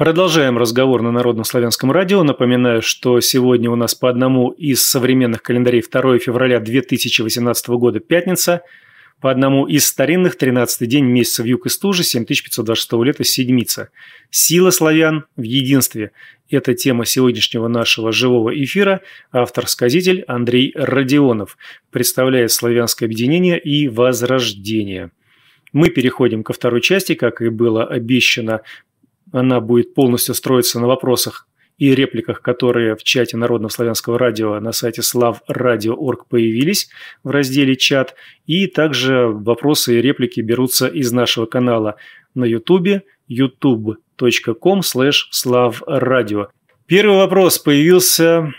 Продолжаем разговор на Народном славянском радио. Напоминаю, что сегодня у нас по одному из современных календарей 2 февраля 2018 года пятница, по одному из старинных 13 день месяца в юг и стужи 7526 лета седмица. Сила славян в единстве. Это тема сегодняшнего нашего живого эфира. Автор-сказитель Андрей Родионов представляет славянское объединение и возрождение. Мы переходим ко второй части, как и было обещано она будет полностью строиться на вопросах и репликах, которые в чате Народного славянского радио на сайте slavradio.org появились в разделе «Чат». И также вопросы и реплики берутся из нашего канала на YouTube youtube.com slavradio. Первый вопрос появился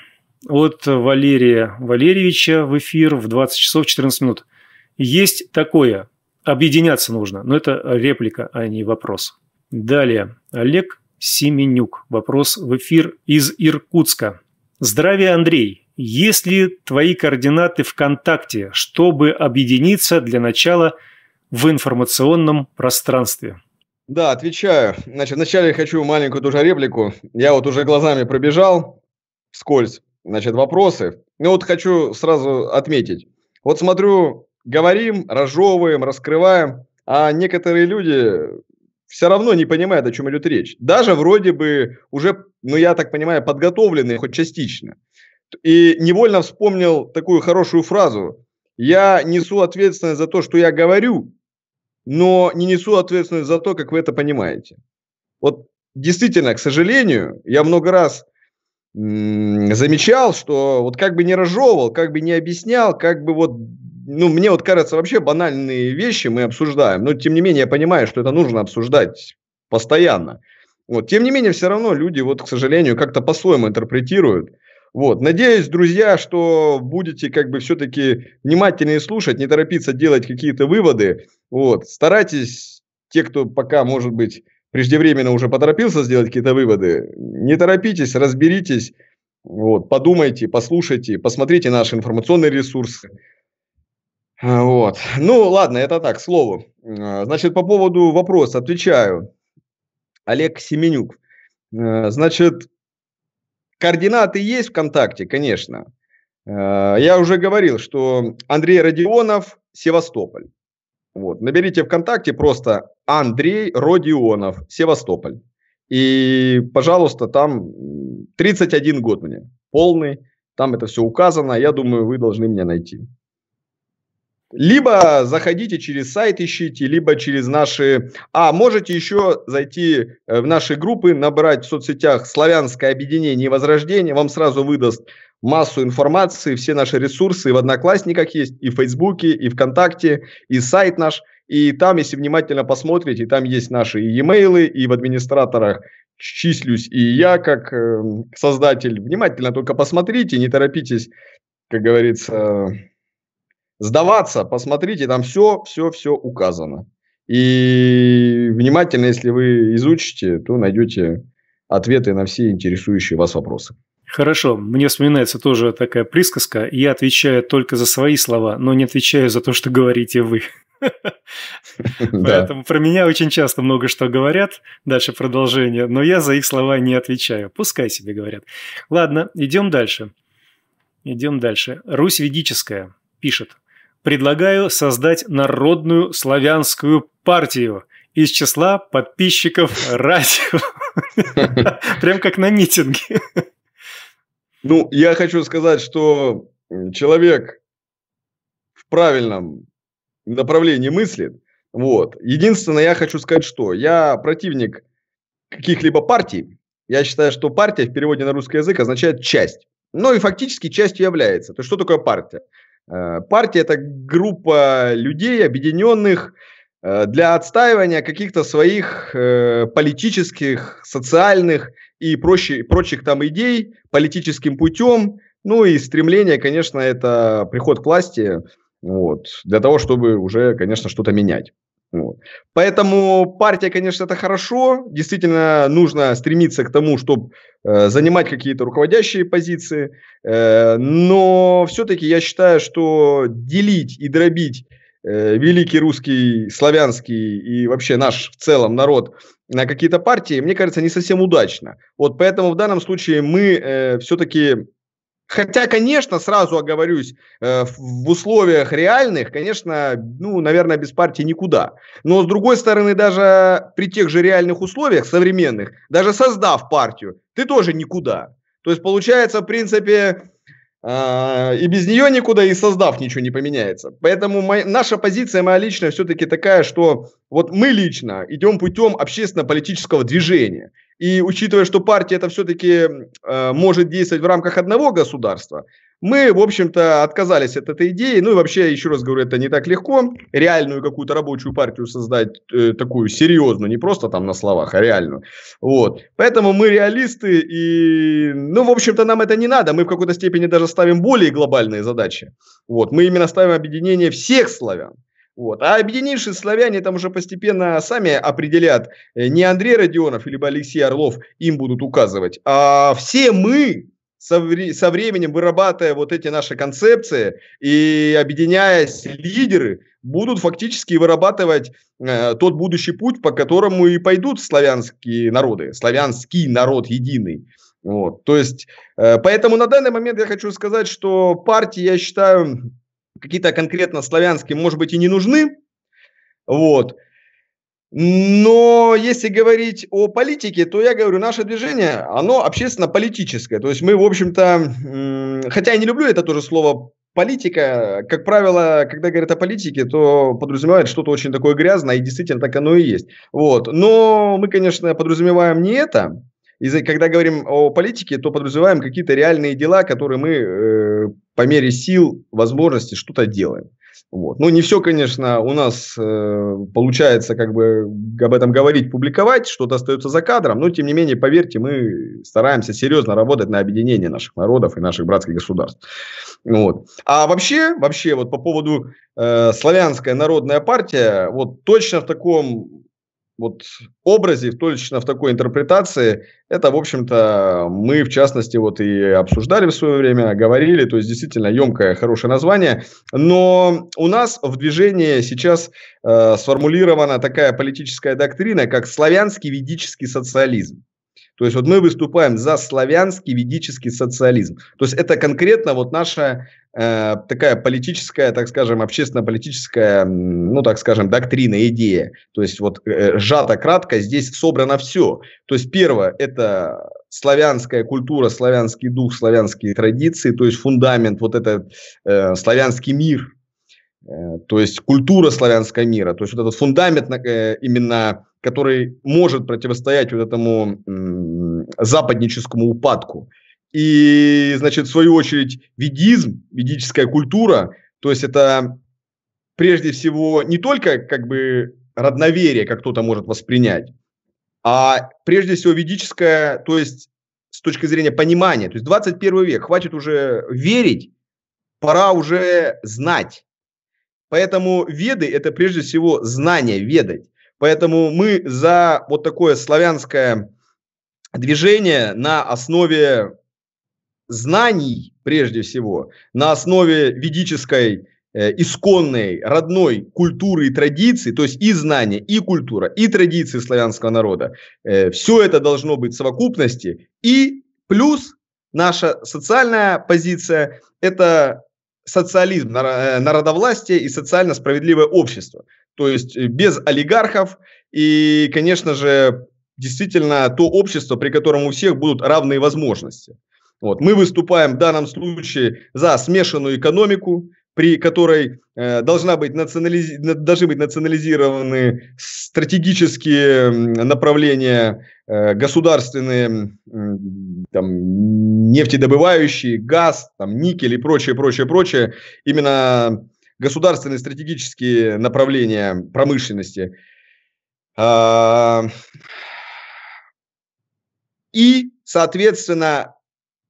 от Валерия Валерьевича в эфир в 20 часов 14 минут. Есть такое. Объединяться нужно. Но это реплика, а не вопрос. Далее. Олег Семенюк. Вопрос в эфир из Иркутска. Здравия, Андрей. Есть ли твои координаты ВКонтакте, чтобы объединиться для начала в информационном пространстве? Да, отвечаю. Значит, вначале хочу маленькую тоже реплику. Я вот уже глазами пробежал вскользь, значит, вопросы. Ну вот хочу сразу отметить. Вот смотрю, говорим, разжевываем, раскрываем, а некоторые люди все равно не понимает, о чем идет речь. Даже вроде бы уже, ну я так понимаю, подготовленные хоть частично. И невольно вспомнил такую хорошую фразу. Я несу ответственность за то, что я говорю, но не несу ответственность за то, как вы это понимаете. Вот действительно, к сожалению, я много раз замечал, что вот как бы не разжевывал, как бы не объяснял, как бы вот ну, мне вот кажется, вообще банальные вещи мы обсуждаем, но тем не менее я понимаю, что это нужно обсуждать постоянно. Вот. Тем не менее, все равно люди, вот, к сожалению, как-то по-своему интерпретируют. Вот. Надеюсь, друзья, что будете как бы все-таки внимательнее слушать, не торопиться делать какие-то выводы. Вот. Старайтесь, те, кто пока, может быть, преждевременно уже поторопился сделать какие-то выводы, не торопитесь, разберитесь, вот, подумайте, послушайте, посмотрите наши информационные ресурсы. Э, вот. Ну, ладно, это так, слово. Э, значит, по поводу вопроса отвечаю. Олег Семенюк. Э, значит, координаты есть ВКонтакте, конечно. Я уже говорил, что Андрей Родионов, Севастополь. Вот. Наберите ВКонтакте просто Андрей Родионов, Севастополь. И, пожалуйста, там 31 год мне, полный, там это все указано, я думаю, вы должны меня найти. Либо заходите через сайт ищите, либо через наши... А, можете еще зайти э, в наши группы, набрать в соцсетях «Славянское объединение и возрождение». Вам сразу выдаст массу информации, все наши ресурсы и в Одноклассниках есть, и в Фейсбуке, и ВКонтакте, и сайт наш. И там, если внимательно посмотрите, там есть наши e-mail, и в администраторах числюсь и я как эм, создатель. Внимательно только посмотрите, не торопитесь, как говорится, сдаваться, посмотрите, там все, все, все указано. И внимательно, если вы изучите, то найдете ответы на все интересующие вас вопросы. Хорошо, мне вспоминается тоже такая присказка. Я отвечаю только за свои слова, но не отвечаю за то, что говорите вы. Поэтому про меня очень часто много что говорят, дальше продолжение, но я за их слова не отвечаю. Пускай себе говорят. Ладно, идем дальше. Идем дальше. Русь ведическая пишет – предлагаю создать народную славянскую партию из числа подписчиков радио. Прям как на митинге. Ну, я хочу сказать, что человек в правильном направлении мыслит. Вот. Единственное, я хочу сказать, что я противник каких-либо партий. Я считаю, что партия в переводе на русский язык означает часть. Ну и фактически частью является. То есть что такое партия? Э, партия – это группа людей, объединенных э, для отстаивания каких-то своих э, политических, социальных и проще, прочих там идей политическим путем. Ну и стремление, конечно, это приход к власти вот, для того, чтобы уже, конечно, что-то менять. Вот. Поэтому партия, конечно, это хорошо. Действительно, нужно стремиться к тому, чтобы э, занимать какие-то руководящие позиции. Э, но все-таки я считаю, что делить и дробить э, великий русский, славянский и вообще наш в целом народ на какие-то партии, мне кажется, не совсем удачно. Вот поэтому в данном случае мы э, все-таки Хотя, конечно, сразу оговорюсь, э, в условиях реальных, конечно, ну, наверное, без партии никуда. Но, с другой стороны, даже при тех же реальных условиях, современных, даже создав партию, ты тоже никуда. То есть, получается, в принципе, а, и без нее никуда, и создав ничего не поменяется. Поэтому моя, наша позиция, моя личная, все-таки такая, что вот мы лично идем путем общественно-политического движения. И учитывая, что партия это все-таки э, может действовать в рамках одного государства, мы, в общем-то, отказались от этой идеи. Ну и вообще, еще раз говорю, это не так легко. Реальную какую-то рабочую партию создать э, такую серьезную, не просто там на словах, а реальную. Вот. Поэтому мы реалисты и, ну, в общем-то, нам это не надо. Мы в какой-то степени даже ставим более глобальные задачи. Вот. Мы именно ставим объединение всех славян. Вот. А объединившись славяне там уже постепенно сами определят, э, не Андрей Родионов или Алексей Орлов им будут указывать, а все мы со, вре- со временем, вырабатывая вот эти наши концепции и объединяясь лидеры, будут фактически вырабатывать э, тот будущий путь, по которому и пойдут славянские народы, славянский народ единый. Вот. То есть, э, поэтому на данный момент я хочу сказать, что партии, я считаю, какие-то конкретно славянские, может быть, и не нужны. Вот. Но если говорить о политике, то я говорю, наше движение, оно общественно-политическое. То есть мы, в общем-то, хотя я не люблю это тоже слово политика, как правило, когда говорят о политике, то подразумевают что-то очень такое грязное, и действительно так оно и есть. Вот. Но мы, конечно, подразумеваем не это. И когда говорим о политике, то подразумеваем какие-то реальные дела, которые мы э, по мере сил, возможности что-то делаем. Вот. Ну, не все, конечно, у нас э, получается как бы об этом говорить, публиковать, что-то остается за кадром, но, тем не менее, поверьте, мы стараемся серьезно работать на объединение наших народов и наших братских государств. Вот. А вообще, вообще вот по поводу э, славянская народная партия, вот точно в таком вот образе, точно в такой интерпретации, это, в общем-то, мы, в частности, вот и обсуждали в свое время, говорили, то есть действительно емкое, хорошее название. Но у нас в движении сейчас э, сформулирована такая политическая доктрина, как славянский ведический социализм. То есть вот мы выступаем за славянский ведический социализм. То есть это конкретно вот наша э, такая политическая, так скажем, общественно-политическая, ну так скажем, доктрина, идея. То есть вот э, сжато, кратко здесь собрано все. То есть первое это славянская культура, славянский дух, славянские традиции, то есть фундамент вот этот э, славянский мир, э, то есть культура славянского мира, то есть вот этот фундамент э, именно который может противостоять вот этому западническому упадку. И, значит, в свою очередь, ведизм, ведическая культура, то есть это прежде всего не только как бы родноверие, как кто-то может воспринять, а прежде всего ведическое, то есть с точки зрения понимания, то есть 21 век, хватит уже верить, пора уже знать. Поэтому веды – это прежде всего знание, ведать. Поэтому мы за вот такое славянское движение на основе знаний, прежде всего, на основе ведической э, исконной, родной культуры и традиции, то есть и знания, и культура, и традиции славянского народа. Э, все это должно быть в совокупности. И плюс наша социальная позиция – это социализм, э, народовластие и социально справедливое общество то есть э, без олигархов и, конечно же, действительно то общество, при котором у всех будут равные возможности. Вот. Мы выступаем в данном случае за смешанную экономику, при которой э, должна быть национализ... должны быть национализированы стратегические направления э, государственные, э, там, нефтедобывающие, газ, там, никель и прочее, прочее, прочее. Именно государственные стратегические направления промышленности. А, и, соответственно,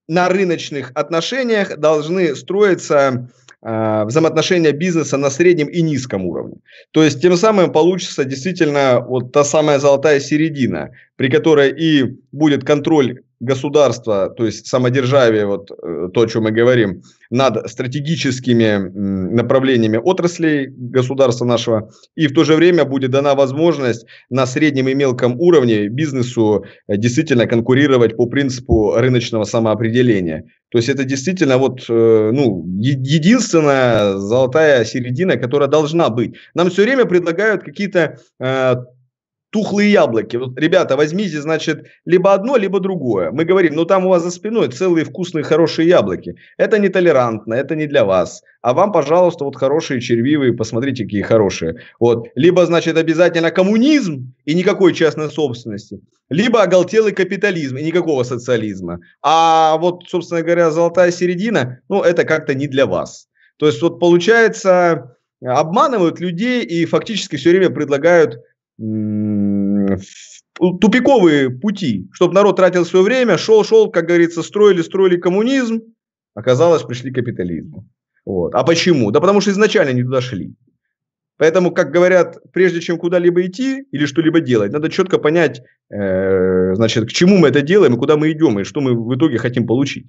на рыночных отношениях должны строиться а, взаимоотношения бизнеса на среднем и низком уровне. То есть тем самым получится действительно вот та самая золотая середина, при которой и будет контроль государства, то есть самодержавие, вот э, то, о чем мы говорим, над стратегическими направлениями отраслей государства нашего, и в то же время будет дана возможность на среднем и мелком уровне бизнесу э, действительно конкурировать по принципу рыночного самоопределения. То есть это действительно вот, э, ну, единственная золотая середина, которая должна быть. Нам все время предлагают какие-то тухлые яблоки. Вот, ребята, возьмите, значит, либо одно, либо другое. Мы говорим, ну там у вас за спиной целые вкусные, хорошие яблоки. Это не толерантно, это не для вас. А вам, пожалуйста, вот хорошие червивые, посмотрите, какие хорошие. Вот. Либо, значит, обязательно коммунизм и никакой частной собственности. Либо оголтелый капитализм и никакого социализма. А вот, собственно говоря, золотая середина, ну, это как-то не для вас. То есть вот получается, обманывают людей и фактически все время предлагают тупиковые пути, чтобы народ тратил свое время, шел-шел, как говорится, строили-строили коммунизм, оказалось, пришли к капитализму. Вот. А почему? Да потому что изначально не туда шли. Поэтому, как говорят, прежде чем куда-либо идти или что-либо делать, надо четко понять, э, значит, к чему мы это делаем, и куда мы идем, и что мы в итоге хотим получить.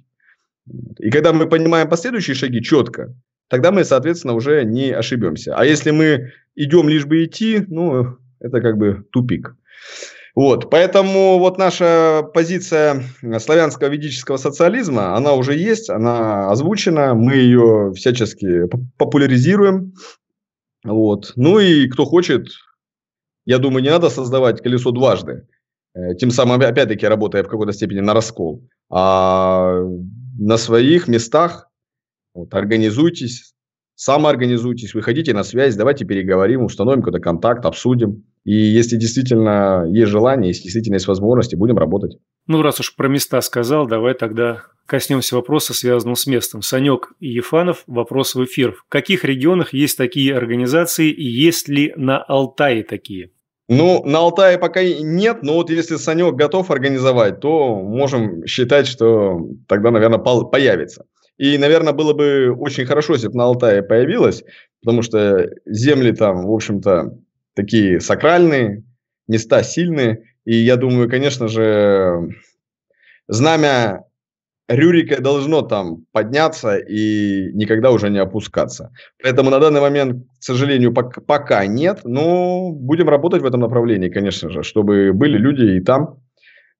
И когда мы понимаем последующие шаги четко, тогда мы, соответственно, уже не ошибемся. А если мы идем лишь бы идти, ну, это как бы тупик. Вот, поэтому вот наша позиция славянского ведического социализма, она уже есть, она озвучена, мы ее всячески популяризируем. Вот. Ну и кто хочет, я думаю, не надо создавать колесо дважды, э, тем самым, опять-таки, работая в какой-то степени на раскол. А на своих местах вот, организуйтесь, самоорганизуйтесь, выходите на связь, давайте переговорим, установим какой-то контакт, обсудим. И если действительно есть желание, если действительно есть возможности, будем работать. Ну, раз уж про места сказал, давай тогда коснемся вопроса, связанного с местом. Санек и Ефанов, вопрос в эфир. В каких регионах есть такие организации и есть ли на Алтае такие? Ну, на Алтае пока нет, но вот если Санек готов организовать, то можем считать, что тогда, наверное, появится. И, наверное, было бы очень хорошо, если бы на Алтае появилось, потому что земли там, в общем-то, такие сакральные, места сильные. И я думаю, конечно же, знамя Рюрика должно там подняться и никогда уже не опускаться. Поэтому на данный момент, к сожалению, пока нет, но будем работать в этом направлении, конечно же, чтобы были люди и там,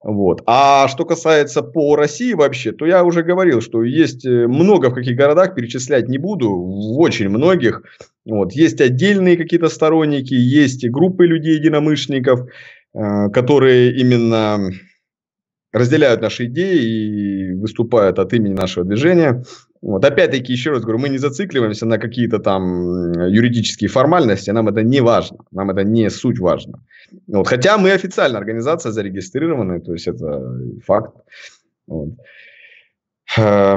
вот. А что касается по России вообще, то я уже говорил, что есть э, много в каких городах, перечислять не буду, в очень многих. Вот. Есть отдельные какие-то сторонники, есть и группы людей-единомышленников, э, которые именно разделяют наши идеи и выступают от имени нашего движения. Вот, опять-таки, еще раз говорю, мы не зацикливаемся на какие-то там юридические формальности, нам это не важно, нам это не суть важно. Вот, хотя мы официально организация зарегистрированная, то есть это факт. Вот. Э,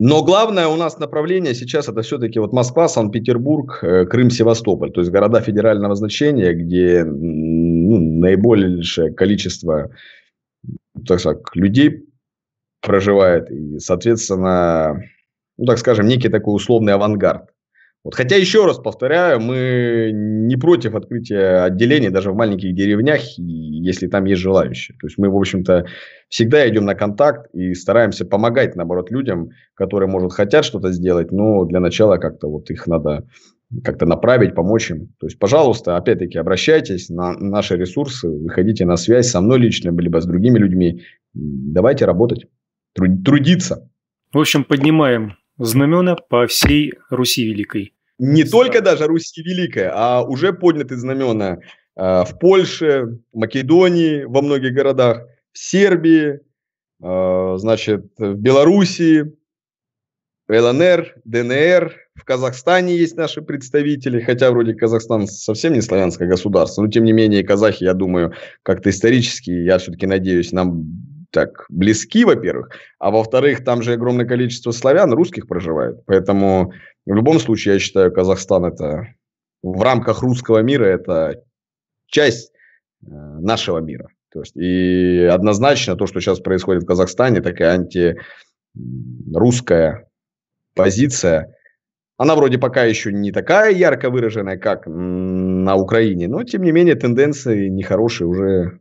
но главное у нас направление сейчас это все-таки вот Москва, Санкт-Петербург, э, Крым, Севастополь, то есть города федерального значения, где ну, наибольшее количество так сказать, людей проживает. И, соответственно, ну, так скажем, некий такой условный авангард. Вот. Хотя, еще раз повторяю, мы не против открытия отделений даже в маленьких деревнях, если там есть желающие. То есть мы, в общем-то, всегда идем на контакт и стараемся помогать, наоборот, людям, которые, может, хотят что-то сделать, но для начала как-то вот их надо как-то направить, помочь им. То есть, пожалуйста, опять-таки, обращайтесь на наши ресурсы, выходите на связь со мной лично, либо с другими людьми. Давайте работать трудиться. В общем, поднимаем знамена по всей Руси Великой. Не За... только даже Руси великой, а уже подняты знамена э, в Польше, Македонии, во многих городах, в Сербии, э, значит, в Белоруссии, ЛНР, ДНР, в Казахстане есть наши представители, хотя вроде Казахстан совсем не славянское государство, но тем не менее казахи, я думаю, как-то исторически, я все-таки надеюсь, нам так близки, во-первых, а во-вторых, там же огромное количество славян, русских проживает, поэтому в любом случае, я считаю, Казахстан это в рамках русского мира это часть э, нашего мира. То есть, и однозначно то, что сейчас происходит в Казахстане, такая антирусская позиция, она вроде пока еще не такая ярко выраженная, как на Украине, но тем не менее тенденции нехорошие уже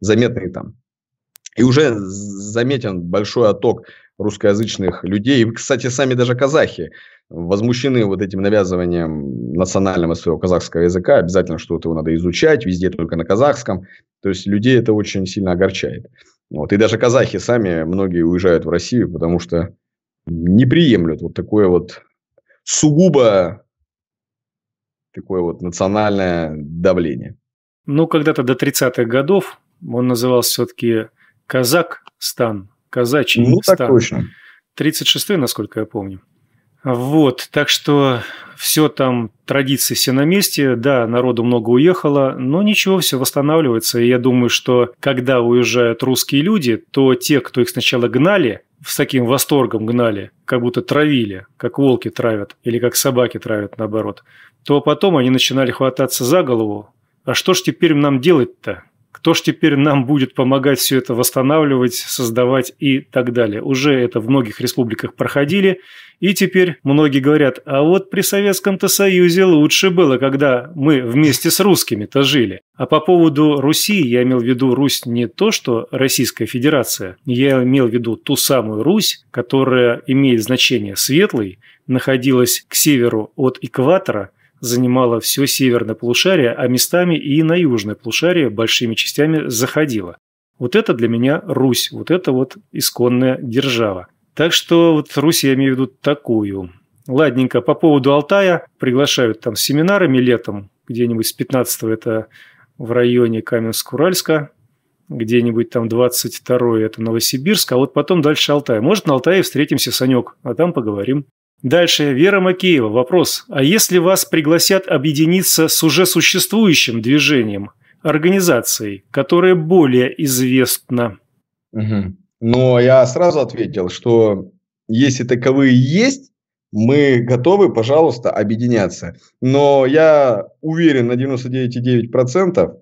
заметные там. И уже заметен большой отток русскоязычных людей. И, кстати, сами даже казахи возмущены вот этим навязыванием национального своего казахского языка. Обязательно что-то его надо изучать, везде только на казахском. То есть людей это очень сильно огорчает. Вот. И даже казахи сами, многие уезжают в Россию, потому что не приемлют вот такое вот сугубо такое вот национальное давление. Ну, когда-то до 30-х годов он назывался все-таки Казак стан, казачий ну, стан. так точно. 36-й, насколько я помню. Вот, так что все там, традиции все на месте, да, народу много уехало, но ничего, все восстанавливается, и я думаю, что когда уезжают русские люди, то те, кто их сначала гнали, с таким восторгом гнали, как будто травили, как волки травят или как собаки травят наоборот, то потом они начинали хвататься за голову, а что ж теперь нам делать-то? Кто ж теперь нам будет помогать все это восстанавливать, создавать и так далее? Уже это в многих республиках проходили, и теперь многие говорят, а вот при Советском-то Союзе лучше было, когда мы вместе с русскими-то жили. А по поводу Руси, я имел в виду Русь не то, что Российская Федерация, я имел в виду ту самую Русь, которая имеет значение светлой, находилась к северу от экватора занимала все северное полушарие, а местами и на южное полушарие большими частями заходила. Вот это для меня Русь, вот это вот исконная держава. Так что вот Русь я имею в виду такую. Ладненько, по поводу Алтая, приглашают там семинарами летом, где-нибудь с 15 это в районе Каменск-Уральска, где-нибудь там 22 это Новосибирск, а вот потом дальше Алтай. Может, на Алтае встретимся, Санек, а там поговорим. Дальше Вера Макеева. Вопрос. А если вас пригласят объединиться с уже существующим движением, организацией, которая более известна? Угу. Ну, Но а я сразу ответил, что если таковые есть, мы готовы, пожалуйста, объединяться. Но я уверен на 99,9%, как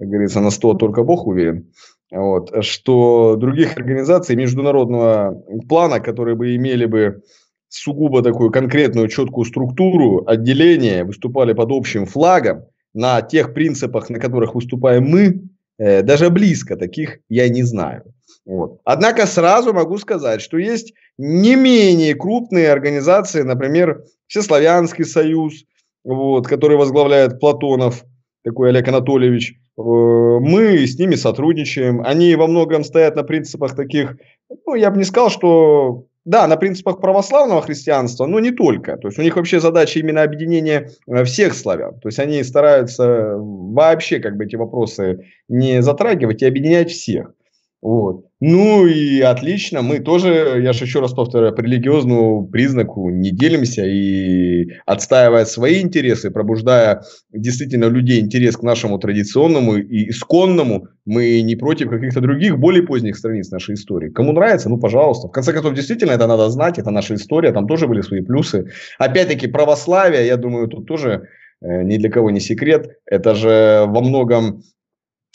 говорится, на 100 только Бог уверен, вот, что других организаций международного плана, которые бы имели бы сугубо такую конкретную четкую структуру, отделения выступали под общим флагом на тех принципах, на которых выступаем мы, э, даже близко таких я не знаю. Вот. Однако сразу могу сказать, что есть не менее крупные организации, например, Всеславянский союз, вот, который возглавляет Платонов, такой Олег Анатольевич, э, мы с ними сотрудничаем. Они во многом стоят на принципах таких, ну, я бы не сказал, что да, на принципах православного христианства, но не только. То есть у них вообще задача именно объединения э, всех славян. То есть они стараются э, вообще как бы эти вопросы не затрагивать и объединять всех. Вот. Ну и отлично, мы тоже, я же еще раз повторяю, по религиозному признаку не делимся и отстаивая свои интересы, пробуждая действительно людей интерес к нашему традиционному и исконному, мы не против каких-то других, более поздних страниц нашей истории. Кому нравится, ну пожалуйста. В конце концов, действительно, это надо знать, это наша история, там тоже были свои плюсы. Опять-таки, православие, я думаю, тут тоже э, ни для кого не секрет. Это же во многом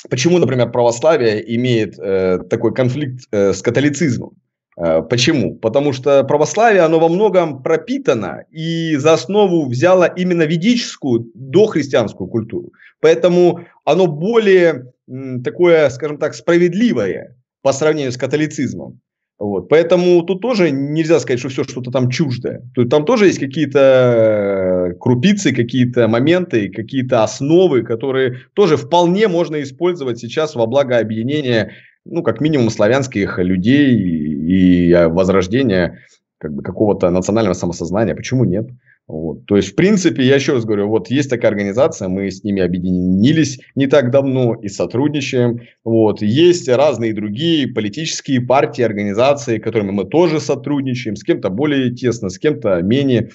Почему, например, православие имеет э, такой конфликт э, с католицизмом? Э, почему? Потому что православие, оно во многом пропитано и за основу взяло именно ведическую, дохристианскую культуру. Поэтому оно более м, такое, скажем так, справедливое по сравнению с католицизмом. Вот. Поэтому тут тоже нельзя сказать, что все что-то там чуждое. там тоже есть какие-то э, крупицы, какие-то моменты, какие-то основы, которые тоже вполне можно использовать сейчас во благо объединения, ну, как минимум, славянских людей и э, возрождения как бы, какого-то национального самосознания. Почему нет? Вот. То есть, в принципе, я еще раз говорю, вот есть такая организация, мы с ними объединились не так давно и сотрудничаем. Вот. Есть разные другие политические партии, организации, с которыми мы тоже сотрудничаем, с кем-то более тесно, с кем-то менее.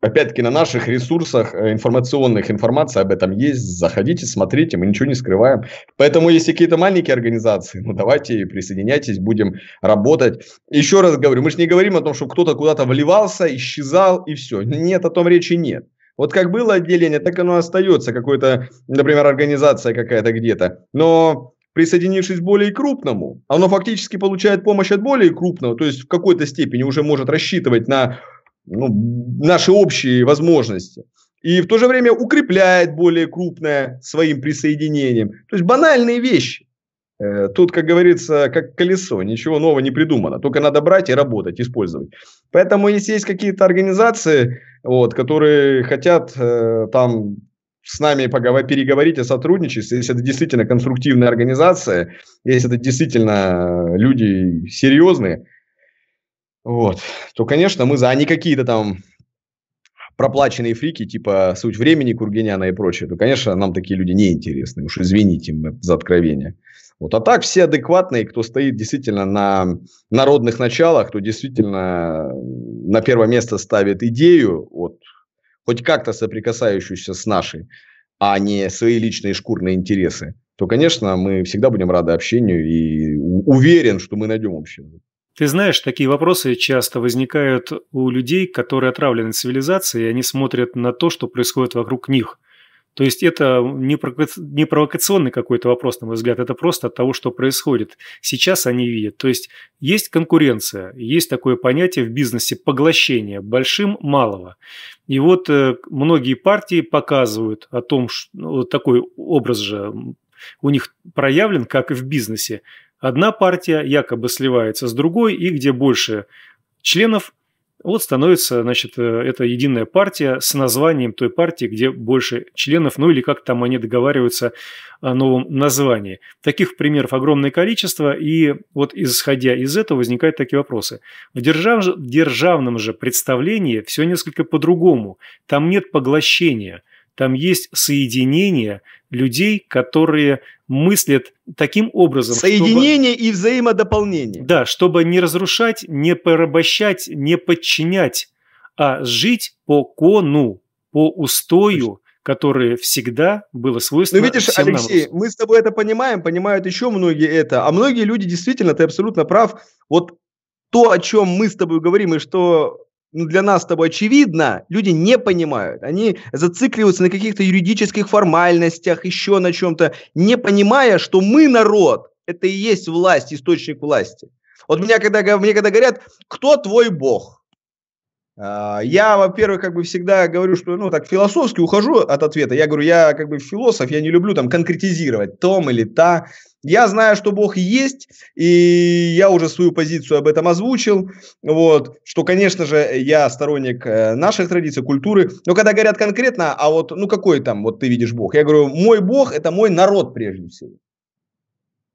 Опять-таки на наших ресурсах э, информационных информация об этом есть. Заходите, смотрите, мы ничего не скрываем. Поэтому если какие-то маленькие организации, ну давайте присоединяйтесь, будем работать. Еще раз говорю, мы же не говорим о том, что кто-то куда-то вливался, исчезал и все. Нет, о том речи нет. Вот как было отделение, так оно остается. Какой-то, например, организация какая-то где-то. Но присоединившись к более крупному, оно фактически получает помощь от более крупного, то есть в какой-то степени уже может рассчитывать на ну, наши общие возможности. И в то же время укрепляет более крупное своим присоединением. То есть банальные вещи. Э, тут, как говорится, как колесо, ничего нового не придумано. Только надо брать и работать, использовать. Поэтому, если есть какие-то организации, вот, которые хотят э, там с нами поговорить, переговорить о сотрудничестве, если это действительно конструктивная организация, если это действительно люди серьезные, вот, то, конечно, мы за, а не какие-то там проплаченные фрики, типа «Суть времени» Кургиняна и прочее, то, конечно, нам такие люди не интересны. Уж извините мы за откровение. Вот. А так все адекватные, кто стоит действительно на народных началах, кто действительно на первое место ставит идею, вот, хоть как-то соприкасающуюся с нашей, а не свои личные шкурные интересы, то, конечно, мы всегда будем рады общению и уверен, что мы найдем общий язык. Ты знаешь, такие вопросы часто возникают у людей, которые отравлены цивилизацией, и они смотрят на то, что происходит вокруг них. То есть это не провокационный какой-то вопрос, на мой взгляд, это просто от того, что происходит. Сейчас они видят. То есть есть конкуренция, есть такое понятие в бизнесе поглощение большим малого. И вот э, многие партии показывают о том, что ну, такой образ же у них проявлен, как и в бизнесе, Одна партия якобы сливается с другой, и где больше членов, вот становится, значит, э, это единая партия с названием той партии, где больше членов, ну или как там они договариваются о новом названии. Таких примеров огромное количество, и вот исходя из этого возникают такие вопросы. В держав... державном же представлении все несколько по-другому. Там нет поглощения – там есть соединение людей, которые мыслят таким образом. Соединение чтобы, и взаимодополнение. Да, чтобы не разрушать, не порабощать, не подчинять, а жить по кону, по устою, которое всегда было свойственно. Ну видишь, всем Алексей, нам. мы с тобой это понимаем, понимают еще многие это, а многие люди действительно, ты абсолютно прав, вот то, о чем мы с тобой говорим, и что ну, для нас с тобой очевидно, люди не понимают. Они зацикливаются на каких-то юридических формальностях, еще на чем-то, не понимая, что мы народ. Это и есть власть, источник власти. Вот меня когда, мне когда говорят, кто твой бог? А, я, во-первых, как бы всегда говорю, что, ну, так философски ухожу от ответа. Я говорю, я как бы философ, я не люблю там конкретизировать том или та. Я знаю, что Бог есть, и я уже свою позицию об этом озвучил, вот, что, конечно же, я сторонник э, наших традиций, культуры, но когда говорят конкретно, а вот, ну, какой там, вот ты видишь Бог, я говорю, мой Бог – это мой народ прежде всего.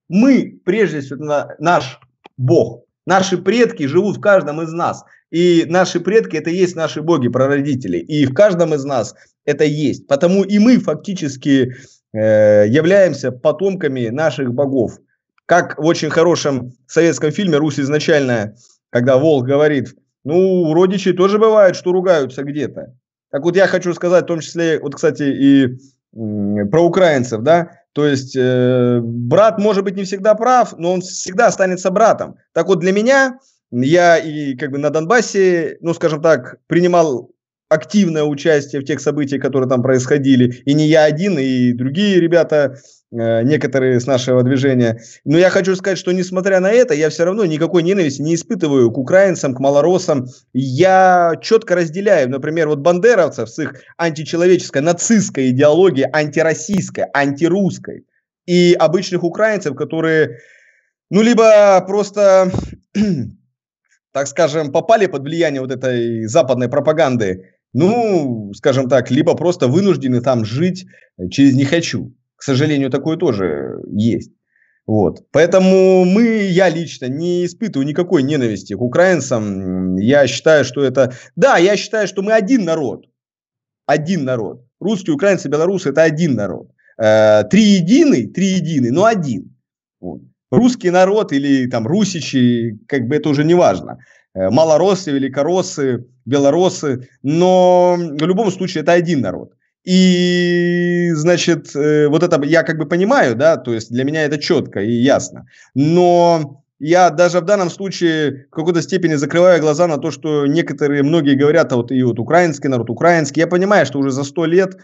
Мы, прежде всего, наш Бог. Наши предки живут в каждом из нас. И наши предки – это есть наши боги, прародители. И в каждом из нас это есть. Потому и мы фактически Э, являемся потомками наших богов. Как в очень хорошем советском фильме «Русь изначально, когда Волк говорит, ну, родичи тоже бывают, что ругаются где-то. Так вот я хочу сказать, в том числе, вот, кстати, и про украинцев, да, то есть э, брат может быть не всегда прав, но он всегда останется братом. Так вот для меня я и как бы на Донбассе, ну скажем так, принимал активное участие в тех событиях, которые там происходили. И не я один, и другие ребята, э, некоторые с нашего движения. Но я хочу сказать, что несмотря на это, я все равно никакой ненависти не испытываю к украинцам, к малоросам. Я четко разделяю, например, вот бандеровцев с их античеловеческой, нацистской идеологией, антироссийской, антирусской. И обычных украинцев, которые, ну, либо просто так скажем, попали под влияние вот этой западной пропаганды ну, скажем так, либо просто вынуждены там жить э, через «не хочу». К сожалению, такое тоже есть. Вот. Поэтому мы, я лично, не испытываю никакой ненависти к украинцам. Я считаю, что это... Да, я считаю, что мы один народ. Один народ. Русские, украинцы, белорусы – это один народ. Э, три единый, три единый, но один. Вот. Русский народ или там русичи, как бы это уже не важно. Э, малоросы, великоросы, белоросы, но в любом случае это один народ. И, значит, э, вот это я как бы понимаю, да, то есть для меня это четко и ясно. Но я даже в данном случае в какой-то степени закрываю глаза на то, что некоторые, многие говорят, а вот и вот украинский народ, украинский. Я понимаю, что уже за сто лет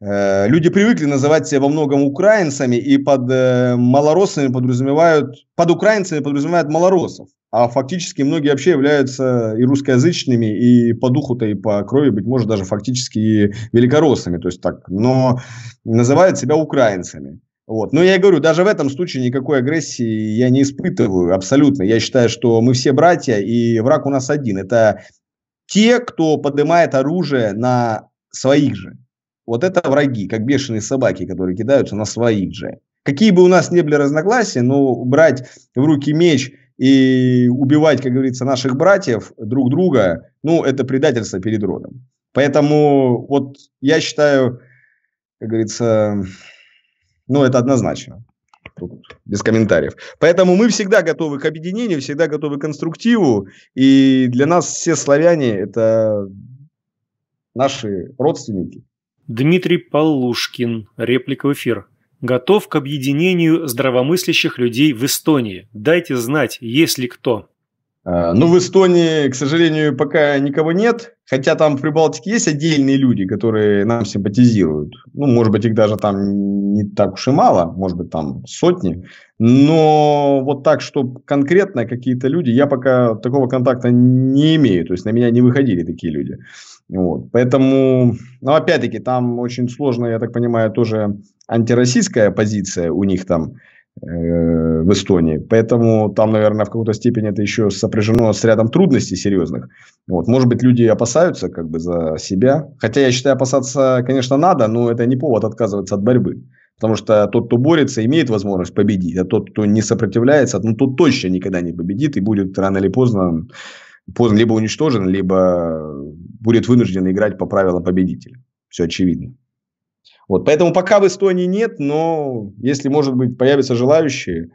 э, люди привыкли называть себя во многом украинцами и под э, малороссами подразумевают, под украинцами подразумевают малороссов а фактически многие вообще являются и русскоязычными, и по духу-то, и по крови, быть может, даже фактически и великороссами, то есть так, но называют себя украинцами. Вот. Но я и говорю, даже в этом случае никакой агрессии я не испытываю абсолютно. Я считаю, что мы все братья, и враг у нас один. Это те, кто поднимает оружие на своих же. Вот это враги, как бешеные собаки, которые кидаются на своих же. Какие бы у нас ни были разногласия, но брать в руки меч – и убивать, как говорится, наших братьев друг друга, ну, это предательство перед родом. Поэтому вот я считаю, как говорится, ну, это однозначно. Тут без комментариев. Поэтому мы всегда готовы к объединению, всегда готовы к конструктиву. И для нас все славяне – это наши родственники. Дмитрий Полушкин, реплика в эфир готов к объединению здравомыслящих людей в Эстонии. Дайте знать, есть ли кто. А, ну, в Эстонии, к сожалению, пока никого нет, хотя там в Прибалтике есть отдельные люди, которые нам симпатизируют. Ну, может быть, их даже там не так уж и мало, может быть, там сотни. Но вот так, что конкретно какие-то люди, я пока такого контакта не имею, то есть на меня не выходили такие люди. Вот. Поэтому, ну, опять-таки, там очень сложно, я так понимаю, тоже антироссийская позиция у них там э, в Эстонии. Поэтому там, наверное, в какой-то степени это еще сопряжено с рядом трудностей серьезных. Вот. Может быть, люди опасаются как бы за себя. Хотя, я считаю, опасаться, конечно, надо, но это не повод отказываться от борьбы. Потому что тот, кто борется, имеет возможность победить, а тот, кто не сопротивляется, ну, тот точно никогда не победит и будет рано или поздно Поздно либо уничтожен, либо будет вынужден играть по правилам победителя. Все очевидно. Вот, поэтому пока в Эстонии нет, но если, может быть, появятся желающие,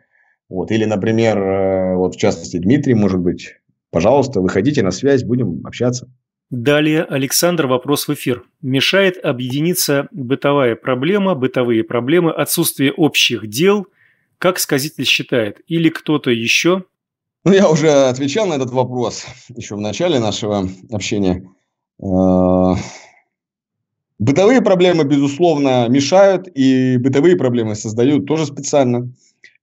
вот, или, например, э, вот в частности Дмитрий, может быть, пожалуйста, выходите на связь, будем общаться. Далее Александр вопрос в эфир. Мешает объединиться бытовая проблема, бытовые проблемы, отсутствие общих дел, как сказитель считает, или кто-то еще, ну, я уже отвечал на этот вопрос еще в начале нашего общения. Э, бытовые проблемы, безусловно, мешают, и бытовые проблемы создают тоже специально.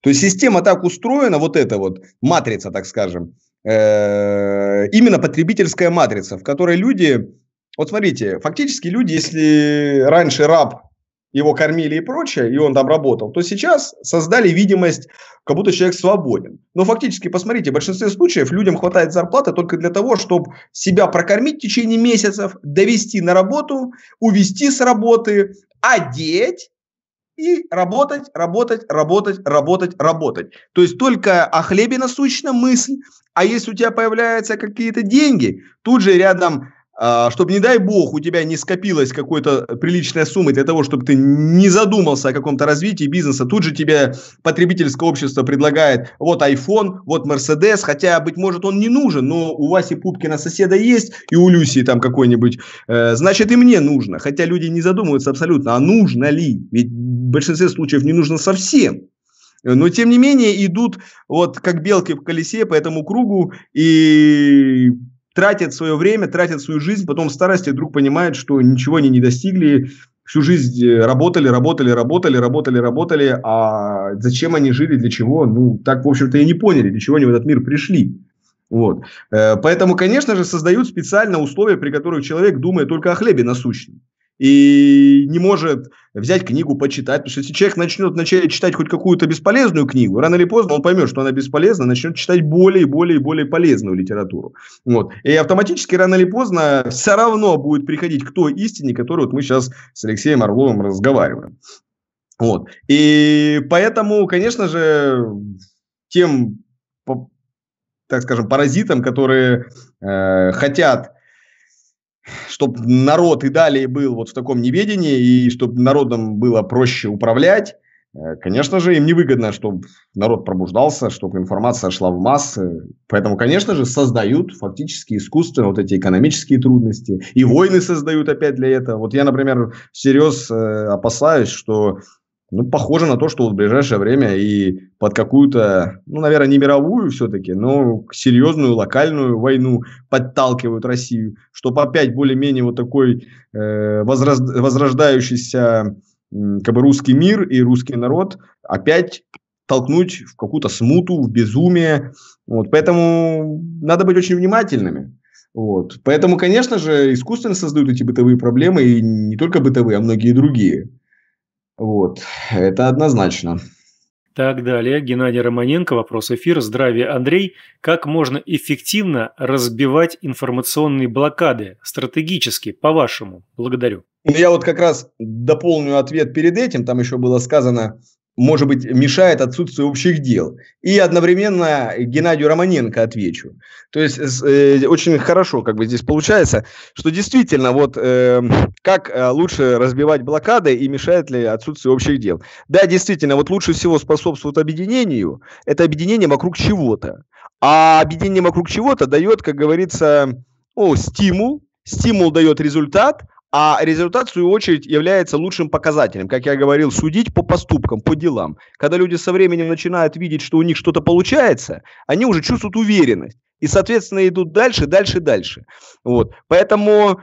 То есть система так устроена, вот эта вот матрица, так скажем, э, именно потребительская матрица, в которой люди, вот смотрите, фактически люди, если раньше раб его кормили и прочее, и он там работал, то сейчас создали видимость, как будто человек свободен. Но фактически, посмотрите, в большинстве случаев людям хватает зарплаты только для того, чтобы себя прокормить в течение месяцев, довести на работу, увести с работы, одеть, и работать, работать, работать, работать, работать. То есть только о хлебе насущна мысль, а если у тебя появляются какие-то деньги, тут же рядом а, чтобы, не дай бог, у тебя не скопилась какой то приличная сумма для того, чтобы ты не задумался о каком-то развитии бизнеса, тут же тебе потребительское общество предлагает вот iPhone, вот Mercedes, хотя, быть может, он не нужен, но у Васи Пупкина соседа есть, и у Люси там какой-нибудь, э, значит, и мне нужно. Хотя люди не задумываются абсолютно, а нужно ли? Ведь в большинстве случаев не нужно совсем. Но, тем не менее, идут вот как белки в колесе по этому кругу и тратят свое время, тратят свою жизнь, потом в старости вдруг понимают, что ничего они не достигли, всю жизнь э, работали, работали, работали, работали, работали, а зачем они жили, для чего, ну, так, в общем-то, и не поняли, для чего они в этот мир пришли. Вот. Э, поэтому, конечно же, создают специально условия, при которых человек думает только о хлебе насущном и не может взять книгу, почитать. Потому что если человек начнет вначале читать хоть какую-то бесполезную книгу, рано или поздно он поймет, что она бесполезна, начнет читать более и более и более полезную литературу. Вот. И автоматически рано или поздно все равно будет приходить к той истине, которую вот мы сейчас с Алексеем Орловым разговариваем. Вот. И поэтому, конечно же, тем, так скажем, паразитам, которые э, хотят чтобы народ и далее был вот в таком неведении, и чтобы народом было проще управлять, э, Конечно же, им невыгодно, чтобы народ пробуждался, чтобы информация шла в массы. Поэтому, конечно же, создают фактически искусственно вот эти экономические трудности. И войны создают опять для этого. Вот я, например, всерьез э, опасаюсь, что ну, похоже на то, что вот в ближайшее время и под какую-то, ну, наверное, не мировую все-таки, но серьезную локальную войну подталкивают Россию, чтобы опять более-менее вот такой э, возраз, возрождающийся э, как бы русский мир и русский народ опять толкнуть в какую-то смуту, в безумие. Вот, поэтому надо быть очень внимательными. Вот. Поэтому, конечно же, искусственно создают эти бытовые проблемы, и не только бытовые, а многие другие. Вот, это однозначно. Так, далее. Геннадий Романенко, вопрос эфира. Здравия, Андрей. Как можно эффективно разбивать информационные блокады стратегически, по-вашему? Благодарю. Ну, я вот как раз дополню ответ перед этим. Там еще было сказано может быть, мешает отсутствие общих дел. И одновременно Геннадию Романенко отвечу. То есть э, очень хорошо как бы здесь получается, что действительно вот э, как э, лучше разбивать блокады и мешает ли отсутствие общих дел. Да, действительно, вот лучше всего способствует объединению. Это объединение вокруг чего-то. А объединение вокруг чего-то дает, как говорится, ну, стимул, стимул дает результат, а результат, в свою очередь, является лучшим показателем. Как я говорил, судить по поступкам, по делам. Когда люди со временем начинают видеть, что у них что-то получается, они уже чувствуют уверенность. И, соответственно, идут дальше, дальше, дальше. Вот. Поэтому,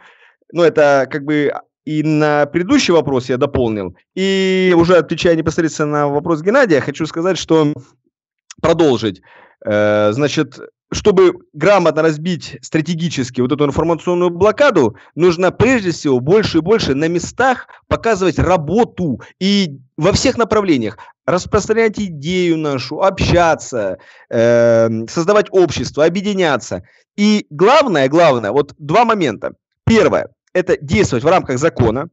ну, это как бы и на предыдущий вопрос я дополнил. И уже отвечая непосредственно на вопрос Геннадия, хочу сказать, что продолжить. Э, значит, чтобы грамотно разбить стратегически вот эту информационную блокаду, нужно прежде всего больше и больше на местах показывать работу и во всех направлениях распространять идею нашу, общаться, э, создавать общество, объединяться. И главное, главное, вот два момента. Первое – это действовать в рамках закона,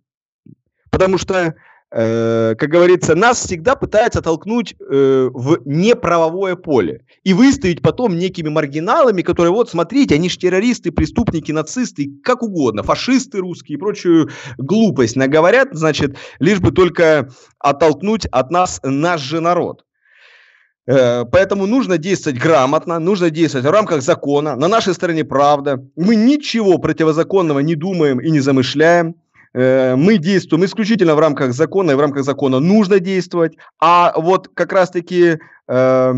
потому что Э, как говорится, нас всегда пытаются толкнуть э, в неправовое поле и выставить потом некими маргиналами, которые вот, смотрите, они же террористы, преступники, нацисты, как угодно, фашисты русские и прочую глупость наговорят, значит, лишь бы только оттолкнуть от нас наш же народ. Э, поэтому нужно действовать грамотно, нужно действовать в рамках закона. На нашей стороне правда. Мы ничего противозаконного не думаем и не замышляем. Э, мы действуем исключительно в рамках закона, и в рамках закона нужно действовать. А вот как раз-таки э,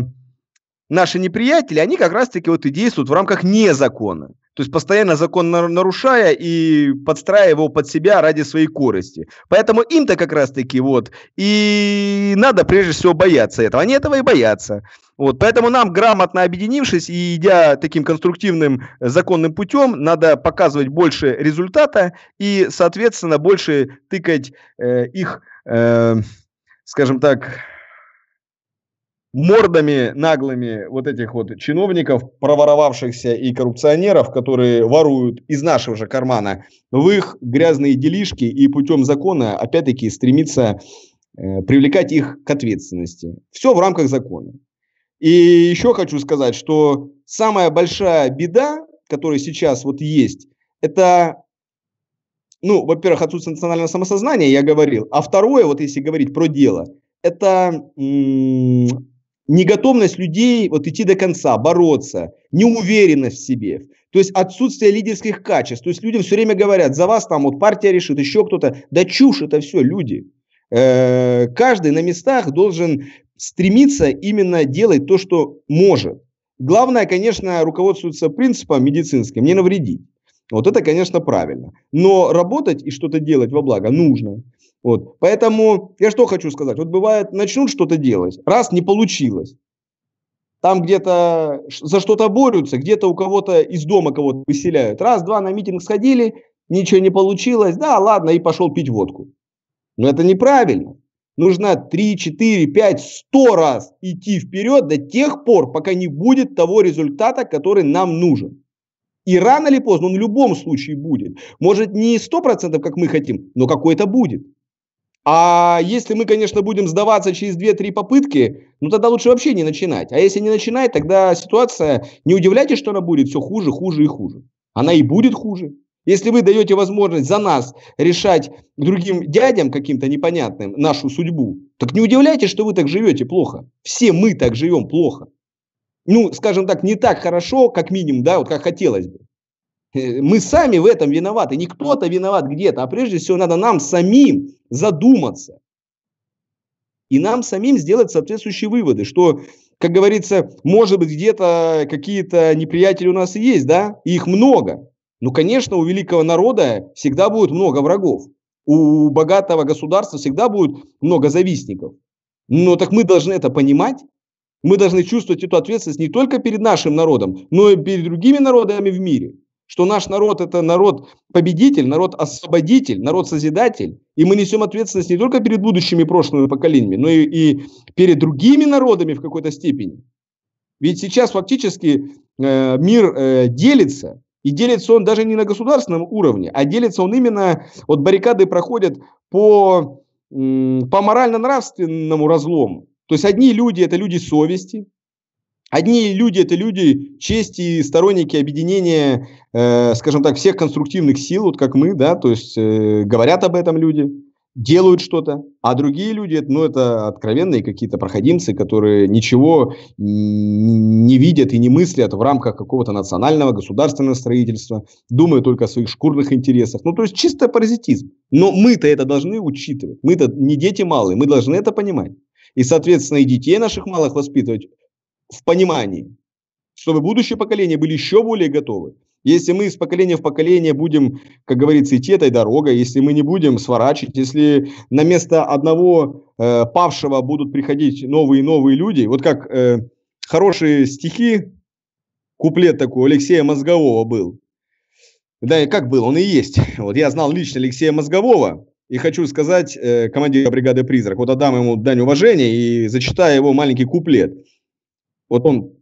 наши неприятели, они как раз-таки вот и действуют в рамках незакона. То есть постоянно закон нарушая и подстраивая его под себя ради своей корости. Поэтому им-то как раз-таки вот и надо прежде всего бояться этого. Они а этого и боятся. Вот, поэтому нам, грамотно объединившись и идя таким конструктивным э, законным путем, надо показывать больше результата и, соответственно, больше тыкать э, их, э, скажем так, мордами наглыми вот этих вот чиновников, проворовавшихся и коррупционеров, которые воруют из нашего же кармана в их грязные делишки и путем закона опять-таки стремится э, привлекать их к ответственности. Все в рамках закона. И еще хочу сказать, что самая большая беда, которая сейчас вот есть, это ну, во-первых, отсутствие национального самосознания, я говорил. А второе, вот если говорить про дело, это м- неготовность людей вот идти до конца, бороться, неуверенность в себе, то есть отсутствие лидерских качеств. То есть людям все время говорят, за вас там вот партия решит, еще кто-то. Да чушь это все, люди. Э, каждый на местах должен стремиться именно делать то, что может. Главное, конечно, руководствоваться принципом медицинским, не навредить. Вот это, конечно, правильно. Но работать и что-то делать во благо нужно. Вот. Поэтому я что хочу сказать. Вот бывает, начнут что-то делать, раз не получилось. Там где-то за что-то борются, где-то у кого-то из дома кого-то выселяют. Раз-два на митинг сходили, ничего не получилось, да, ладно, и пошел пить водку. Но это неправильно. Нужно 3, 4, 5, 100 раз идти вперед до тех пор, пока не будет того результата, который нам нужен. И рано или поздно он в любом случае будет. Может не 100%, как мы хотим, но какой-то будет. А если мы, конечно, будем сдаваться через 2-3 попытки, ну тогда лучше вообще не начинать. А если не начинать, тогда ситуация, не удивляйтесь, что она будет все хуже, хуже и хуже. Она и будет хуже. Если вы даете возможность за нас решать другим дядям каким-то непонятным нашу судьбу, так не удивляйтесь, что вы так живете плохо. Все мы так живем плохо. Ну, скажем так, не так хорошо, как минимум, да, вот как хотелось бы. Мы сами в этом виноваты, не кто-то виноват где-то, а прежде всего надо нам самим задуматься. И нам самим сделать соответствующие выводы, что, как говорится, может быть, где-то какие-то неприятели у нас и есть, да, и их много. Ну, конечно, у великого народа всегда будет много врагов. У богатого государства всегда будет много завистников. Но так мы должны это понимать. Мы должны чувствовать эту ответственность не только перед нашим народом, но и перед другими народами в мире что наш народ – это народ-победитель, народ-освободитель, народ-созидатель. И мы несем ответственность не только перед будущими и прошлыми поколениями, но и, и перед другими народами в какой-то степени. Ведь сейчас фактически э, мир э, делится, и делится он даже не на государственном уровне, а делится он именно, вот баррикады проходят по, э, по морально-нравственному разлому. То есть одни люди – это люди совести, Одни люди – это люди чести и сторонники объединения, э, скажем так, всех конструктивных сил, вот как мы, да, то есть э, говорят об этом люди, делают что-то, а другие люди, ну, это откровенные какие-то проходимцы, которые ничего не видят и не мыслят в рамках какого-то национального, государственного строительства, думают только о своих шкурных интересах. Ну, то есть чисто паразитизм. Но мы-то это должны учитывать. Мы-то не дети малые, мы должны это понимать. И, соответственно, и детей наших малых воспитывать в понимании, чтобы будущее поколение были еще более готовы. Если мы из поколения в поколение будем, как говорится, идти этой дорогой, если мы не будем сворачивать, если на место одного э, павшего будут приходить новые и новые люди, вот как э, хорошие стихи, куплет такой Алексея Мозгового был. Да, и как был, он и есть. Вот я знал лично Алексея Мозгового, и хочу сказать э, командира бригады «Призрак», вот отдам ему дань уважения и зачитаю его маленький куплет – вот он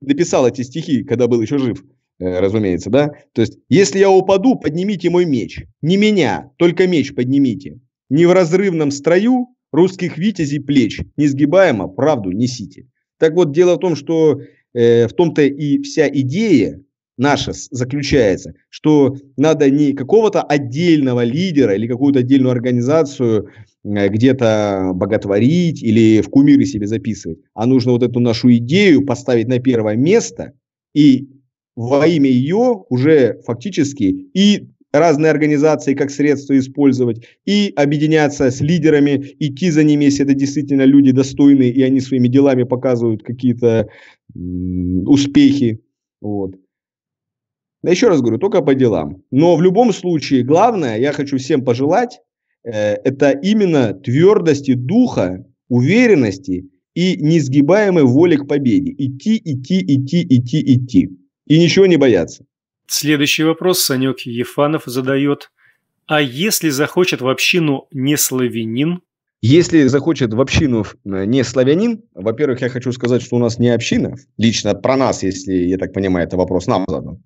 написал эти стихи, когда был еще жив, э, разумеется, да? То есть, если я упаду, поднимите мой меч. Не меня, только меч поднимите. Не в разрывном строю русских витязей плеч. Несгибаемо правду несите. Так вот, дело в том, что э, в том-то и вся идея наша заключается, что надо не какого-то отдельного лидера или какую-то отдельную организацию э, где-то боготворить или в кумиры себе записывать, а нужно вот эту нашу идею поставить на первое место и во имя ее уже фактически и разные организации как средство использовать, и объединяться с лидерами, идти за ними, если это действительно люди достойные, и они своими делами показывают какие-то успехи. Вот. Еще раз говорю, только по делам. Но в любом случае, главное, я хочу всем пожелать, э, это именно твердости духа, уверенности и несгибаемой воли к победе. Идти, идти, идти, идти, идти. И ничего не бояться. Следующий вопрос Санек Ефанов задает. А если захочет в общину не славянин? Если захочет в общину э, не славянин, во-первых, я хочу сказать, что у нас не община. Лично про нас, если, я так понимаю, это вопрос нам задан.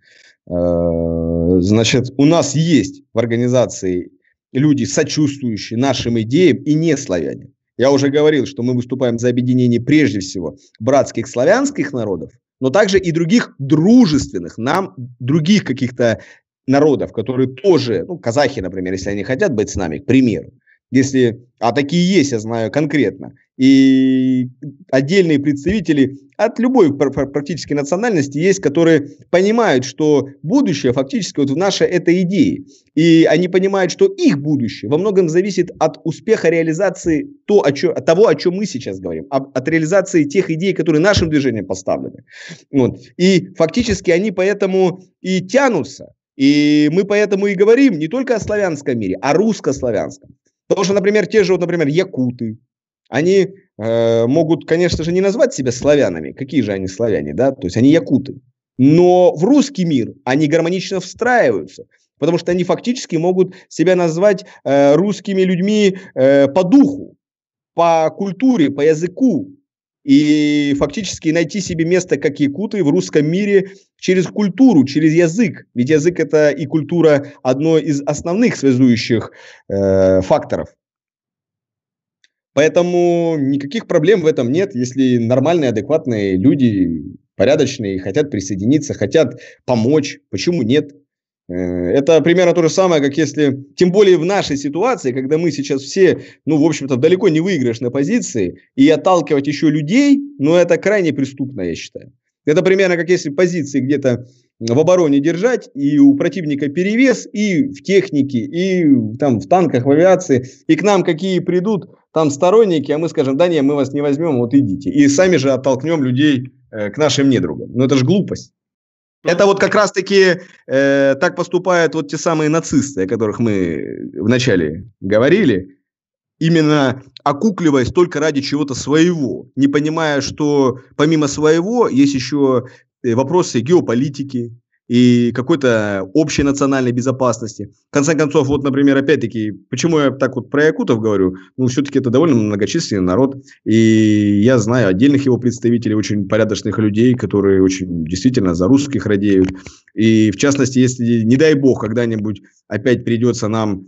Э, значит, у нас есть в организации люди, сочувствующие нашим идеям и не славяне. Я уже говорил, что мы выступаем за объединение прежде всего братских славянских народов, но также и других дружественных нам, других каких-то народов, которые тоже, ну, казахи, например, если они хотят быть с нами, к примеру, если, а такие есть, я знаю конкретно, и отдельные представители от любой практически национальности есть, которые понимают, что будущее фактически вот в нашей этой идее. И они понимают, что их будущее во многом зависит от успеха реализации то, о чё, того, о чем мы сейчас говорим, об, от реализации тех идей, которые нашим движением поставлены. Вот. И фактически они поэтому и тянутся. И мы поэтому и говорим не только о славянском мире, а русско-славянском. Потому что, например, те же, вот, например, якуты, они э, могут, конечно же, не назвать себя славянами. Какие же они славяне, да? То есть они якуты. Но в русский мир они гармонично встраиваются, потому что они фактически могут себя назвать э, русскими людьми э, по духу, по культуре, по языку. И фактически найти себе место, как якуты, в русском мире через культуру, через язык. Ведь язык – это и культура одно из основных связующих э, факторов. Поэтому никаких проблем в этом нет, если нормальные, адекватные люди, порядочные, хотят присоединиться, хотят помочь, почему нет? Э, это примерно то же самое, как если, тем более в нашей ситуации, когда мы сейчас все, ну, в общем-то, далеко не выигрыш на позиции, и отталкивать еще людей, ну, это крайне преступно, я считаю. Это примерно как если позиции где-то в обороне держать, и у противника перевес и в технике, и там в танках, в авиации, и к нам какие придут там сторонники, а мы скажем, да не, мы вас не возьмем, вот идите. И сами же оттолкнем людей э, к нашим недругам. Но ну, это же глупость. Ну, это вот как раз-таки э, так поступают вот те самые нацисты, о которых мы вначале говорили, именно окукливаясь только ради чего-то своего, не понимая, что помимо своего есть еще э, вопросы геополитики, и какой-то общей национальной безопасности. В конце концов, вот, например, опять-таки, почему я так вот про якутов говорю? Ну, все-таки это довольно многочисленный народ, и я знаю отдельных его представителей, очень порядочных людей, которые очень действительно за русских радеют. И, в частности, если, не дай бог, когда-нибудь опять придется нам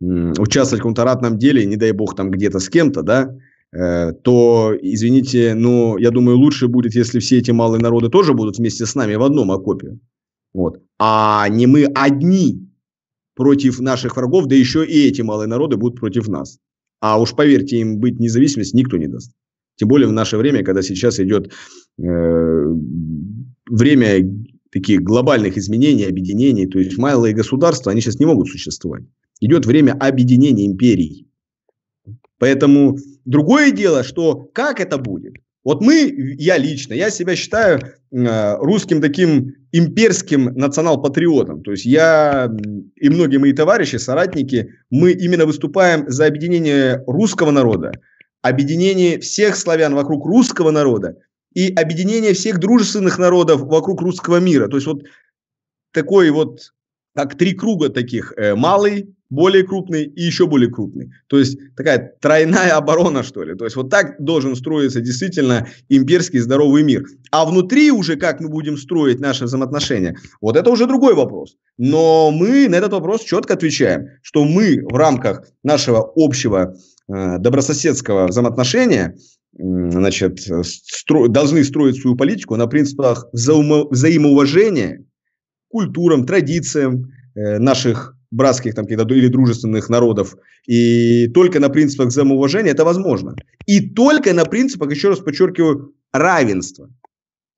участвовать в каком-то ратном деле, не дай бог, там где-то с кем-то, да, э, то, извините, но ну, я думаю, лучше будет, если все эти малые народы тоже будут вместе с нами в одном окопе. Вот. А не мы одни против наших врагов, да еще и эти малые народы будут против нас. А уж поверьте, им быть независимость никто не даст. Тем более в наше время, когда сейчас идет э, время таких глобальных изменений, объединений. То есть малые государства, они сейчас не могут существовать. Идет время объединения империй. Поэтому другое дело, что как это будет. Вот мы, я лично, я себя считаю э, русским таким имперским национал-патриотом. То есть я и многие мои товарищи, соратники, мы именно выступаем за объединение русского народа, объединение всех славян вокруг русского народа и объединение всех дружественных народов вокруг русского мира. То есть вот такой вот, как три круга таких, э, малый, более крупный и еще более крупный. То есть такая тройная оборона, что ли. То есть вот так должен строиться действительно имперский здоровый мир. А внутри уже как мы будем строить наши взаимоотношения, вот это уже другой вопрос. Но мы на этот вопрос четко отвечаем, что мы в рамках нашего общего э, добрососедского взаимоотношения значит, стро- должны строить свою политику на принципах взаимоуважения культурам, традициям э, наших братских там каких-то или дружественных народов, и только на принципах взаимоуважения это возможно. И только на принципах, еще раз подчеркиваю, равенства.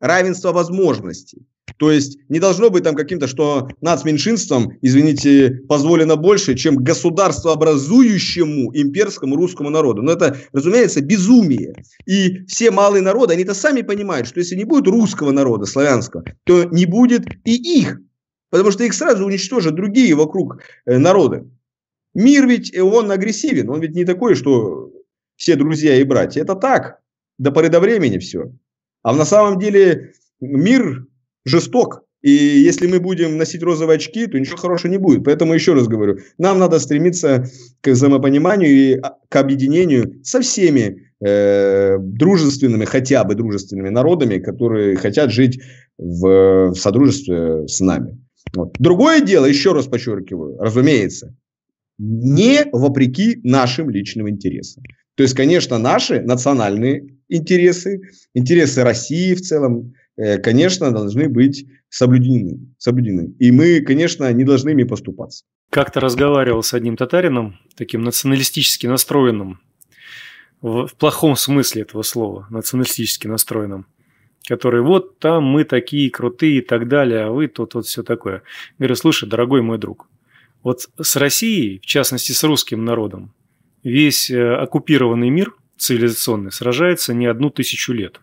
Равенство возможностей. То есть не должно быть там каким-то, что меньшинством извините, позволено больше, чем образующему имперскому русскому народу. Но это, разумеется, безумие. И все малые народы, они-то сами понимают, что если не будет русского народа, славянского, то не будет и их потому что их сразу уничтожат другие вокруг э, народы. Мир ведь, э, он агрессивен, он ведь не такой, что все друзья и братья. Это так, до поры до времени все. А на самом деле мир жесток, и если мы будем носить розовые очки, то ничего хорошего не будет. Поэтому еще раз говорю, нам надо стремиться к взаимопониманию и а, к объединению со всеми э, дружественными, хотя бы дружественными народами, которые хотят жить в, в содружестве с нами. Вот. Другое дело, еще раз подчеркиваю, разумеется, не вопреки нашим личным интересам. То есть, конечно, наши национальные интересы, интересы России в целом, э, конечно, должны быть соблюдены. соблюдены. И мы, конечно, не должны ими поступаться. Как-то разговаривал с одним татарином, таким националистически настроенным, в, в плохом смысле этого слова, националистически настроенным которые вот там мы такие крутые и так далее, а вы тут вот все такое. Говорю, слушай, дорогой мой друг, вот с Россией, в частности с русским народом, весь э, оккупированный мир цивилизационный сражается не одну тысячу лет.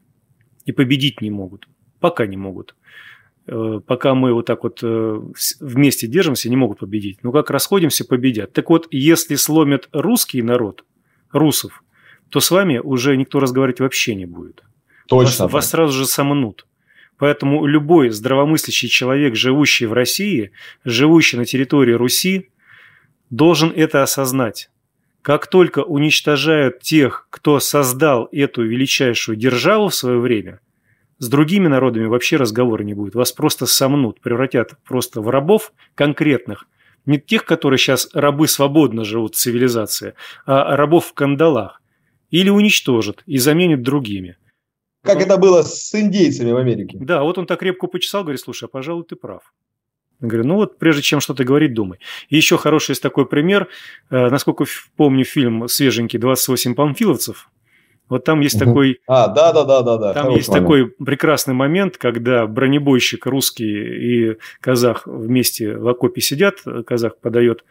И победить не могут. Пока не могут. Э, пока мы вот так вот э, вместе держимся, не могут победить. Но ну, как расходимся, победят. Так вот, если сломят русский народ, русов, то с вами уже никто разговаривать вообще не будет. Точно. Вас, вас сразу же сомнут. Поэтому любой здравомыслящий человек, живущий в России, живущий на территории Руси, должен это осознать. Как только уничтожают тех, кто создал эту величайшую державу в свое время, с другими народами вообще разговора не будет. Вас просто сомнут, превратят просто в рабов конкретных. Не тех, которые сейчас рабы свободно живут в цивилизации, а рабов в кандалах. Или уничтожат и заменят другими. Как это было с индейцами в Америке. Да, вот он так репку почесал, говорит, слушай, а, пожалуй, ты прав. Я говорю, ну вот прежде чем что-то говорить, думай. И еще хороший есть такой пример. Э, насколько помню фильм свеженький «28 панфиловцев», вот там есть такой... А, да, да, да, да, да. Там есть момент. такой прекрасный момент, когда бронебойщик русский и казах вместе в окопе сидят, казах подает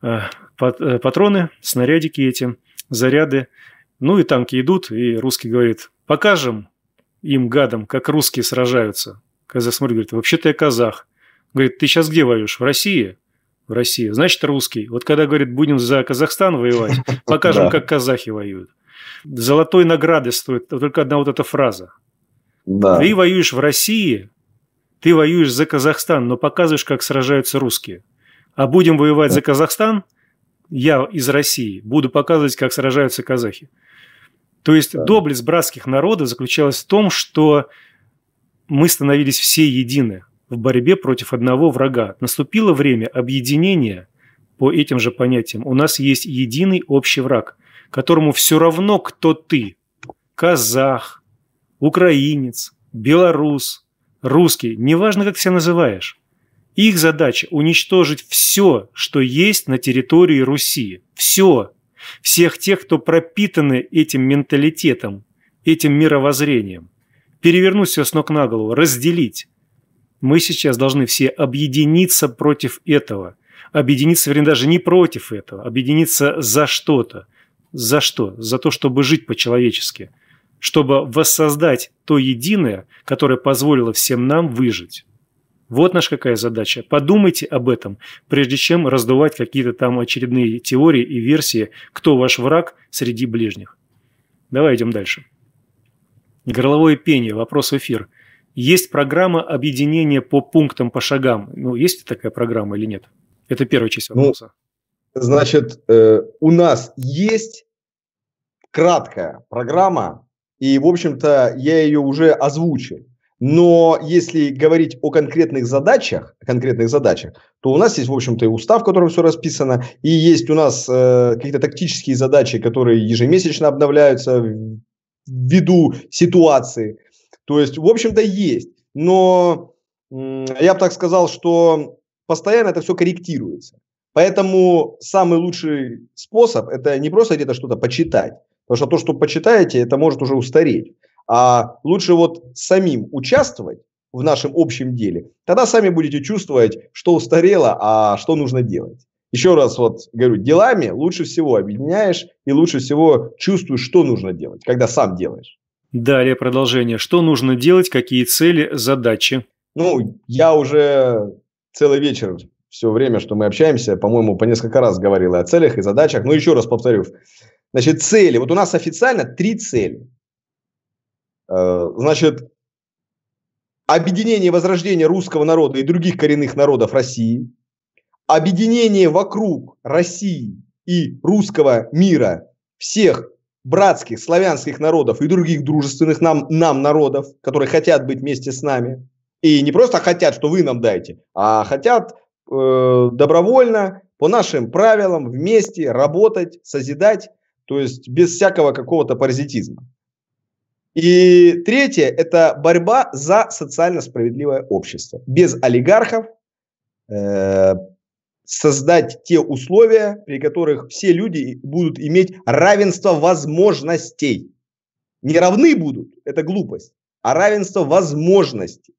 э, э патроны, снарядики эти, заряды, ну и танки идут, и русский говорит, Покажем им, гадам, как русские сражаются. Казах смотрит, говорит, вообще-то я казах. Говорит, ты сейчас где воюешь? В России? В России. Значит, русский. Вот когда, говорит, будем за Казахстан воевать, покажем, как казахи воюют. Золотой награды стоит только одна вот эта фраза. Да. Ты воюешь в России, ты воюешь за Казахстан, но показываешь, как сражаются русские. А будем воевать за Казахстан, я из России буду показывать, как сражаются казахи. То есть да. доблесть братских народов заключалась в том, что мы становились все едины в борьбе против одного врага. Наступило время объединения по этим же понятиям. У нас есть единый общий враг, которому все равно, кто ты. Казах, украинец, белорус, русский, неважно, как себя называешь. Их задача – уничтожить все, что есть на территории Руси. Все всех тех, кто пропитаны этим менталитетом, этим мировоззрением. Перевернуть все с ног на голову, разделить. Мы сейчас должны все объединиться против этого. Объединиться, вернее, даже не против этого. Объединиться за что-то. За что? За то, чтобы жить по-человечески. Чтобы воссоздать то единое, которое позволило всем нам выжить. Вот наша какая задача. Подумайте об этом, прежде чем раздувать какие-то там очередные теории и версии, кто ваш враг среди ближних. Давай идем дальше. Горловое пение. Вопрос в эфир. Есть программа объединения по пунктам, по шагам. Ну, есть такая программа или нет? Это первая часть ну, вопроса. Ну, значит, э, у нас есть краткая программа, и, в общем-то, я ее уже озвучил. Но если говорить о конкретных задачах, конкретных задачах, то у нас есть, в общем-то, и устав, в котором все расписано, и есть у нас э, какие-то тактические задачи, которые ежемесячно обновляются ввиду ситуации. То есть, в общем-то, есть. Но э, я бы так сказал, что постоянно это все корректируется. Поэтому самый лучший способ – это не просто где-то что-то почитать, потому что то, что почитаете, это может уже устареть а лучше вот самим участвовать в нашем общем деле. Тогда сами будете чувствовать, что устарело, а что нужно делать. Еще раз вот говорю, делами лучше всего объединяешь и лучше всего чувствуешь, что нужно делать, когда сам делаешь. Далее продолжение. Что нужно делать, какие цели, задачи? Ну, я уже целый вечер, все время, что мы общаемся, по-моему, по несколько раз говорил о целях, и задачах. Но еще раз повторю. Значит, цели. Вот у нас официально три цели. Э, значит, объединение возрождения русского народа и других коренных народов России, объединение вокруг России и русского мира всех братских славянских народов и других дружественных нам, нам народов, которые хотят быть вместе с нами. И не просто хотят, что вы нам дайте, а хотят э, добровольно, по нашим правилам, вместе работать, созидать, то есть без всякого какого-то паразитизма. И третье – это борьба за социально справедливое общество. Без олигархов э, создать те условия, при которых все люди будут иметь равенство возможностей. Не равны будут, это глупость, а равенство возможностей.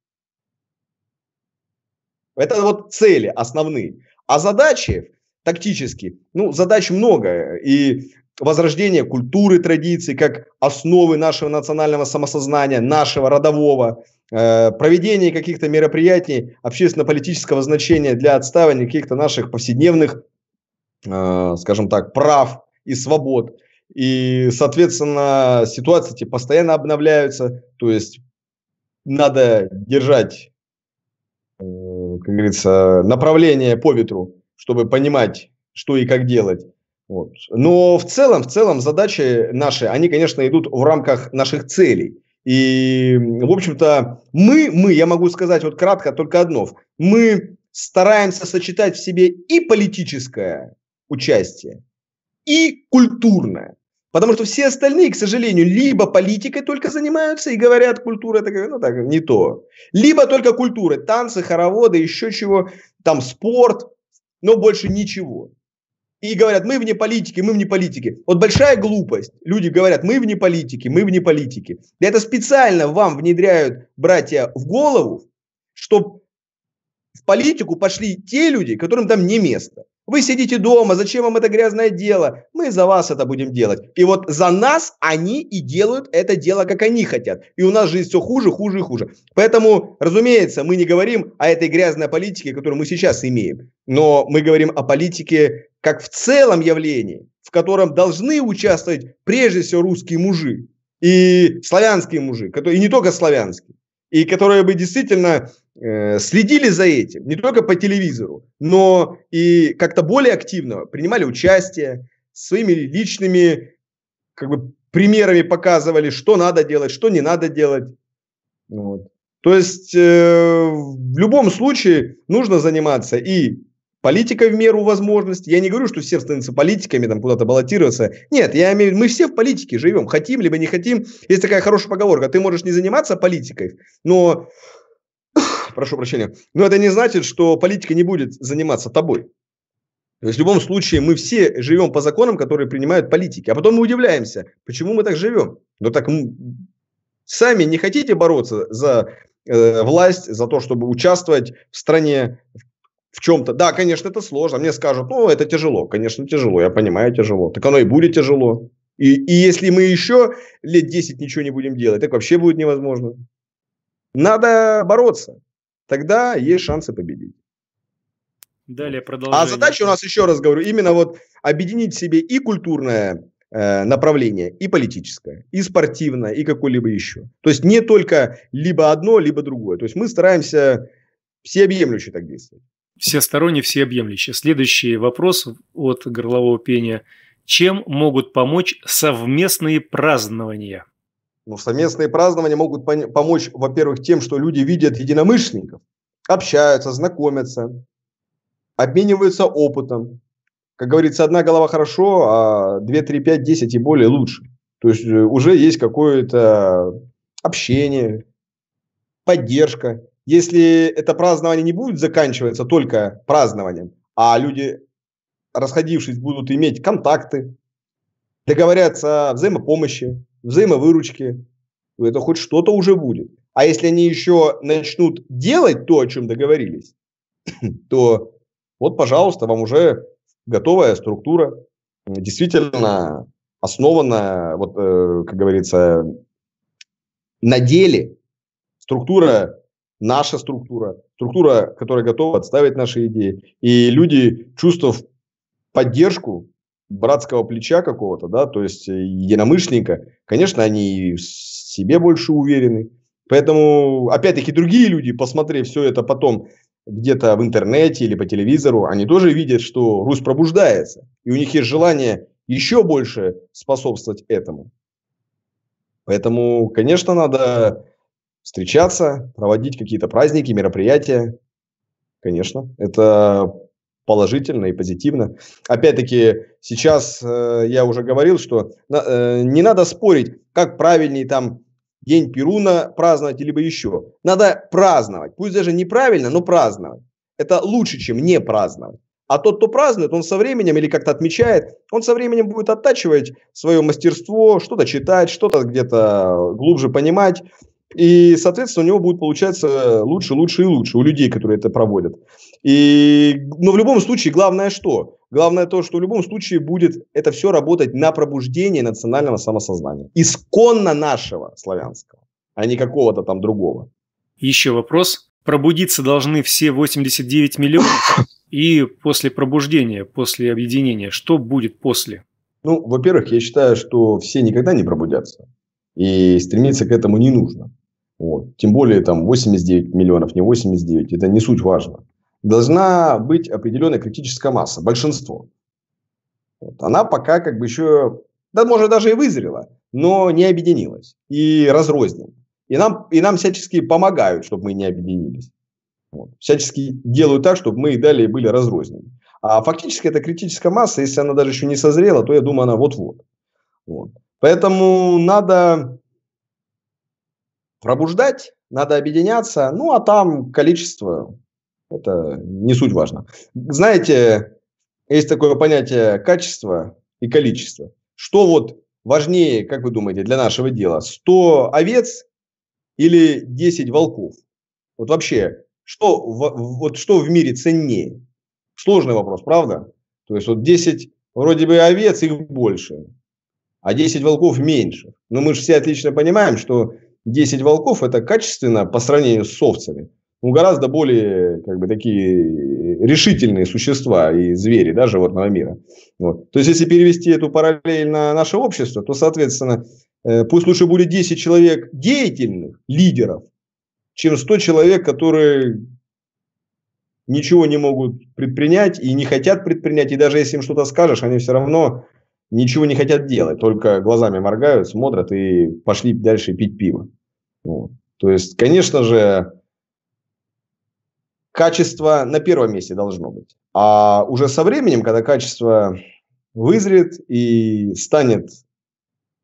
Это вот цели основные. А задачи тактически, ну, задач много. И возрождение культуры, традиций, как основы нашего национального самосознания, нашего родового, э, проведение каких-то мероприятий общественно-политического значения для отставания каких-то наших повседневных, э, скажем так, прав и свобод. И, соответственно, ситуации эти постоянно обновляются, то есть надо держать, э, как говорится, направление по ветру, чтобы понимать, что и как делать. Вот. Но в целом, в целом задачи наши, они, конечно, идут в рамках наших целей. И, в общем-то, мы, мы, я могу сказать вот кратко только одно, мы стараемся сочетать в себе и политическое участие, и культурное. Потому что все остальные, к сожалению, либо политикой только занимаются и говорят, культура это ну, так, не то. Либо только культуры, танцы, хороводы, еще чего, там спорт, но больше ничего и говорят, мы вне политики, мы вне политики. Вот большая глупость. Люди говорят, мы вне политики, мы вне политики. Да это специально вам внедряют, братья, в голову, чтобы в политику пошли те люди, которым там не место. Вы сидите дома, зачем вам это грязное дело? Мы за вас это будем делать. И вот за нас они и делают это дело, как они хотят. И у нас жизнь все хуже, хуже и хуже. Поэтому, разумеется, мы не говорим о этой грязной политике, которую мы сейчас имеем. Но мы говорим о политике как в целом явлении, в котором должны участвовать прежде всего русские мужи и славянские мужи, которые, и не только славянские, и которые бы действительно Э, следили за этим, не только по телевизору, но и как-то более активно принимали участие, своими личными как бы, примерами показывали, что надо делать, что не надо делать. Вот. То есть э, в любом случае нужно заниматься и политикой в меру возможностей. Я не говорю, что все становятся политиками, там куда-то баллотироваться. Нет, я имею в виду, мы все в политике живем, хотим либо не хотим. Есть такая хорошая поговорка, ты можешь не заниматься политикой, но прошу прощения, но это не значит, что политика не будет заниматься тобой. То есть в любом случае мы все живем по законам, которые принимают политики. А потом мы удивляемся, почему мы так живем. Но ну так сами не хотите бороться за э, власть, за то, чтобы участвовать в стране в чем-то. Да, конечно, это сложно. Мне скажут, ну, это тяжело. Конечно, тяжело. Я понимаю, тяжело. Так оно и будет тяжело. И, и если мы еще лет 10 ничего не будем делать, так вообще будет невозможно. Надо бороться тогда есть шансы победить. Далее продолжение. А задача у нас, еще раз говорю, именно вот объединить в себе и культурное э, направление, и политическое, и спортивное, и какое-либо еще. То есть не только либо одно, либо другое. То есть мы стараемся всеобъемлюще так действовать. Всесторонне, всеобъемлюще. Следующий вопрос от горлового пения. Чем могут помочь совместные празднования? Но ну, совместные празднования могут помочь, во-первых, тем, что люди видят единомышленников, общаются, знакомятся, обмениваются опытом. Как говорится, одна голова хорошо, а 2, 3, 5, 10 и более лучше. То есть э, уже есть какое-то общение, поддержка. Если это празднование не будет заканчиваться только празднованием, а люди, расходившись, будут иметь контакты, договорятся о взаимопомощи, взаимовыручки, это хоть что-то уже будет. А если они еще начнут делать то, о чем договорились, то вот, пожалуйста, вам уже готовая структура, действительно основанная, вот, э, как говорится, на деле. Структура, наша структура, структура, которая готова отставить наши идеи. И люди, чувствов поддержку, братского плеча какого-то, да, то есть э, единомышленника, конечно, они в себе больше уверены. Поэтому, опять-таки, другие люди, посмотрев все это потом где-то в интернете или по телевизору, они тоже видят, что Русь пробуждается. И у них есть желание еще больше способствовать этому. Поэтому, конечно, надо встречаться, проводить какие-то праздники, мероприятия. Конечно, это положительно и позитивно. Опять-таки, сейчас э, я уже говорил, что э, не надо спорить, как правильнее там День Перуна праздновать, либо еще. Надо праздновать. Пусть даже неправильно, но праздновать. Это лучше, чем не праздновать. А тот, кто празднует, он со временем или как-то отмечает, он со временем будет оттачивать свое мастерство, что-то читать, что-то где-то глубже понимать. И, соответственно, у него будет получаться лучше, лучше и лучше у людей, которые это проводят. И, но ну, в любом случае, главное что? Главное то, что в любом случае будет это все работать на пробуждение национального самосознания. Исконно нашего славянского, а не какого-то там другого. Еще вопрос. Пробудиться должны все 89 миллионов? И после пробуждения, после объединения, что будет после? Ну, во-первых, я считаю, что все никогда не пробудятся. И стремиться к этому не нужно. Вот. Тем более там 89 миллионов, не 89, это не суть важно должна быть определенная критическая масса, большинство. Вот. Она пока как бы еще, да, может, даже и вызрела, но не объединилась и разрознена. И нам, и нам всячески помогают, чтобы мы не объединились. Вот. Всячески делают так, чтобы мы и далее были разрознены. А фактически эта критическая масса, если она даже еще не созрела, то я думаю, она вот-вот. Вот. Поэтому надо пробуждать, надо объединяться, ну а там количество это не суть важно. Знаете, есть такое понятие качество и количество. Что вот важнее, как вы думаете, для нашего дела? 100 овец или 10 волков? Вот вообще, что, вот что в мире ценнее? Сложный вопрос, правда? То есть вот 10 вроде бы овец, их больше, а 10 волков меньше. Но мы же все отлично понимаем, что 10 волков – это качественно по сравнению с овцами ну, гораздо более, как бы, такие решительные существа и звери, да, животного мира. Вот. То есть, если перевести эту параллель на наше общество, то, соответственно, э, пусть лучше будет 10 человек деятельных, лидеров, чем 100 человек, которые ничего не могут предпринять и не хотят предпринять, и даже если им что-то скажешь, они все равно ничего не хотят делать, только глазами моргают, смотрят и пошли дальше пить пиво. Вот. То есть, конечно же, качество на первом месте должно быть. А уже со временем, когда качество вызрет и станет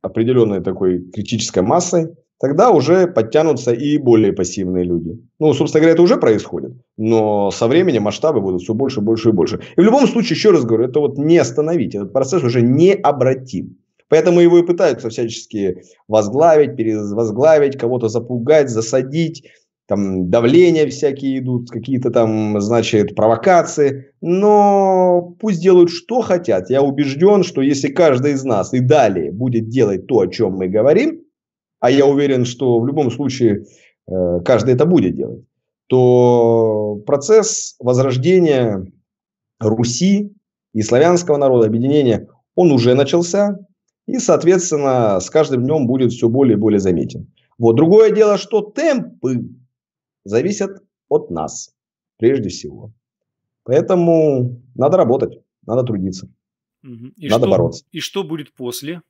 определенной такой критической массой, тогда уже подтянутся и более пассивные люди. Ну, собственно говоря, это уже происходит, но со временем масштабы будут все больше, больше и больше. И в любом случае, еще раз говорю, это вот не остановить, этот процесс уже необратим. Поэтому его и пытаются всячески возглавить, перевозглавить, кого-то запугать, засадить, там давления всякие идут, какие-то там, значит, провокации. Но пусть делают, что хотят. Я убежден, что если каждый из нас и далее будет делать то, о чем мы говорим, а я уверен, что в любом случае э, каждый это будет делать, то процесс возрождения Руси и славянского народа, объединения, он уже начался, и, соответственно, с каждым днем будет все более и более заметен. Вот другое дело, что темпы зависят от нас прежде всего. Поэтому надо работать, надо трудиться, и надо что, бороться. И что будет после?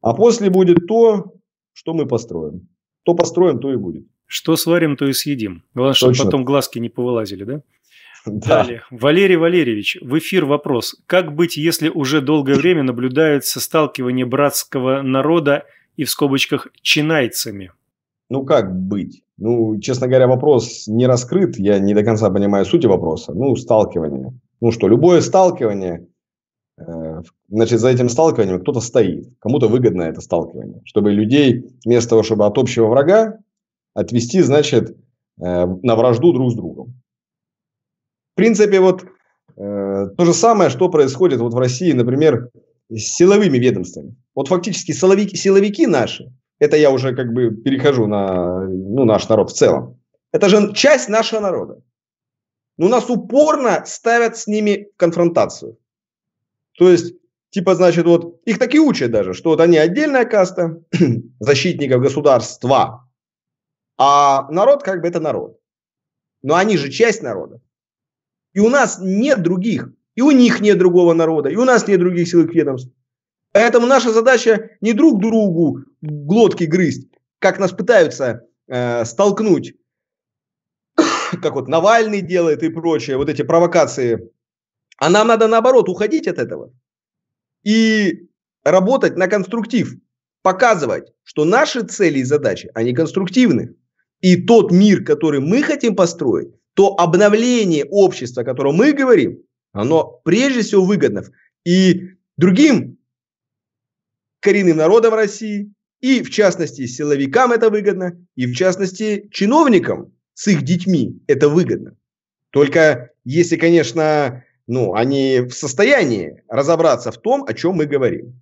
А после будет то, что мы построим. То построим, то и будет. Что сварим, то и съедим. Главное, чтобы потом глазки не повылазили, да? Да. Далее. Валерий Валерьевич, в эфир вопрос. Как быть, если уже долгое время наблюдается сталкивание братского народа и в скобочках чинайцами? Ну как быть? Ну, честно говоря, вопрос не раскрыт, я не до конца понимаю сути вопроса. Ну, сталкивание. Ну что, любое сталкивание, э, значит, за этим сталкиванием кто-то стоит, кому-то выгодно это сталкивание, чтобы людей вместо того, чтобы от общего врага отвести, значит, э, на вражду друг с другом. В принципе, вот э, то же самое, что происходит вот в России, например, с силовыми ведомствами. Вот фактически силовики, силовики наши – это я уже как бы перехожу на ну, наш народ в целом. Это же часть нашего народа. Но ну, нас упорно ставят с ними конфронтацию. То есть, типа, значит, вот их так и учат даже, что вот они отдельная каста защитников государства, а народ как бы это народ. Но они же часть народа. И у нас нет других, и у них нет другого народа, и у нас нет других силовых ведомств. Поэтому наша задача не друг другу глотки грызть, как нас пытаются э, столкнуть, как вот Навальный делает и прочее, вот эти провокации. А нам надо наоборот уходить от этого и работать на конструктив, показывать, что наши цели и задачи, они конструктивны. И тот мир, который мы хотим построить, то обновление общества, о котором мы говорим, оно прежде всего выгодно. И другим коренным народам России, и в частности силовикам это выгодно, и в частности чиновникам с их детьми это выгодно. Только если, конечно, ну, они в состоянии разобраться в том, о чем мы говорим.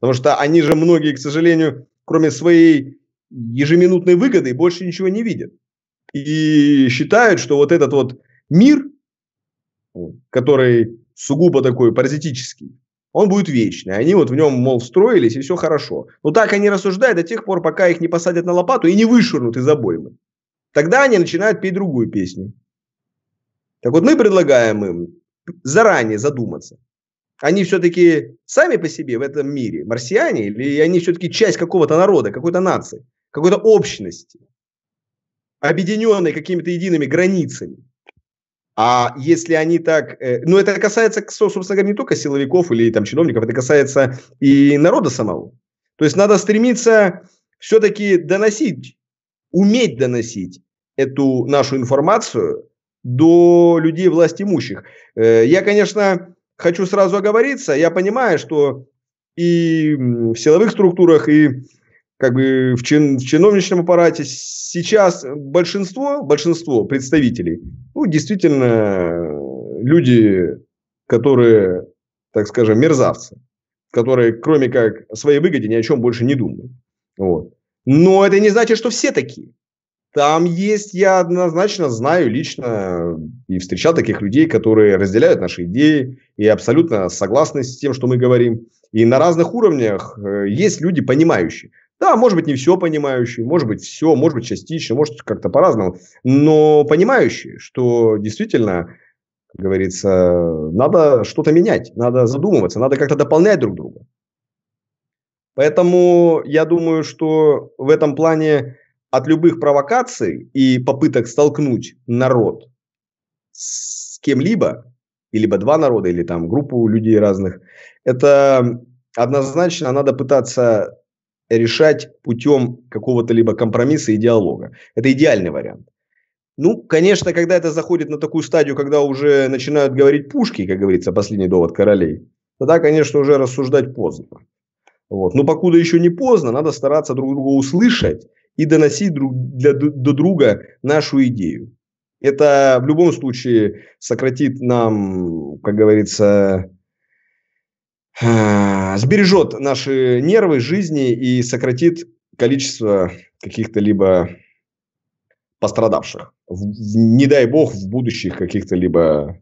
Потому что они же многие, к сожалению, кроме своей ежеминутной выгоды, больше ничего не видят. И считают, что вот этот вот мир, который сугубо такой паразитический, он будет вечный. Они вот в нем, мол, строились, и все хорошо. Но ну, так они рассуждают до тех пор, пока их не посадят на лопату и не вышвырнут из обоймы. Тогда они начинают петь другую песню. Так вот мы предлагаем им заранее задуматься. Они все-таки сами по себе в этом мире марсиане, или они все-таки часть какого-то народа, какой-то нации, какой-то общности, объединенной какими-то едиными границами? А если они так... Э, ну, это касается, собственно говоря, не только силовиков или там чиновников, это касается и народа самого. То есть надо стремиться все-таки доносить, уметь доносить эту нашу информацию до людей власть имущих. Э, я, конечно, хочу сразу оговориться, я понимаю, что и в силовых структурах, и как бы в, чин, в чиновничном аппарате сейчас большинство, большинство представителей, ну, действительно, люди, которые, так скажем, мерзавцы, которые, кроме как своей выгоде, ни о чем больше не думают. Вот. Но это не значит, что все такие. Там есть, я однозначно знаю лично и встречал таких людей, которые разделяют наши идеи и абсолютно согласны с тем, что мы говорим. И на разных уровнях э, есть люди, понимающие. Да, может быть, не все понимающие, может быть, все, может быть, частично, может, как-то по-разному, но понимающие, что действительно, как говорится, надо что-то менять, надо задумываться, надо как-то дополнять друг друга. Поэтому я думаю, что в этом плане от любых провокаций и попыток столкнуть народ с кем-либо, и либо два народа, или там группу людей разных, это однозначно надо пытаться решать путем какого-то либо компромисса и диалога. Это идеальный вариант. Ну, конечно, когда это заходит на такую стадию, когда уже начинают говорить пушки, как говорится, последний довод королей, тогда, конечно, уже рассуждать поздно. Вот. Но покуда еще не поздно, надо стараться друг друга услышать и доносить друг, для, до друга нашу идею. Это в любом случае сократит нам, как говорится, Э, сбережет наши нервы, жизни и сократит количество каких-то либо пострадавших. В, не дай бог в будущих каких-то либо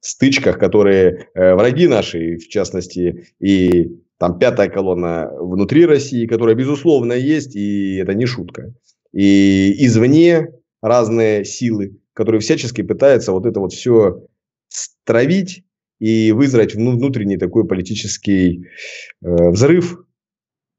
стычках, которые э, враги наши, в частности, и там пятая колонна внутри России, которая, безусловно, есть, и это не шутка. И извне разные силы, которые всячески пытаются вот это вот все стравить, и вызрать внутренний такой политический э, взрыв.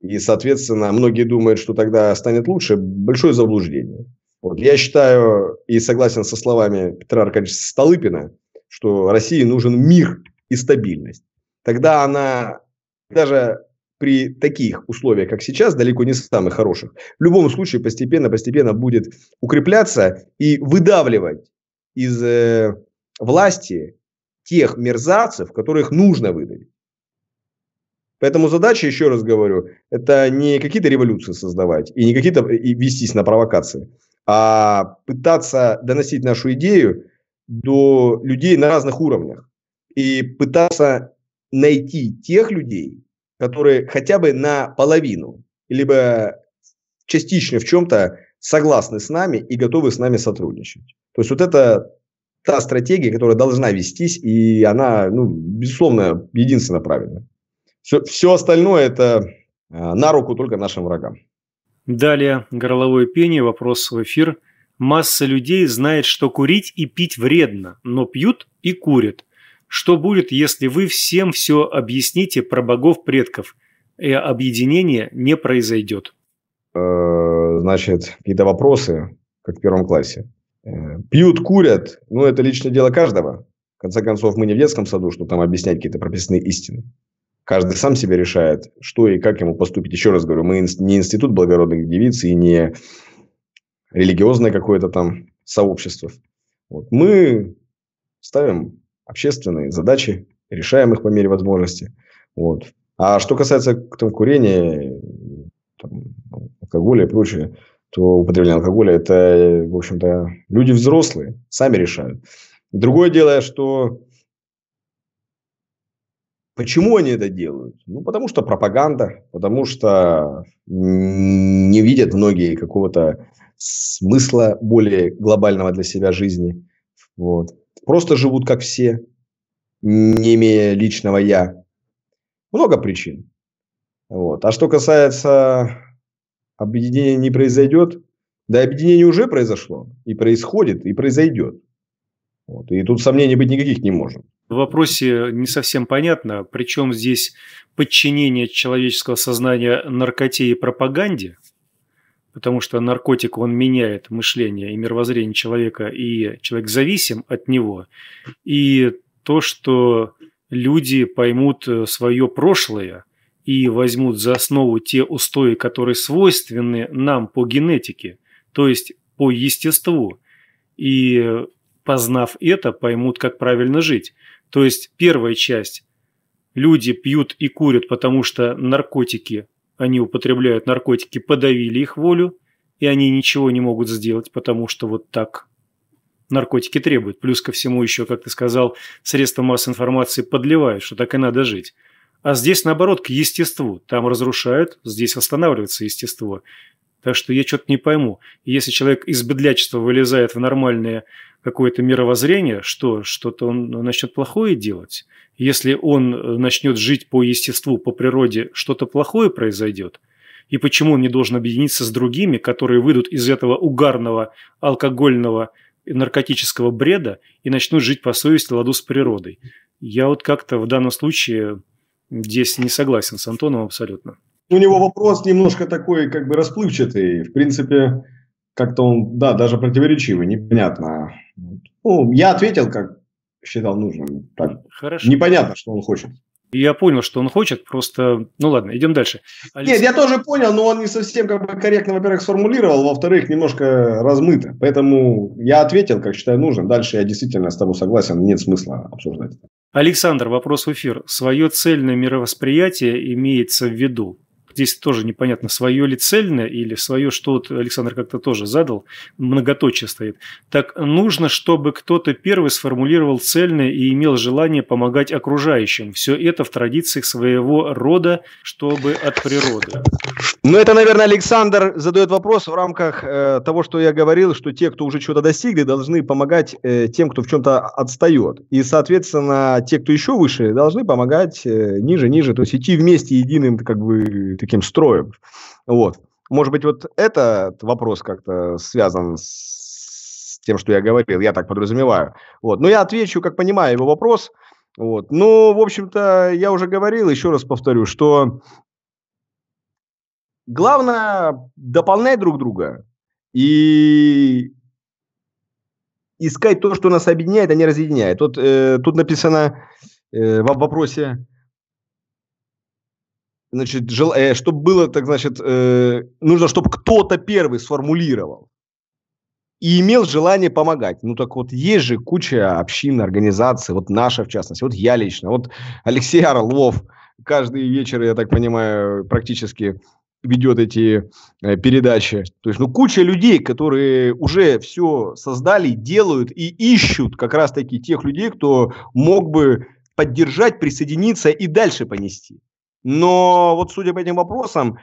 И, соответственно, многие думают, что тогда станет лучше. Большое заблуждение. Вот. Я считаю и согласен со словами Петра Аркадьевича Столыпина, что России нужен мир и стабильность. Тогда она даже при таких условиях, как сейчас, далеко не самых хороших, в любом случае постепенно-постепенно будет укрепляться и выдавливать из э, власти тех мерзавцев, которых нужно выдавить. Поэтому задача, еще раз говорю, это не какие-то революции создавать и не какие-то э, и вестись на провокации, а пытаться доносить нашу идею до людей на разных уровнях и пытаться найти тех людей, которые хотя бы наполовину, либо частично в чем-то согласны с нами и готовы с нами сотрудничать. То есть вот это та стратегия, которая должна вестись, и она, ну, безусловно, единственно правильная. Все, все остальное это э, на руку только нашим врагам. Далее, горловое пение, вопрос в эфир. Масса людей знает, что курить и пить вредно, но пьют и курят. Что будет, если вы всем все объясните про богов предков, и объединение не произойдет? Э, значит, какие-то вопросы, как в первом классе. Э, пьют, курят, ну, это личное дело каждого. В конце концов, мы не в детском саду, чтобы там объяснять какие-то прописные истины. Каждый сам себе решает, что и как ему поступить. Еще раз говорю, мы не институт благородных девиц и не религиозное какое-то там сообщество. Вот. Мы ставим общественные задачи, решаем их по мере возможности. Вот. А что касается там, курения, там, алкоголя и прочее, то употребление алкоголя – это, в общем-то, люди взрослые, сами решают. Другое дело, что Почему они это делают? Ну, потому что пропаганда, потому что не видят многие какого-то смысла более глобального для себя жизни. Вот. Просто живут как все, не имея личного «я». Много причин. Вот. А что касается объединение не произойдет. Да объединение уже произошло, и происходит, и произойдет. Вот. И тут сомнений быть никаких не может. В вопросе не совсем понятно, причем здесь подчинение человеческого сознания наркоте и пропаганде, потому что наркотик, он меняет мышление и мировоззрение человека, и человек зависим от него, и то, что люди поймут э, свое прошлое, и возьмут за основу те устои, которые свойственны нам по генетике, то есть по естеству, и, познав это, поймут, как правильно жить. То есть первая часть – люди пьют и курят, потому что наркотики, они употребляют наркотики, подавили их волю, и они ничего не могут сделать, потому что вот так наркотики требуют. Плюс ко всему еще, как ты сказал, средства массовой информации подливают, что так и надо жить. А здесь, наоборот, к естеству. Там разрушают, здесь восстанавливается естество. Так что я что-то не пойму. Если человек из бедлячества вылезает в нормальное какое-то мировоззрение, что что-то он начнет плохое делать. Если он э, начнет жить по естеству, по природе, что-то плохое произойдет. И почему он не должен объединиться с другими, которые выйдут из этого угарного, алкогольного, наркотического бреда и начнут жить по совести ладу с природой. Я вот как-то в данном случае Здесь не согласен с Антоном абсолютно. У него вопрос немножко такой, как бы расплывчатый. В принципе, как-то он, да, даже противоречивый, непонятно. Ну, я ответил, как считал нужным. Так. Хорошо. Непонятно, что он хочет. Я понял, что он хочет, просто... Ну ладно, идем дальше. Алекс... Нет, я тоже понял, но он не совсем как бы корректно, во-первых, сформулировал, во-вторых, немножко размыто. Поэтому я ответил, как считаю нужным. Дальше я действительно с тобой согласен, нет смысла обсуждать. Александр, вопрос в эфир. Свое цельное мировосприятие имеется в виду? Здесь тоже непонятно, свое ли цельное или свое, что вот Александр как-то тоже задал, многоточие стоит. Так нужно, чтобы кто-то первый сформулировал цельное и имел желание помогать окружающим. Все это в традициях своего рода, чтобы от природы. Ну, это, наверное, Александр задает вопрос в рамках э, того, что я говорил, что те, кто уже чего-то достигли, должны помогать э, тем, кто в чем-то отстает. И, соответственно, те, кто еще выше, должны помогать э, ниже, ниже. То есть идти вместе единым, как бы, таким строем. Вот. Может быть, вот этот вопрос как-то связан с тем, что я говорил, я так подразумеваю. Вот. Но я отвечу, как понимаю его вопрос. Вот. Ну, в общем-то, я уже говорил, еще раз повторю, что главное дополнять друг друга и искать то, что нас объединяет, а не разъединяет. Вот э, тут написано э, в вопросе, значит, жел... э, чтобы было, так значит, э, нужно, чтобы кто-то первый сформулировал и имел желание помогать. Ну так вот, есть же куча общин, организаций, вот наша в частности, вот я лично, вот Алексей Орлов каждый вечер, я так понимаю, практически ведет эти э, передачи. То есть, ну, куча людей, которые уже все создали, делают и ищут как раз-таки тех людей, кто мог бы поддержать, присоединиться и дальше понести. Но вот судя по этим вопросам,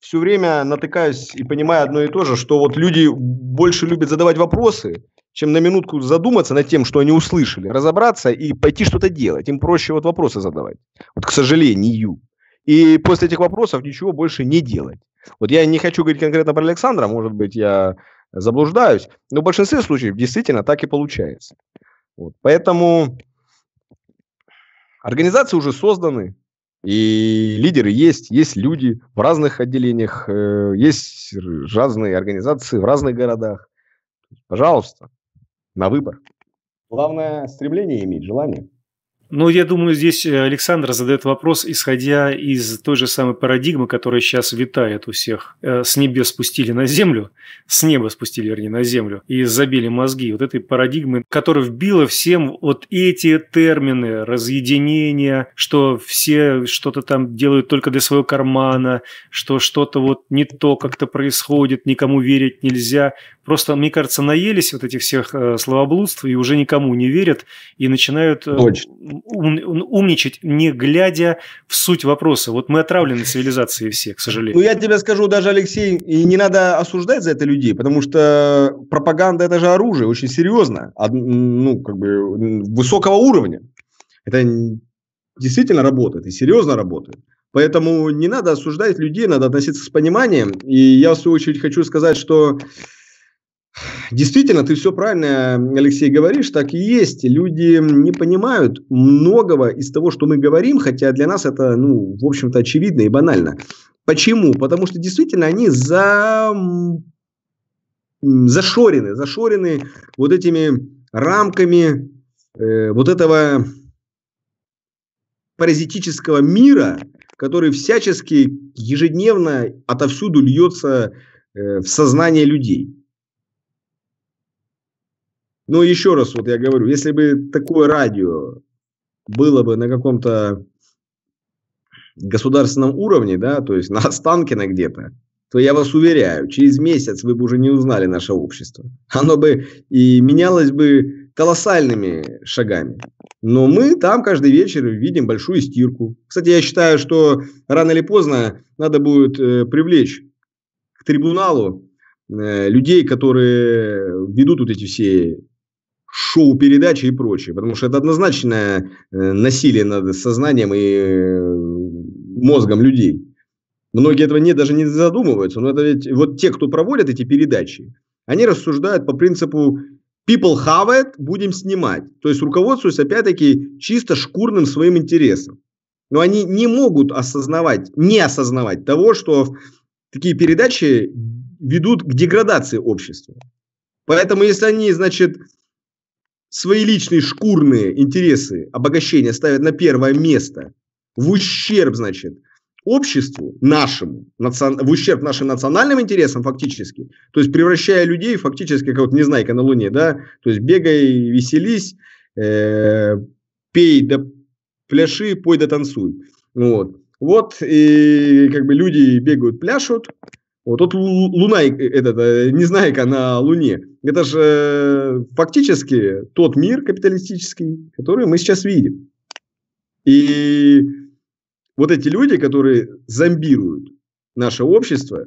все время натыкаюсь и понимаю одно и то же, что вот люди больше любят задавать вопросы, чем на минутку задуматься над тем, что они услышали, разобраться и пойти что-то делать. Им проще вот вопросы задавать. Вот, к сожалению. И после этих вопросов ничего больше не делать. Вот я не хочу говорить конкретно про Александра, может быть, я заблуждаюсь, но в большинстве случаев действительно так и получается. Вот. Поэтому организации уже созданы, и лидеры есть, есть люди в разных отделениях, э, есть разные организации в разных городах. Пожалуйста, на выбор. Главное стремление иметь, желание. Ну, я думаю, здесь э, Александр задает вопрос, исходя из той же самой парадигмы, которая сейчас витает у всех. Э, с небес спустили на землю, с неба спустили, вернее, на землю, и забили мозги. Вот этой парадигмы, которая вбила всем вот эти термины разъединения, что все что-то там делают только для своего кармана, что что-то вот не то как-то происходит, никому верить нельзя. Просто, мне кажется, наелись вот этих всех э, словоблудств и уже никому не верят, и начинают... Точно ум, умничать, не глядя в суть вопроса. Вот мы отравлены цивилизацией все, к сожалению. Ну, я тебе скажу, даже, Алексей, и не надо осуждать за это людей, потому что пропаганда – это же оружие, очень серьезно, ну, как бы высокого уровня. Это действительно работает и серьезно работает. Поэтому не надо осуждать людей, надо относиться с пониманием. И я, в свою очередь, хочу сказать, что Действительно, ты все правильно, Алексей, говоришь, так и есть. Люди не понимают многого из того, что мы говорим, хотя для нас это, ну, в общем-то, очевидно и банально. Почему? Потому что действительно они за... зашорены, зашорены вот этими рамками э, вот этого паразитического мира, который всячески ежедневно отовсюду льется э, в сознание людей. Но еще раз вот я говорю, если бы такое радио было бы на каком-то государственном уровне, да, то есть на Останкино где-то, то я вас уверяю, через месяц вы бы уже не узнали наше общество. Оно бы и менялось бы колоссальными шагами. Но мы там каждый вечер видим большую стирку. Кстати, я считаю, что рано или поздно надо будет э, привлечь к трибуналу э, людей, которые ведут вот эти все шоу-передачи и прочее, потому что это однозначное э, насилие над сознанием и э, мозгом людей. Многие этого не, даже не задумываются, но это ведь вот те, кто проводят эти передачи, они рассуждают по принципу people have it, будем снимать. То есть руководствуясь опять-таки чисто шкурным своим интересом. Но они не могут осознавать, не осознавать того, что такие передачи ведут к деградации общества. Поэтому если они, значит, свои личные шкурные интересы обогащения ставят на первое место, в ущерб, значит, обществу нашему, в ущерб нашим национальным интересам фактически, то есть превращая людей фактически как вот незнайка на Луне, да, то есть бегай, веселись, э, пей да пляши, пой да танцуй. Вот. Вот и как бы люди бегают, пляшут, вот тут Луна, э, этот, э, Незнайка на Луне. Это же э, фактически тот мир капиталистический, который мы сейчас видим. И вот эти люди, которые зомбируют наше общество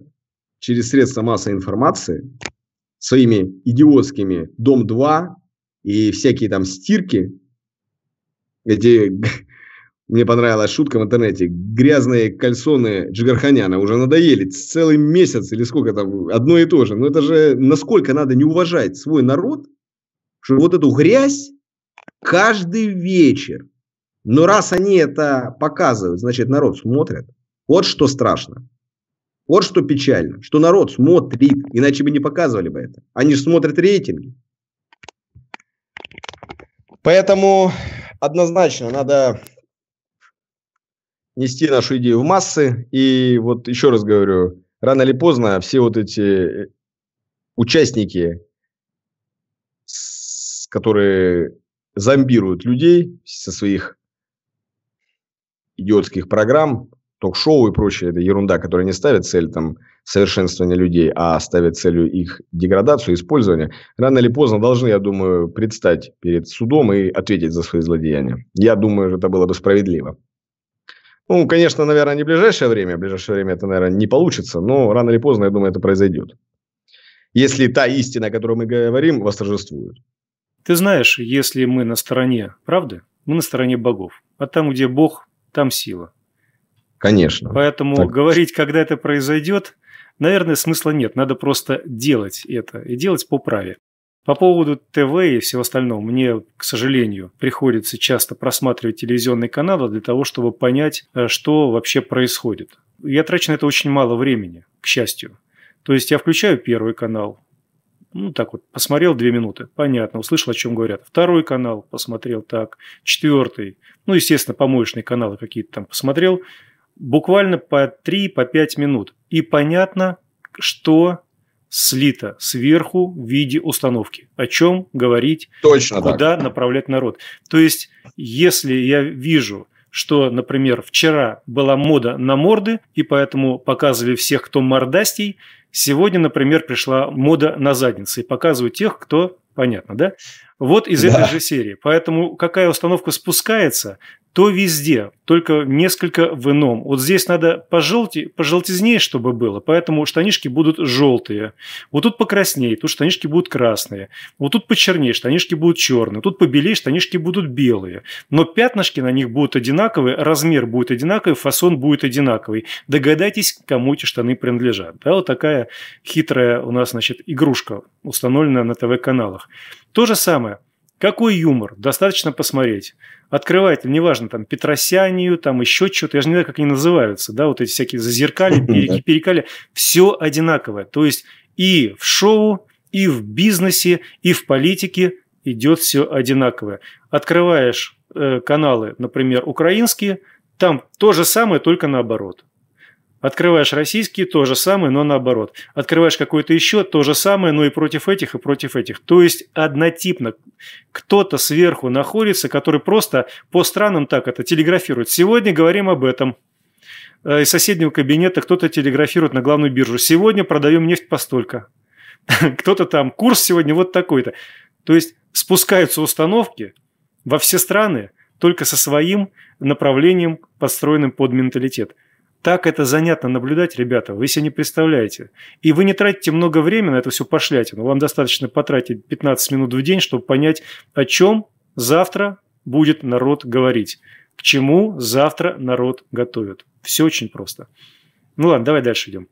через средства массовой информации, своими идиотскими «Дом-2» и всякие там стирки, эти мне понравилась шутка в интернете. Грязные кальсоны Джигарханяна уже надоели целый месяц или сколько там, одно и то же. Но это же насколько надо не уважать свой народ, что вот эту грязь каждый вечер. Но раз они это показывают, значит народ смотрит. Вот что страшно. Вот что печально, что народ смотрит, иначе бы не показывали бы это. Они же смотрят рейтинги. Поэтому однозначно надо нести нашу идею в массы. И вот еще раз говорю, рано или поздно все вот эти э, участники, которые зомбируют людей со своих идиотских программ, ток-шоу и прочее, это ерунда, которая не ставит цель там совершенствования людей, а ставит целью их деградацию, использование, рано или поздно должны, я думаю, предстать перед судом и ответить за свои злодеяния. Я думаю, это было бы справедливо. Ну, конечно, наверное, не в ближайшее время. В ближайшее время это, наверное, не получится, но рано или поздно, я думаю, это произойдет. Если та истина, о которой мы говорим, восторжествует. Ты знаешь, если мы на стороне правды, мы на стороне богов. А там, где Бог, там сила. Конечно. Поэтому так. говорить, когда это произойдет, наверное, смысла нет. Надо просто делать это. И делать по праве. По поводу ТВ и всего остального, мне, к сожалению, приходится часто просматривать телевизионные каналы для того, чтобы понять, э, что вообще происходит. Я трачу на это очень мало времени, к счастью. То есть я включаю первый канал, ну так вот, посмотрел две минуты, понятно, услышал, о чем говорят. Второй канал посмотрел так, четвертый, ну, естественно, помоечные каналы какие-то там посмотрел, буквально по 3-5 по минут. И понятно, что слито сверху в виде установки. О чем говорить, Точно куда так. направлять народ. То есть, если я вижу, что, например, вчера была мода на морды, и поэтому показывали всех, кто мордастей, сегодня, например, пришла мода на задницы, и показывают тех, кто понятно, да? Вот из да. этой же серии. Поэтому какая установка спускается, то везде, только несколько в ином. Вот здесь надо пожелте, пожелтизнее, чтобы было, поэтому штанишки будут желтые. Вот тут покраснее, тут штанишки будут красные. Вот тут почернее, штанишки будут черные. Тут побелее, штанишки будут белые. Но пятнышки на них будут одинаковые, размер будет одинаковый, фасон будет одинаковый. Догадайтесь, кому эти штаны принадлежат. Да, вот такая хитрая у нас, значит, игрушка, установленная на ТВ-каналах. То же самое – какой юмор? Достаточно посмотреть открыватель, неважно, там, Петросянию, там, еще что-то, я же не знаю, как они называются, да, вот эти всякие зазеркали, перекали, перекали, все одинаковое. То есть и в шоу, и в бизнесе, и в политике идет все одинаковое. Открываешь э, каналы, например, украинские, там то же самое, только наоборот. Открываешь российские, то же самое, но наоборот. Открываешь какой-то еще, то же самое, но и против этих, и против этих. То есть однотипно. Кто-то сверху находится, который просто по странам так это телеграфирует. Сегодня говорим об этом. Э, из соседнего кабинета кто-то телеграфирует на главную биржу. Сегодня продаем нефть постолько. Кто-то там, курс сегодня вот такой-то. То есть спускаются установки во все страны только со своим направлением, подстроенным под менталитет – так это занятно наблюдать, ребята, вы себе не представляете. И вы не тратите много времени на это все пошлять, но Вам достаточно потратить 15 минут в день, чтобы понять, о чем завтра будет народ говорить, к чему завтра народ готовит. Все очень просто. Ну ладно, давай дальше идем.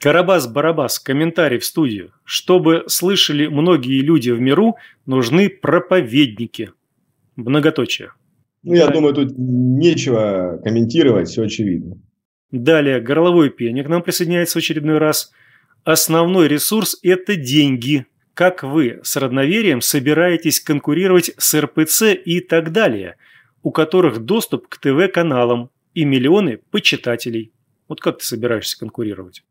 Карабас-Барабас, комментарий в студию. Чтобы слышали многие люди в миру, нужны проповедники. Многоточие. Ну, я думаю, тут нечего комментировать, все очевидно. Далее, горловой пение к нам присоединяется в очередной раз. Основной ресурс – это деньги. Как вы с родноверием собираетесь конкурировать с РПЦ и так далее, у которых доступ к ТВ-каналам и миллионы почитателей? Вот как ты собираешься конкурировать?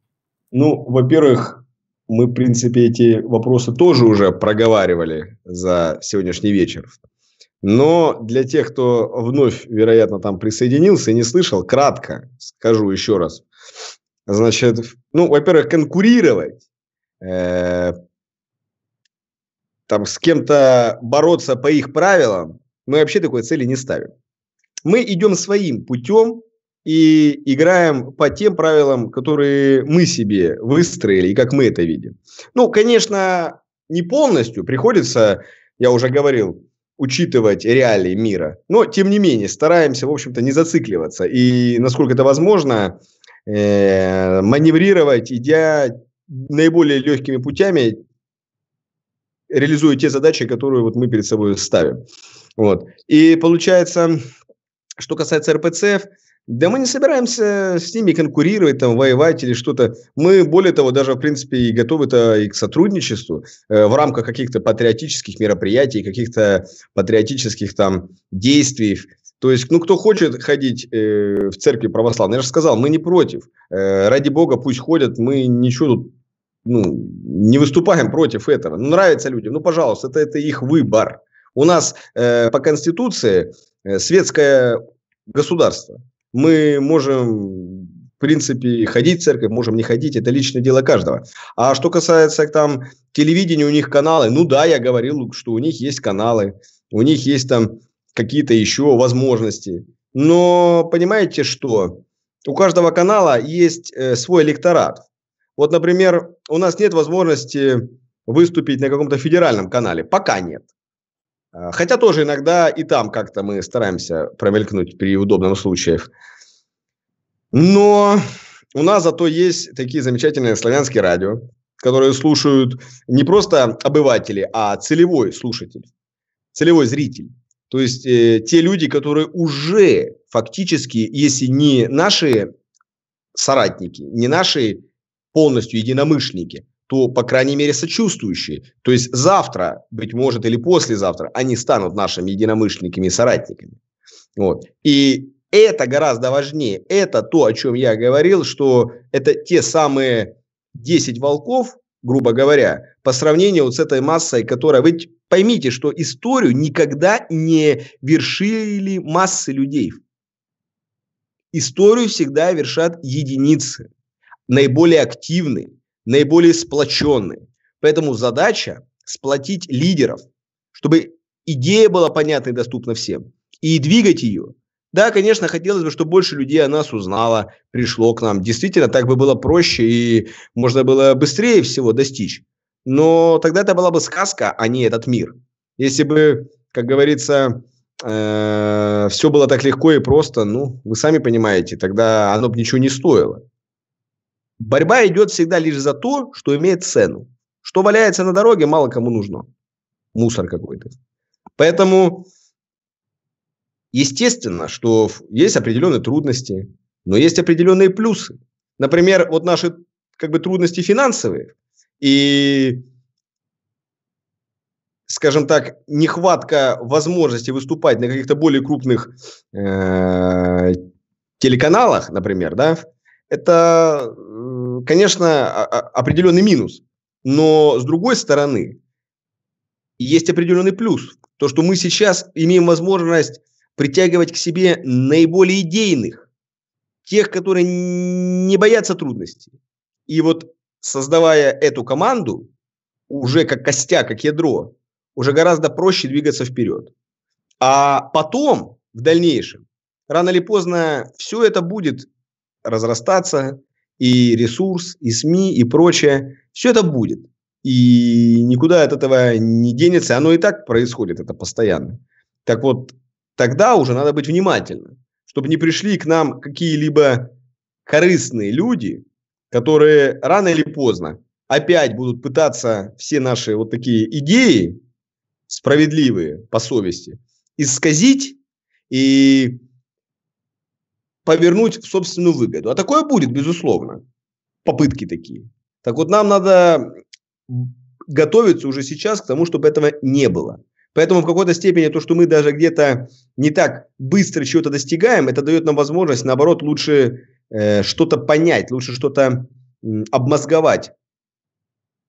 Ну, во-первых, мы, в принципе, эти вопросы тоже уже проговаривали за сегодняшний вечер. Но для тех, кто вновь, вероятно, там присоединился и не слышал, кратко скажу еще раз. Значит, ну, во-первых, конкурировать, э, там с кем-то бороться по их правилам, мы вообще такой цели не ставим. Мы идем своим путем и играем по тем правилам, которые мы себе выстроили и как мы это видим. Ну, конечно, не полностью. Приходится, я уже говорил, учитывать реалии мира. Но, тем не менее, стараемся, в общем-то, не зацикливаться. И, насколько это возможно, э, маневрировать, идя наиболее легкими путями, реализуя те задачи, которые вот мы перед собой ставим. Вот. И получается, что касается РПЦ, да мы не собираемся с ними конкурировать, там, воевать или что-то. Мы, более того, даже, в принципе, и готовы-то и к сотрудничеству э, в рамках каких-то патриотических мероприятий, каких-то патриотических там действий. То есть, ну, кто хочет ходить э, в церкви православной, я же сказал, мы не против. Э, ради бога пусть ходят, мы ничего тут ну, не выступаем против этого. Ну, нравится людям, ну, пожалуйста, это, это их выбор. У нас э, по Конституции э, светское государство. Мы можем, в принципе, ходить в церковь, можем не ходить, это личное дело каждого. А что касается там телевидения, у них каналы, ну да, я говорил, что у них есть каналы, у них есть там какие-то еще возможности. Но понимаете что? У каждого канала есть э, свой электорат. Вот, например, у нас нет возможности выступить на каком-то федеральном канале. Пока нет. А, хотя тоже иногда и там как-то мы стараемся промелькнуть при удобном случае, Но у нас зато есть такие замечательные славянские радио, которые слушают не просто обыватели, а целевой слушатель, целевой зритель. То есть э, те люди, которые уже фактически, если не наши соратники, не наши полностью единомышленники, то, по крайней мере, сочувствующие. То есть завтра, быть может, или послезавтра, они станут нашими единомышленниками и соратниками. Вот. И это гораздо важнее. Это то, о чем я говорил, что это те самые 10 волков, грубо говоря, по сравнению вот с этой массой, которая... Вы поймите, что историю никогда не вершили массы людей. Историю всегда вершат единицы, наиболее активные наиболее сплоченные. Поэтому задача сплотить лидеров, чтобы идея была понятна и доступна всем, и двигать ее. Да, конечно, хотелось бы, чтобы больше людей о нас узнало, пришло к нам. Действительно, так бы было проще и можно было быстрее всего достичь. Но тогда это была бы сказка, а не этот мир. Если бы, как говорится, э, все было так легко и просто, ну, вы сами понимаете, тогда оно бы ничего не стоило. Борьба идет всегда лишь за то, что имеет цену. Что валяется на дороге, мало кому нужно. Мусор какой-то. Поэтому, естественно, что есть определенные трудности, но есть определенные плюсы. Например, вот наши как бы трудности финансовые и, скажем так, нехватка возможности выступать на каких-то более крупных э, телеканалах, например, да, это, конечно, определенный минус. Но с другой стороны, есть определенный плюс. То, что мы сейчас имеем возможность притягивать к себе наиболее идейных, тех, которые не боятся трудностей. И вот создавая эту команду, уже как костя, как ядро, уже гораздо проще двигаться вперед. А потом, в дальнейшем, рано или поздно все это будет разрастаться, и ресурс, и СМИ, и прочее. Все это будет. И никуда от этого не денется. Оно и так происходит, это постоянно. Так вот, тогда уже надо быть внимательным, чтобы не пришли к нам какие-либо корыстные люди, которые рано или поздно опять будут пытаться все наши вот такие идеи справедливые по совести исказить и повернуть в собственную выгоду. А такое будет, безусловно. Попытки такие. Так вот, нам надо готовиться уже сейчас к тому, чтобы этого не было. Поэтому в какой-то степени то, что мы даже где-то не так быстро чего-то достигаем, это дает нам возможность, наоборот, лучше э, что-то понять, лучше что-то э, обмозговать,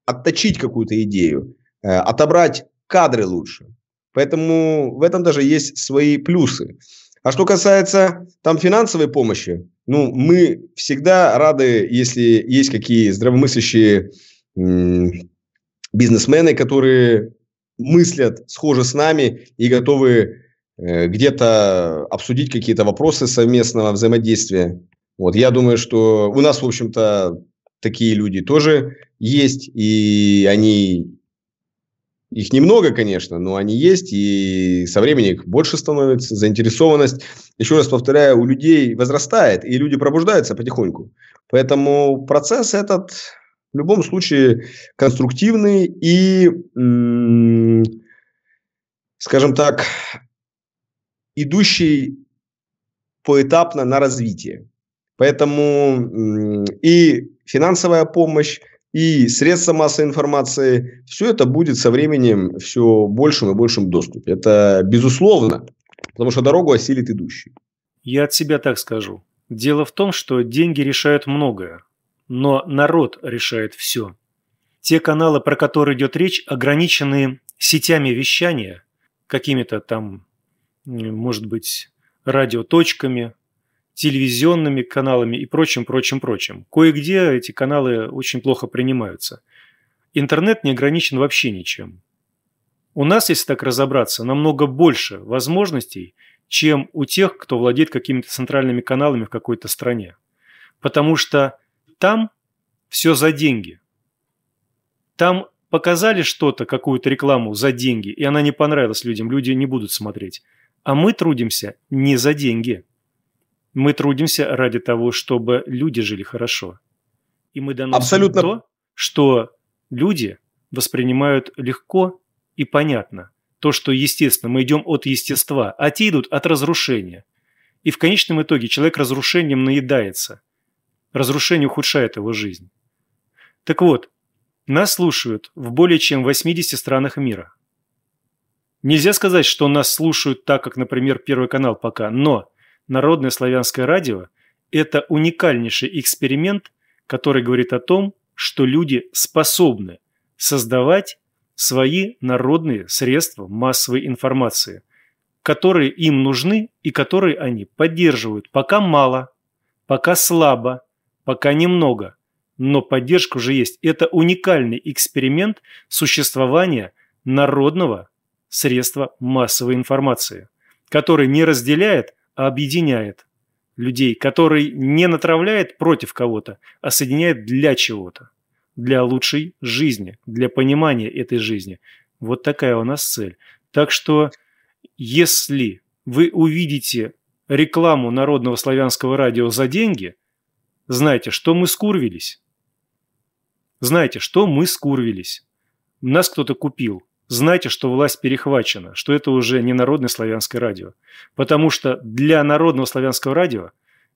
отточить какую-то идею, э, отобрать кадры лучше. Поэтому в этом даже есть свои плюсы. А что касается там финансовой помощи, ну, мы всегда рады, если есть какие здравомыслящие бизнесмены, которые мыслят схоже с нами и готовы э, где-то обсудить какие-то вопросы совместного взаимодействия. Вот, я думаю, что у нас, в общем-то, такие люди тоже есть, и они их немного, конечно, но они есть, и со временем их больше становится, заинтересованность, еще раз повторяю, у людей возрастает, и люди пробуждаются потихоньку. Поэтому процесс этот в любом случае конструктивный и, скажем так, идущий поэтапно на развитие. Поэтому и финансовая помощь, и средства массовой информации, все это будет со временем все большим и большим доступе. Это безусловно, потому что дорогу осилит идущий. Я от себя так скажу. Дело в том, что деньги решают многое, но народ решает все. Те каналы, про которые идет речь, ограничены сетями вещания, какими-то там, может быть, радиоточками, телевизионными каналами и прочим, прочим, прочим. Кое-где эти каналы очень плохо принимаются. Интернет не ограничен вообще ничем. У нас, если так разобраться, намного больше возможностей, чем у тех, кто владеет какими-то центральными каналами в какой-то стране. Потому что там все за деньги. Там показали что-то, какую-то рекламу за деньги, и она не понравилась людям, люди не будут смотреть. А мы трудимся не за деньги. Мы трудимся ради того, чтобы люди жили хорошо. И мы доносим Абсолютно... то, что люди воспринимают легко и понятно. То, что естественно. Мы идем от естества, а те идут от разрушения. И в конечном итоге человек разрушением наедается. Разрушение ухудшает его жизнь. Так вот, нас слушают в более чем 80 странах мира. Нельзя сказать, что нас слушают так, как, например, Первый канал пока, но Народное славянское радио – это уникальнейший эксперимент, который говорит о том, что люди способны создавать свои народные средства массовой информации, которые им нужны и которые они поддерживают пока мало, пока слабо, пока немного, но поддержка уже есть. Это уникальный эксперимент существования народного средства массовой информации, который не разделяет а объединяет людей, который не натравляет против кого-то, а соединяет для чего-то, для лучшей жизни, для понимания этой жизни. Вот такая у нас цель. Так что, если вы увидите рекламу Народного славянского радио за деньги, знайте, что мы скурвились. знаете, что мы скурвились. Нас кто-то купил – Знайте, что власть перехвачена, что это уже не народное славянское радио. Потому что для народного славянского радио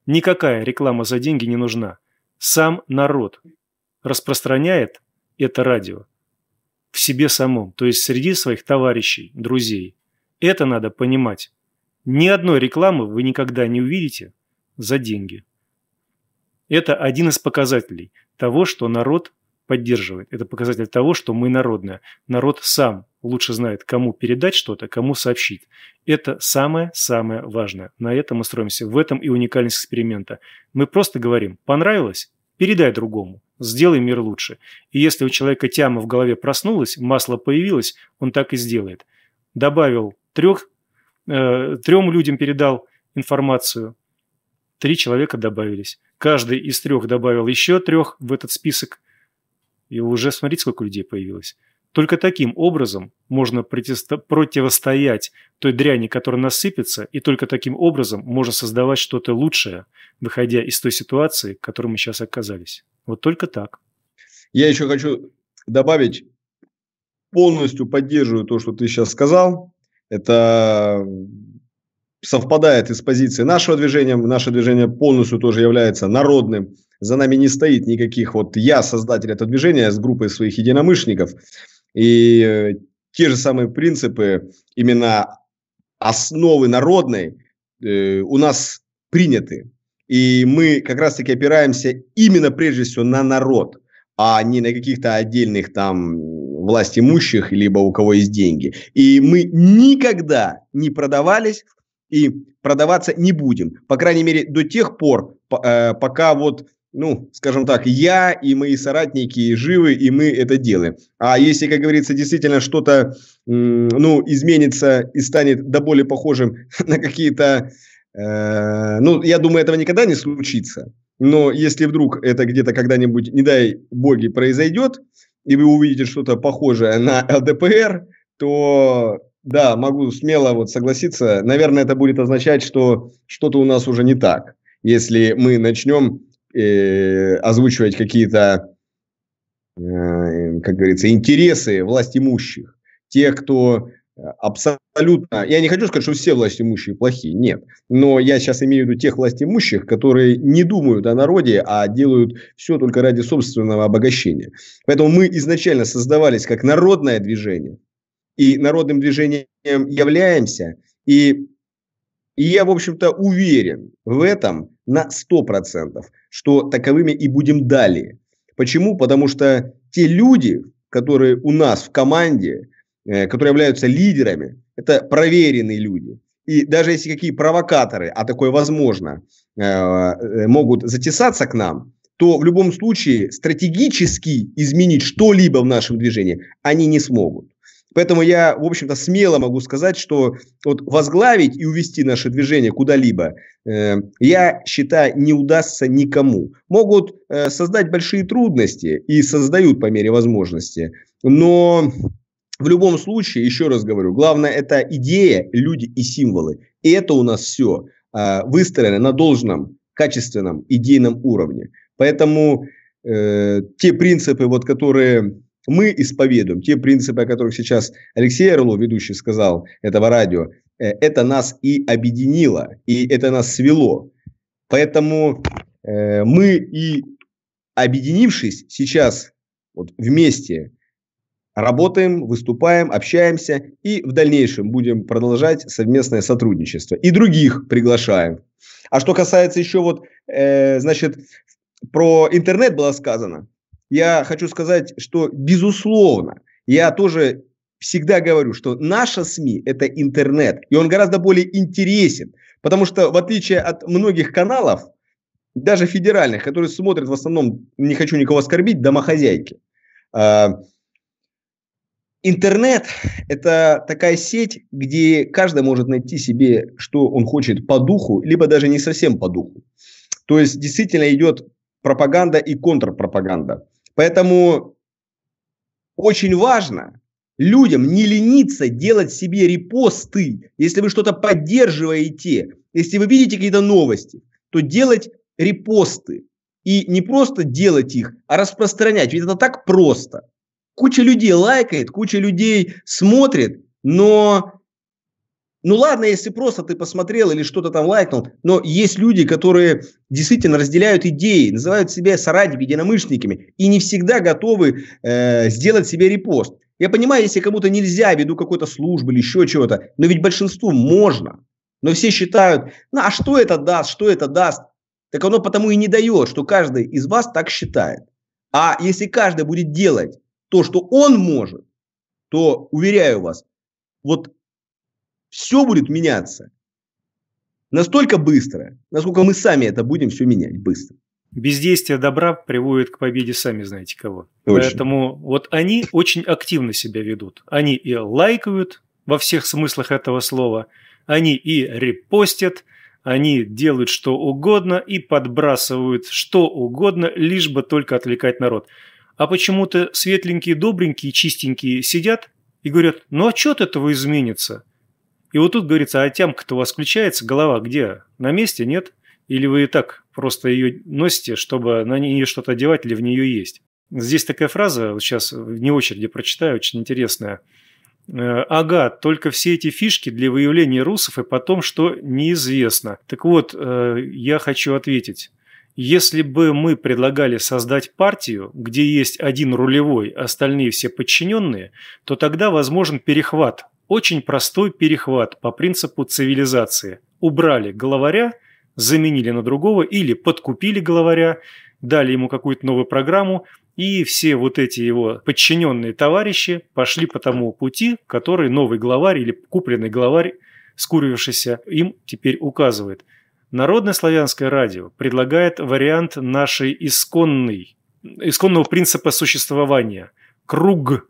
никакая реклама за деньги не нужна. Сам народ распространяет это радио в себе самом, то есть среди своих товарищей, друзей. Это надо понимать. Ни одной рекламы вы никогда не увидите за деньги. Это один из показателей того, что народ поддерживает. Это показатель того, что мы народное. Народ сам лучше знает, кому передать что-то, кому сообщить. Это самое-самое важное. На этом мы строимся. В этом и уникальность эксперимента. Мы просто говорим «понравилось? Передай другому. Сделай мир лучше». И если у человека тяма в голове проснулась, масло появилось, он так и сделает. Добавил трех, э, трем людям передал информацию, три человека добавились. Каждый из трех добавил еще трех в этот список – и уже смотрите, сколько людей появилось. Только таким образом можно противостоять той дряни, которая насыпется, и только таким образом можно создавать что-то лучшее, выходя из той ситуации, в которой мы сейчас оказались. Вот только так. Я еще хочу добавить, полностью поддерживаю то, что ты сейчас сказал. Это совпадает и с позиции нашего движения. Наше движение полностью тоже является народным за нами не стоит никаких, вот я создатель этого движения с группой своих единомышленников, и э, те же самые принципы, именно основы народной э, у нас приняты. И мы как раз-таки опираемся именно прежде всего на народ, а не на каких-то отдельных там власть имущих, либо у кого есть деньги. И мы никогда не продавались и продаваться не будем. По крайней мере, до тех пор, э, пока вот ну, скажем так, я и мои соратники живы, и мы это делаем. А если, как говорится, действительно что-то, ну, изменится и станет до боли похожим на какие-то, э, ну, я думаю, этого никогда не случится. Но если вдруг это где-то когда-нибудь, не дай боги, произойдет, и вы увидите что-то похожее на ЛДПР, то да, могу смело вот согласиться. Наверное, это будет означать, что что-то у нас уже не так, если мы начнем э, озвучивать какие-то, э, э, как говорится, интересы власть имущих, те, кто э, абсолютно... Я не хочу сказать, что все власть имущие плохие, нет. Но я сейчас имею в виду тех власть имущих, которые не думают о народе, а делают все только ради собственного обогащения. Поэтому мы изначально создавались как народное движение. И народным движением являемся. И, и я, в общем-то, уверен в этом – на 100%, что таковыми и будем далее. Почему? Потому что те люди, которые у нас в команде, э, которые являются лидерами, это проверенные люди. И даже если какие провокаторы, а такое возможно, э, э, могут затесаться к нам, то в любом случае стратегически изменить что-либо в нашем движении они не смогут. Поэтому я, в общем-то, смело могу сказать, что вот возглавить и увести наше движение куда-либо, э, я считаю, не удастся никому. Могут э, создать большие трудности и создают по мере возможности, но в любом случае, еще раз говорю, главное это идея, люди и символы. И это у нас все э, а, выстроено на должном, качественном, идейном уровне. Поэтому э, те принципы, вот, которые мы исповедуем те принципы, о которых сейчас Алексей Орлов, ведущий, сказал этого радио, э, это нас и объединило, и это нас свело. Поэтому э, мы и объединившись сейчас вот вместе, работаем, выступаем, общаемся и в дальнейшем будем продолжать совместное сотрудничество. И других приглашаем. А что касается еще вот, э, значит, про интернет было сказано я хочу сказать, что, безусловно, я тоже всегда говорю, что наша СМИ – это интернет, и он гораздо более интересен, потому что, в отличие от многих каналов, даже федеральных, которые смотрят в основном, не хочу никого оскорбить, домохозяйки, а, Интернет – это такая сеть, где каждый может найти себе, что он хочет по духу, либо даже не совсем по духу. То есть действительно идет пропаганда и контрпропаганда. Поэтому очень важно людям не лениться делать себе репосты. Если вы что-то поддерживаете, если вы видите какие-то новости, то делать репосты. И не просто делать их, а распространять. Ведь это так просто. Куча людей лайкает, куча людей смотрит, но ну ладно, если просто ты посмотрел или что-то там лайкнул, но есть люди, которые действительно разделяют идеи, называют себя соратниками, единомышленниками и не всегда готовы э, сделать себе репост. Я понимаю, если кому-то нельзя ввиду какой-то службы или еще чего-то, но ведь большинству можно. Но все считают, ну а что это даст, что это даст? Так оно потому и не дает, что каждый из вас так считает. А если каждый будет делать то, что он может, то, уверяю вас, вот все будет меняться. Настолько быстро, насколько мы сами это будем все менять быстро. Бездействие добра приводит к победе сами знаете кого. Очень. Поэтому вот они очень активно себя ведут. Они и лайкают во всех смыслах этого слова, они и репостят, они делают что угодно и подбрасывают что угодно, лишь бы только отвлекать народ. А почему-то светленькие, добренькие, чистенькие сидят и говорят, ну а что от этого изменится – и вот тут говорится, а тем, кто вас включается, голова где? На месте, нет? Или вы и так просто ее носите, чтобы на нее что-то одевать или в нее есть? Здесь такая фраза, вот сейчас вне очереди прочитаю, очень интересная. «Э, ага, только все эти фишки для выявления русов и потом, что неизвестно. Так вот, э, я хочу ответить. Если бы мы предлагали создать партию, где есть один рулевой, остальные все подчиненные, то тогда возможен перехват очень простой перехват по принципу цивилизации. Убрали главаря, заменили на другого или подкупили главаря, дали ему какую-то новую программу, и все вот эти его подчиненные товарищи пошли по тому пути, который новый главарь или купленный главарь, скурившийся, им теперь указывает. Народное славянское радио предлагает вариант нашей исконной, исконного принципа существования – круг,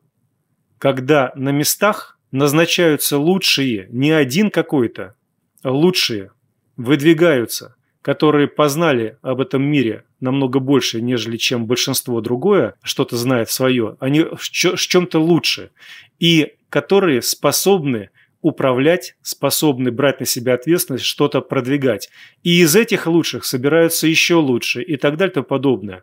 когда на местах – назначаются лучшие, не один какой-то, а лучшие, выдвигаются, которые познали об этом мире намного больше, нежели чем большинство другое, что-то знает свое, они с чем-то лучше, и которые способны управлять, способны брать на себя ответственность, что-то продвигать. И из этих лучших собираются еще лучше и так далее и тому подобное.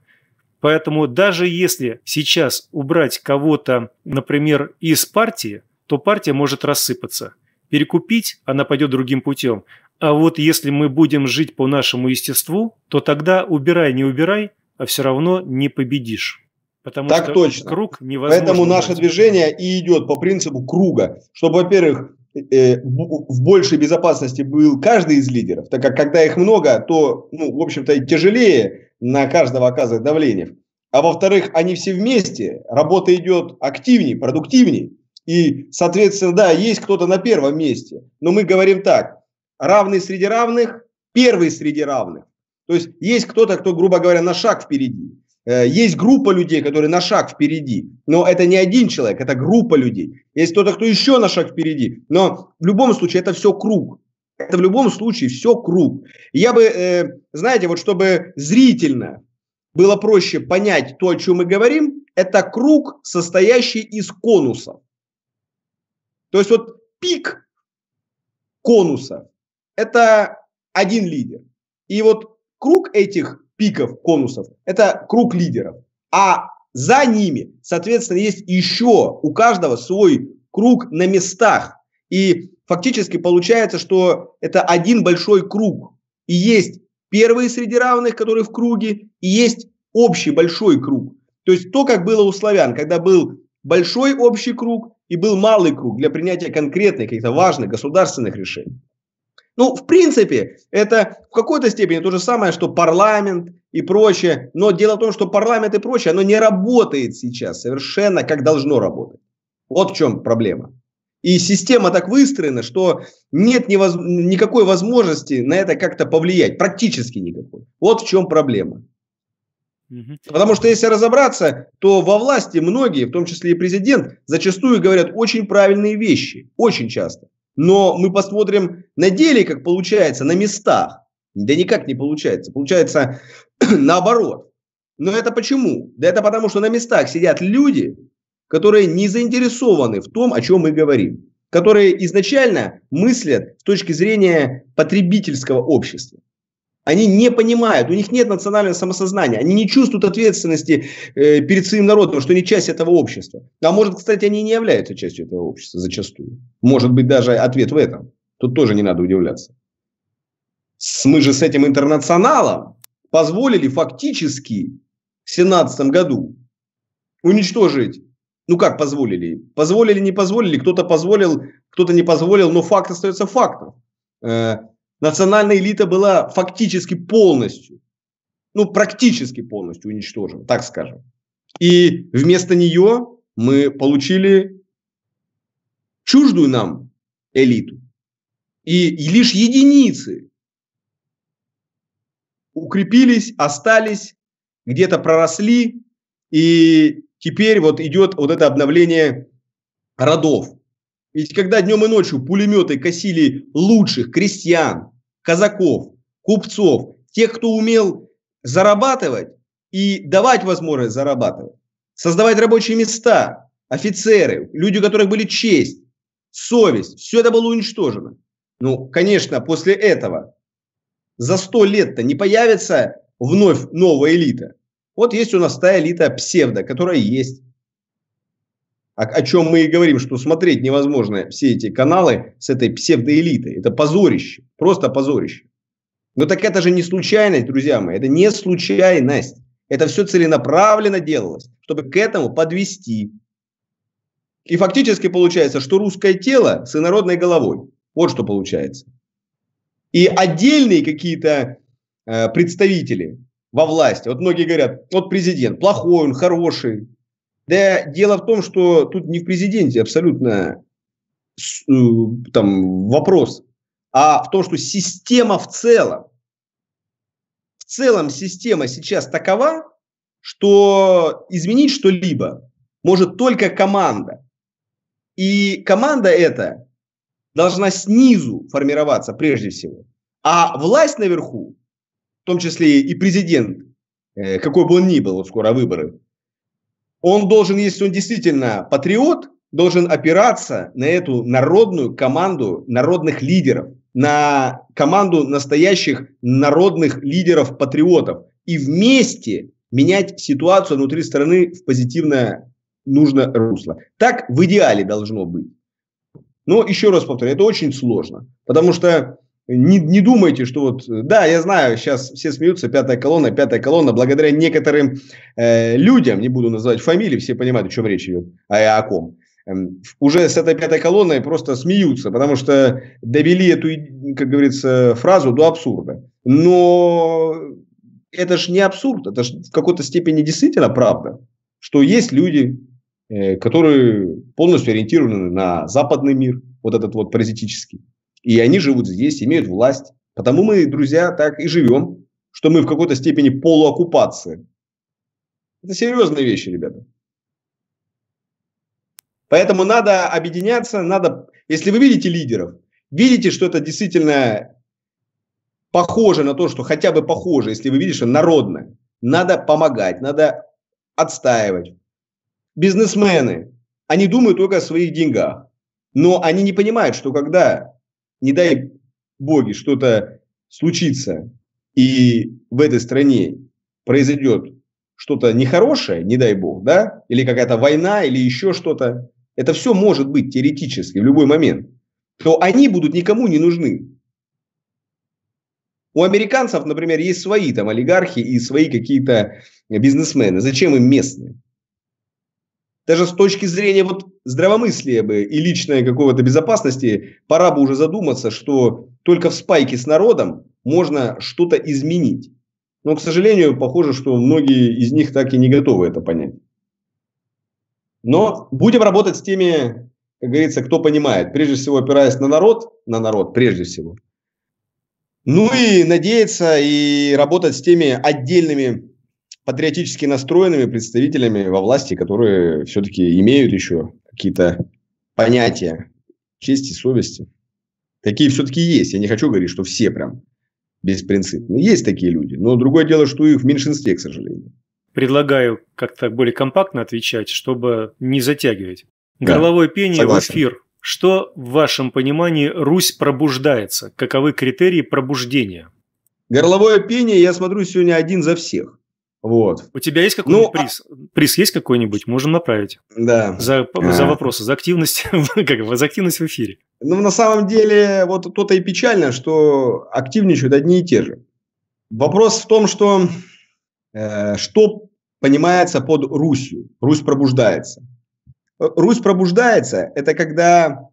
Поэтому даже если сейчас убрать кого-то, например, из партии – то партия может рассыпаться. Перекупить она пойдет другим путем. А вот если мы будем жить по нашему естеству, то тогда убирай, не убирай, а все равно не победишь. Потому так что точно. круг невозможно. Поэтому наше убрать. движение и идет по принципу круга, чтобы, во-первых, э, в большей безопасности был каждый из лидеров, так как когда их много, то, ну, в общем-то, тяжелее на каждого оказывать давление. А во-вторых, они все вместе, работа идет активнее, продуктивнее. И, соответственно, да, есть кто-то на первом месте, но мы говорим так, равный среди равных, первый среди равных. То есть есть кто-то, кто, грубо говоря, на шаг впереди. Э, есть группа людей, которые на шаг впереди, но это не один человек, это группа людей. Есть кто-то, кто еще на шаг впереди, но в любом случае это все круг. Это в любом случае все круг. Я бы, э, знаете, вот чтобы зрительно было проще понять то, о чем мы говорим, это круг, состоящий из конусов. То есть вот пик конуса – это один лидер. И вот круг этих пиков, конусов – это круг лидеров. А за ними, соответственно, есть еще у каждого свой круг на местах. И фактически получается, что это один большой круг. И есть первые среди равных, которые в круге, и есть общий большой круг. То есть то, как было у славян, когда был большой общий круг, и был малый круг для принятия конкретных, каких-то важных государственных решений. Ну, в принципе, это в какой-то степени то же самое, что парламент и прочее. Но дело в том, что парламент и прочее, оно не работает сейчас совершенно как должно работать. Вот в чем проблема. И система так выстроена, что нет невоз... никакой возможности на это как-то повлиять. Практически никакой. Вот в чем проблема. Потому что если разобраться, то во власти многие, в том числе и президент, зачастую говорят очень правильные вещи, очень часто. Но мы посмотрим на деле, как получается, на местах. Да никак не получается. Получается наоборот. Но это почему? Да это потому, что на местах сидят люди, которые не заинтересованы в том, о чем мы говорим. Которые изначально мыслят с точки зрения потребительского общества. Они не понимают, у них нет национального самосознания, они не чувствуют ответственности э, перед своим народом, что они часть этого общества. А может, кстати, они не являются частью этого общества зачастую. Может быть, даже ответ в этом. Тут тоже не надо удивляться. Мы же с этим интернационалом позволили фактически в семнадцатом году уничтожить. Ну как позволили? Позволили, не позволили, кто-то позволил, кто-то не позволил, но факт остается фактом э, национальная элита была фактически полностью, ну практически полностью уничтожена, так скажем. И вместо нее мы получили чуждую нам элиту. И, и лишь единицы укрепились, остались, где-то проросли, и теперь вот идет вот это обновление родов. Ведь когда днем и ночью пулеметы косили лучших крестьян, казаков, купцов, тех, кто умел зарабатывать и давать возможность зарабатывать, создавать рабочие места, офицеры, люди, у которых были честь, совесть, все это было уничтожено. Ну, конечно, после этого за сто лет-то не появится вновь новая элита. Вот есть у нас та элита псевдо, которая есть о, о чем мы и говорим, что смотреть невозможно все эти каналы с этой псевдоэлитой. Это позорище, просто позорище. Но так это же не случайность, друзья мои, это не случайность. Это все целенаправленно делалось, чтобы к этому подвести. И фактически получается, что русское тело с инородной головой. Вот что получается. И отдельные какие-то э, представители во власти, вот многие говорят, вот президент, плохой он, хороший, да дело в том, что тут не в президенте абсолютно э, там вопрос, а в том, что система в целом, в целом система сейчас такова, что изменить что-либо может только команда. И команда эта должна снизу формироваться прежде всего. А власть наверху, в том числе и президент, э, какой бы он ни был, скоро выборы, он должен, если он действительно патриот, должен опираться на эту народную команду народных лидеров, на команду настоящих народных лидеров-патриотов и вместе менять ситуацию внутри страны в позитивное нужное русло. Так в идеале должно быть. Но еще раз повторяю, это очень сложно, потому что не, не думайте, что вот, да, я знаю, сейчас все смеются, пятая колонна, пятая колонна, благодаря некоторым э, людям, не буду называть фамилии, все понимают, о чем речь идет, а о ком, эм, уже с этой пятой колонной просто смеются, потому что довели эту, как говорится, фразу до абсурда. Но это же не абсурд, это же в какой-то степени действительно правда, что есть люди, э, которые полностью ориентированы на западный мир, вот этот вот паразитический, и они живут здесь, имеют власть. Потому мы, друзья, так и живем, что мы в какой-то степени полуоккупации. Это серьезные вещи, ребята. Поэтому надо объединяться, надо, если вы видите лидеров, видите, что это действительно похоже на то, что хотя бы похоже, если вы видите, что народное, надо помогать, надо отстаивать. Бизнесмены, они думают только о своих деньгах, но они не понимают, что когда не дай боги, что-то случится, и в этой стране произойдет что-то нехорошее, не дай бог, да, или какая-то война, или еще что-то, это все может быть теоретически в любой момент, то они будут никому не нужны. У американцев, например, есть свои там олигархи и свои какие-то бизнесмены. Зачем им местные? даже с точки зрения вот здравомыслия бы и личной какого-то безопасности, пора бы уже задуматься, что только в спайке с народом можно что-то изменить. Но, к сожалению, похоже, что многие из них так и не готовы это понять. Но будем работать с теми, как говорится, кто понимает. Прежде всего, опираясь на народ, на народ прежде всего. Ну и надеяться и работать с теми отдельными патриотически настроенными представителями во власти, которые все-таки имеют еще какие-то понятия чести, совести. Такие все-таки есть. Я не хочу говорить, что все прям беспринципные. Есть такие люди, но другое дело, что их в меньшинстве, к сожалению. Предлагаю как-то более компактно отвечать, чтобы не затягивать. Да, Горловое пение согласен. в эфир. Что в вашем понимании Русь пробуждается? Каковы критерии пробуждения? Горловое пение, я смотрю, сегодня один за всех. Вот. У тебя есть какой-нибудь ну, а приз? А... Приз есть какой-нибудь? Можем направить. Да. За, а. за вопросы, за активность, как, за активность в эфире. Ну, на самом деле, вот то-то и печально, что активничают одни и те же. Вопрос в том, что э, что понимается под Русью? Русь пробуждается. Э, Русь пробуждается – это когда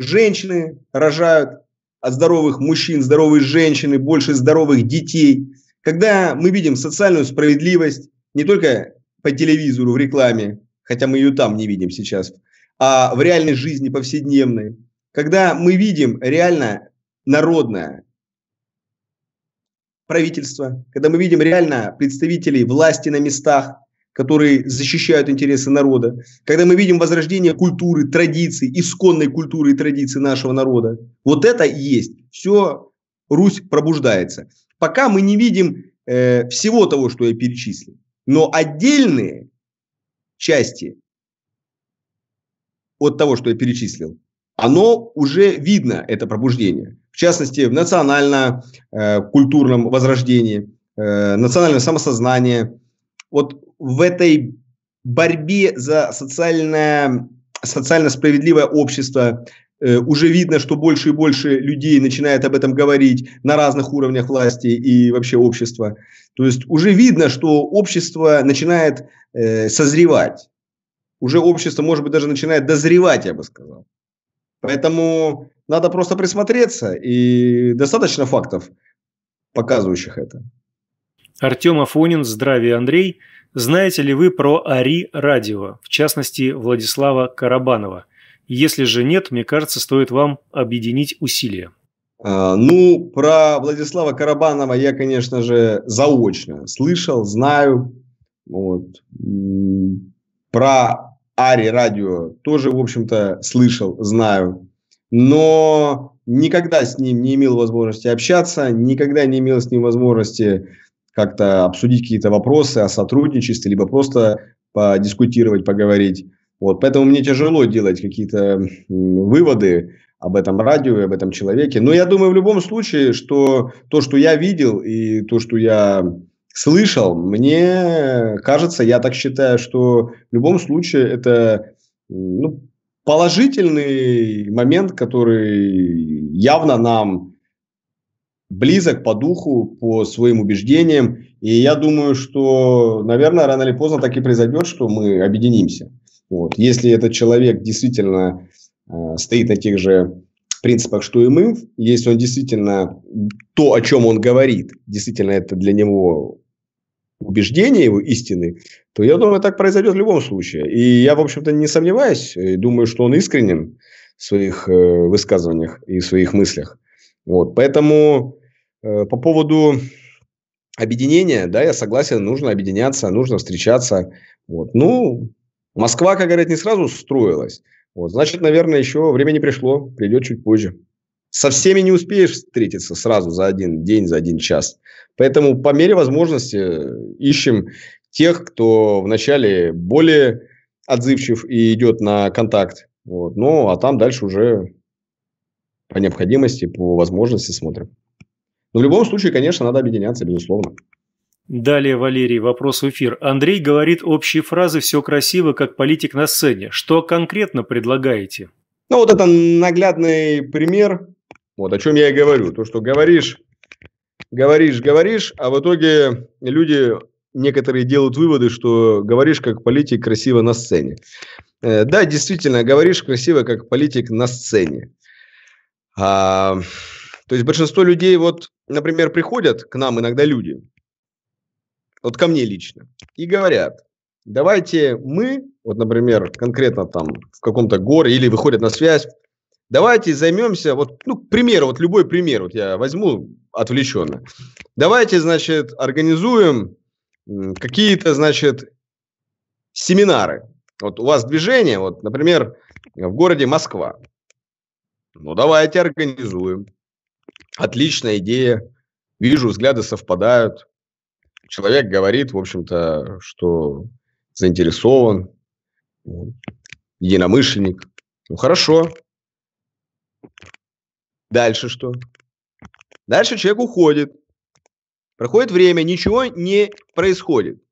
женщины рожают от а здоровых мужчин, здоровые женщины, больше здоровых детей – когда мы видим социальную справедливость не только по телевизору, в рекламе, хотя мы ее там не видим сейчас, а в реальной жизни повседневной, когда мы видим реально народное правительство, когда мы видим реально представителей власти на местах, которые защищают интересы народа, когда мы видим возрождение культуры, традиций, исконной культуры и традиций нашего народа. Вот это и есть. Все Русь пробуждается пока мы не видим э, всего того, что я перечислил. Но отдельные части от того, что я перечислил, оно уже видно, это пробуждение. В частности, в национально-культурном э, возрождении, э, национальное самосознание. Вот в этой борьбе за социальное, социально справедливое общество, Э, уже видно, что больше и больше людей начинает об этом говорить на разных уровнях власти и вообще общества. То есть уже видно, что общество начинает э, созревать. Уже общество, может быть, даже начинает дозревать, я бы сказал. Поэтому надо просто присмотреться, и достаточно фактов, показывающих это. Артем Афонин, здравия, Андрей. Знаете ли вы про Ари Радио, в частности, Владислава Карабанова – если же нет, мне кажется, стоит вам объединить усилия. А, ну, про Владислава Карабанова я, конечно же, заочно слышал, знаю. Вот. Про Ари радио тоже, в общем-то, слышал, знаю. Но никогда с ним не имел возможности общаться, никогда не имел с ним возможности как-то обсудить какие-то вопросы о а сотрудничестве, либо просто подискутировать, поговорить. Вот, поэтому мне тяжело делать какие-то выводы об этом радио и об этом человеке. Но я думаю в любом случае, что то, что я видел и то, что я слышал, мне кажется, я так считаю, что в любом случае это ну, положительный момент, который явно нам близок по духу, по своим убеждениям. И я думаю, что, наверное, рано или поздно так и произойдет, что мы объединимся. Вот. Если этот человек действительно э, стоит на тех же принципах, что и мы, если он действительно то, о чем он говорит, действительно это для него убеждение его истины, то я думаю, так произойдет в любом случае. И я, в общем-то, не сомневаюсь, и думаю, что он искренен в своих э, высказываниях и в своих мыслях. Вот. Поэтому э, по поводу объединения, да, я согласен, нужно объединяться, нужно встречаться. Вот. Ну, Москва, как говорят, не сразу строилась. Вот, значит, наверное, еще время не пришло, придет чуть позже. Со всеми не успеешь встретиться сразу за один день, за один час. Поэтому по мере возможности э, ищем тех, кто вначале более отзывчив и идет на контакт. Вот, ну, а там дальше уже по необходимости, по возможности смотрим. Но ну, в любом случае, конечно, надо объединяться, безусловно. Далее, Валерий, вопрос в эфир. Андрей говорит общие фразы «все красиво, как политик на сцене». Что конкретно предлагаете? Ну, вот это наглядный пример, вот о чем я и говорю. То, что говоришь, говоришь, говоришь, а в итоге люди некоторые делают выводы, что говоришь как политик красиво на сцене. Э, да, действительно, говоришь красиво как политик на сцене. А, то есть большинство людей, вот, например, приходят к нам иногда люди – вот ко мне лично, и говорят, давайте мы, вот, например, конкретно там в каком-то горе или выходят на связь, давайте займемся, вот, ну, к примеру, вот любой пример, вот я возьму отвлеченно. Давайте, значит, организуем какие-то, значит, семинары. Вот у вас движение, вот, например, в городе Москва. Ну, давайте организуем. Отличная идея. Вижу, взгляды совпадают человек говорит, в общем-то, что заинтересован, единомышленник. Ну, хорошо. Дальше что? Дальше человек уходит. Проходит время, ничего не происходит.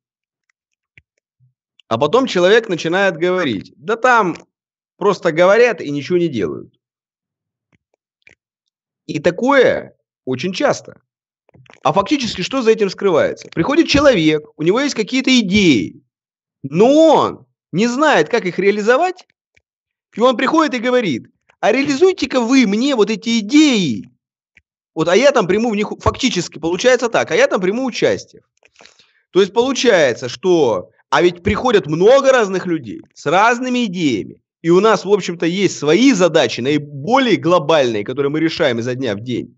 А потом человек начинает говорить. Да там просто говорят и ничего не делают. И такое очень часто. А фактически что за этим скрывается? Приходит человек, у него есть какие-то идеи, но он не знает, как их реализовать, и он приходит и говорит, а реализуйте-ка вы мне вот эти идеи, вот, а я там приму в них, фактически получается так, а я там приму участие. То есть получается, что, а ведь приходят много разных людей с разными идеями, и у нас, в общем-то, есть свои задачи, наиболее глобальные, которые мы решаем изо дня в день.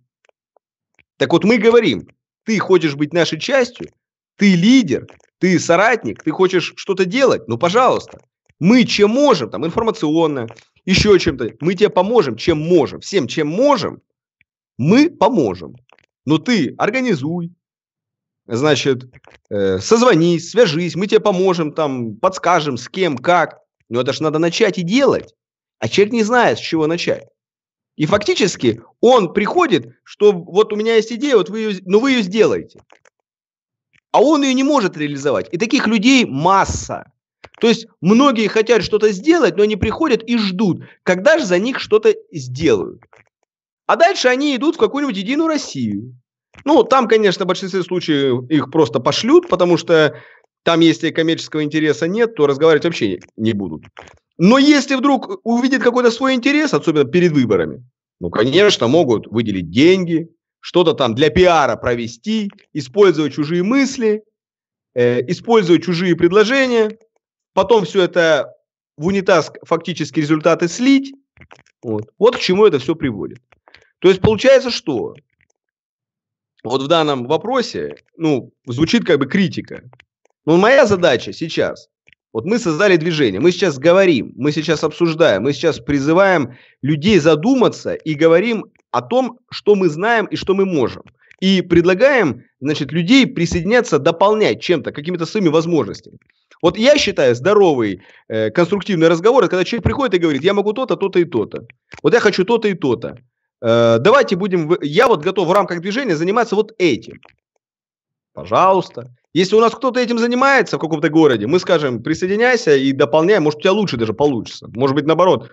Так вот мы говорим, ты хочешь быть нашей частью, ты лидер, ты соратник, ты хочешь что-то делать, ну, пожалуйста. Мы чем можем, там, информационно, еще чем-то, мы тебе поможем, чем можем. Всем, чем можем, мы поможем. Но ты организуй, значит, э, созвонись, свяжись, мы тебе поможем, там, подскажем, с кем, как. Но это же надо начать и делать. А человек не знает, с чего начать. И фактически он приходит, что вот у меня есть идея, вот вы ее, но ну, вы ее сделаете. А он ее не может реализовать. И таких людей масса. То есть многие хотят что-то сделать, но они приходят и ждут, когда же за них что-то сделают. А дальше они идут в какую-нибудь Единую Россию. Ну, там, конечно, в большинстве случаев их просто пошлют, потому что там, если коммерческого интереса нет, то разговаривать вообще не будут. Но если вдруг увидит какой-то свой интерес, особенно перед выборами, ну, конечно, могут выделить деньги, что-то там для пиара провести, использовать чужие мысли, э, использовать чужие предложения, потом все это в унитаз фактически результаты слить. Вот, вот к чему это все приводит. То есть получается, что вот в данном вопросе, ну, звучит как бы критика. Но моя задача сейчас вот мы создали движение, мы сейчас говорим, мы сейчас обсуждаем, мы сейчас призываем людей задуматься и говорим о том, что мы знаем и что мы можем. И предлагаем, значит, людей присоединяться, дополнять чем-то, какими-то своими возможностями. Вот я считаю здоровый э, конструктивный разговор, когда человек приходит и говорит, я могу то-то, то-то и то-то. Вот я хочу то-то и то-то. Э, давайте будем, я вот готов в рамках движения заниматься вот этим пожалуйста. Если у нас кто-то этим занимается в каком-то городе, мы скажем, присоединяйся и дополняй, может, у тебя лучше даже получится. Может быть, наоборот,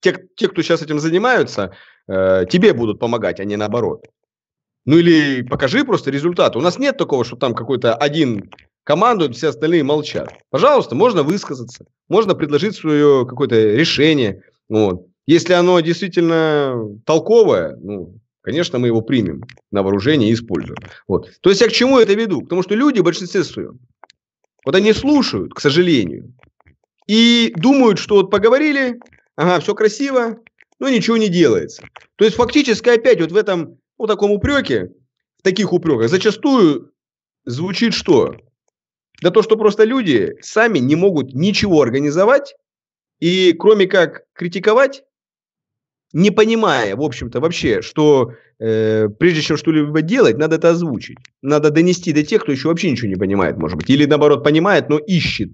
те, те кто сейчас этим занимаются, э, тебе будут помогать, а не наоборот. Ну или покажи просто результат. У нас нет такого, что там какой-то один командует, все остальные молчат. Пожалуйста, можно высказаться, можно предложить свое какое-то решение. Вот. Если оно действительно толковое, ну, конечно, мы его примем на вооружение и используем. Вот. То есть я к чему это веду? К тому, что люди в большинстве своем, вот они слушают, к сожалению, и думают, что вот поговорили, ага, все красиво, но ничего не делается. То есть фактически опять вот в этом, вот таком упреке, в таких упреках зачастую звучит что? Да то, что просто люди сами не могут ничего организовать и кроме как критиковать, не понимая, в общем-то, вообще, что э, прежде чем что-либо делать, надо это озвучить. Надо донести до тех, кто еще вообще ничего не понимает, может быть. Или, наоборот, понимает, но ищет.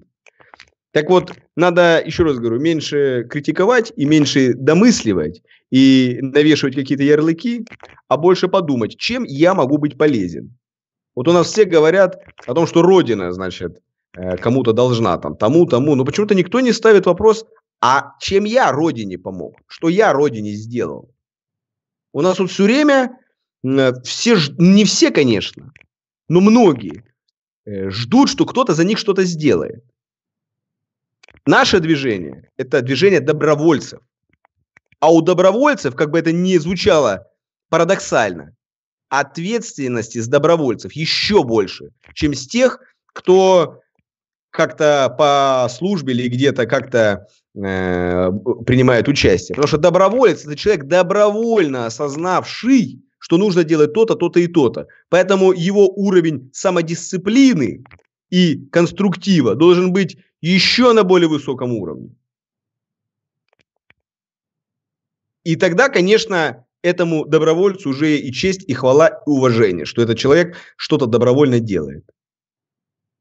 Так вот, надо, еще раз говорю, меньше критиковать и меньше домысливать и навешивать какие-то ярлыки, а больше подумать, чем я могу быть полезен. Вот у нас все говорят о том, что Родина, значит, э, кому-то должна, там, тому, тому. Но почему-то никто не ставит вопрос, а чем я родине помог? Что я родине сделал? У нас вот э, все время все, не все, конечно, но многие э, ждут, что кто-то за них что-то сделает. Наше движение – это движение добровольцев. А у добровольцев, как бы это ни звучало парадоксально, ответственности с добровольцев еще больше, чем с тех, кто как-то по службе или где-то как-то Э, принимает участие. Потому что доброволец – это человек, добровольно осознавший, что нужно делать то-то, то-то и то-то. Поэтому его уровень самодисциплины и конструктива должен быть еще на более высоком уровне. И тогда, конечно, этому добровольцу уже и честь, и хвала, и уважение, что этот человек что-то добровольно делает.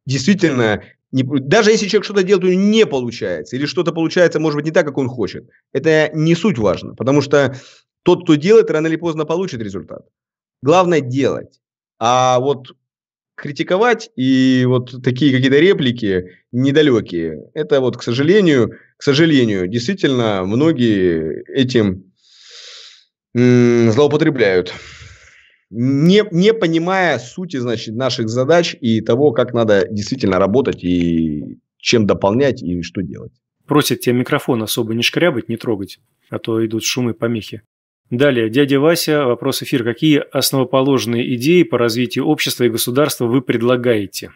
Действительно, не, даже если человек что-то делает, у него не получается, или что-то получается, может быть, не так, как он хочет, это не суть важно, потому что тот, кто делает, рано или поздно получит результат. Главное делать. А вот критиковать и вот такие какие-то реплики недалекие, это вот, к сожалению, к сожалению, действительно многие этим м- злоупотребляют не, не понимая сути, значит, наших задач и того, как надо действительно работать и чем дополнять и что делать. Просят тебя микрофон особо не шкрябать, не трогать, а то идут шумы, помехи. Далее, дядя Вася, вопрос эфир. Какие основоположные идеи по развитию общества и государства вы предлагаете?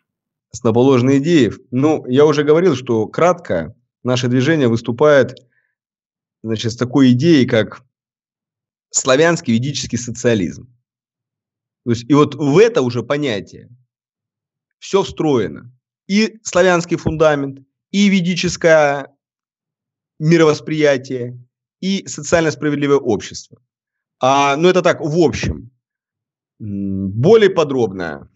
Основоположные идеи? Ну, я уже говорил, что кратко наше движение выступает значит, с такой идеей, как славянский ведический социализм. То есть, и вот в это уже понятие все встроено. И славянский фундамент, и ведическое мировосприятие, и социально справедливое общество. А, ну, это так, в общем. Более подробно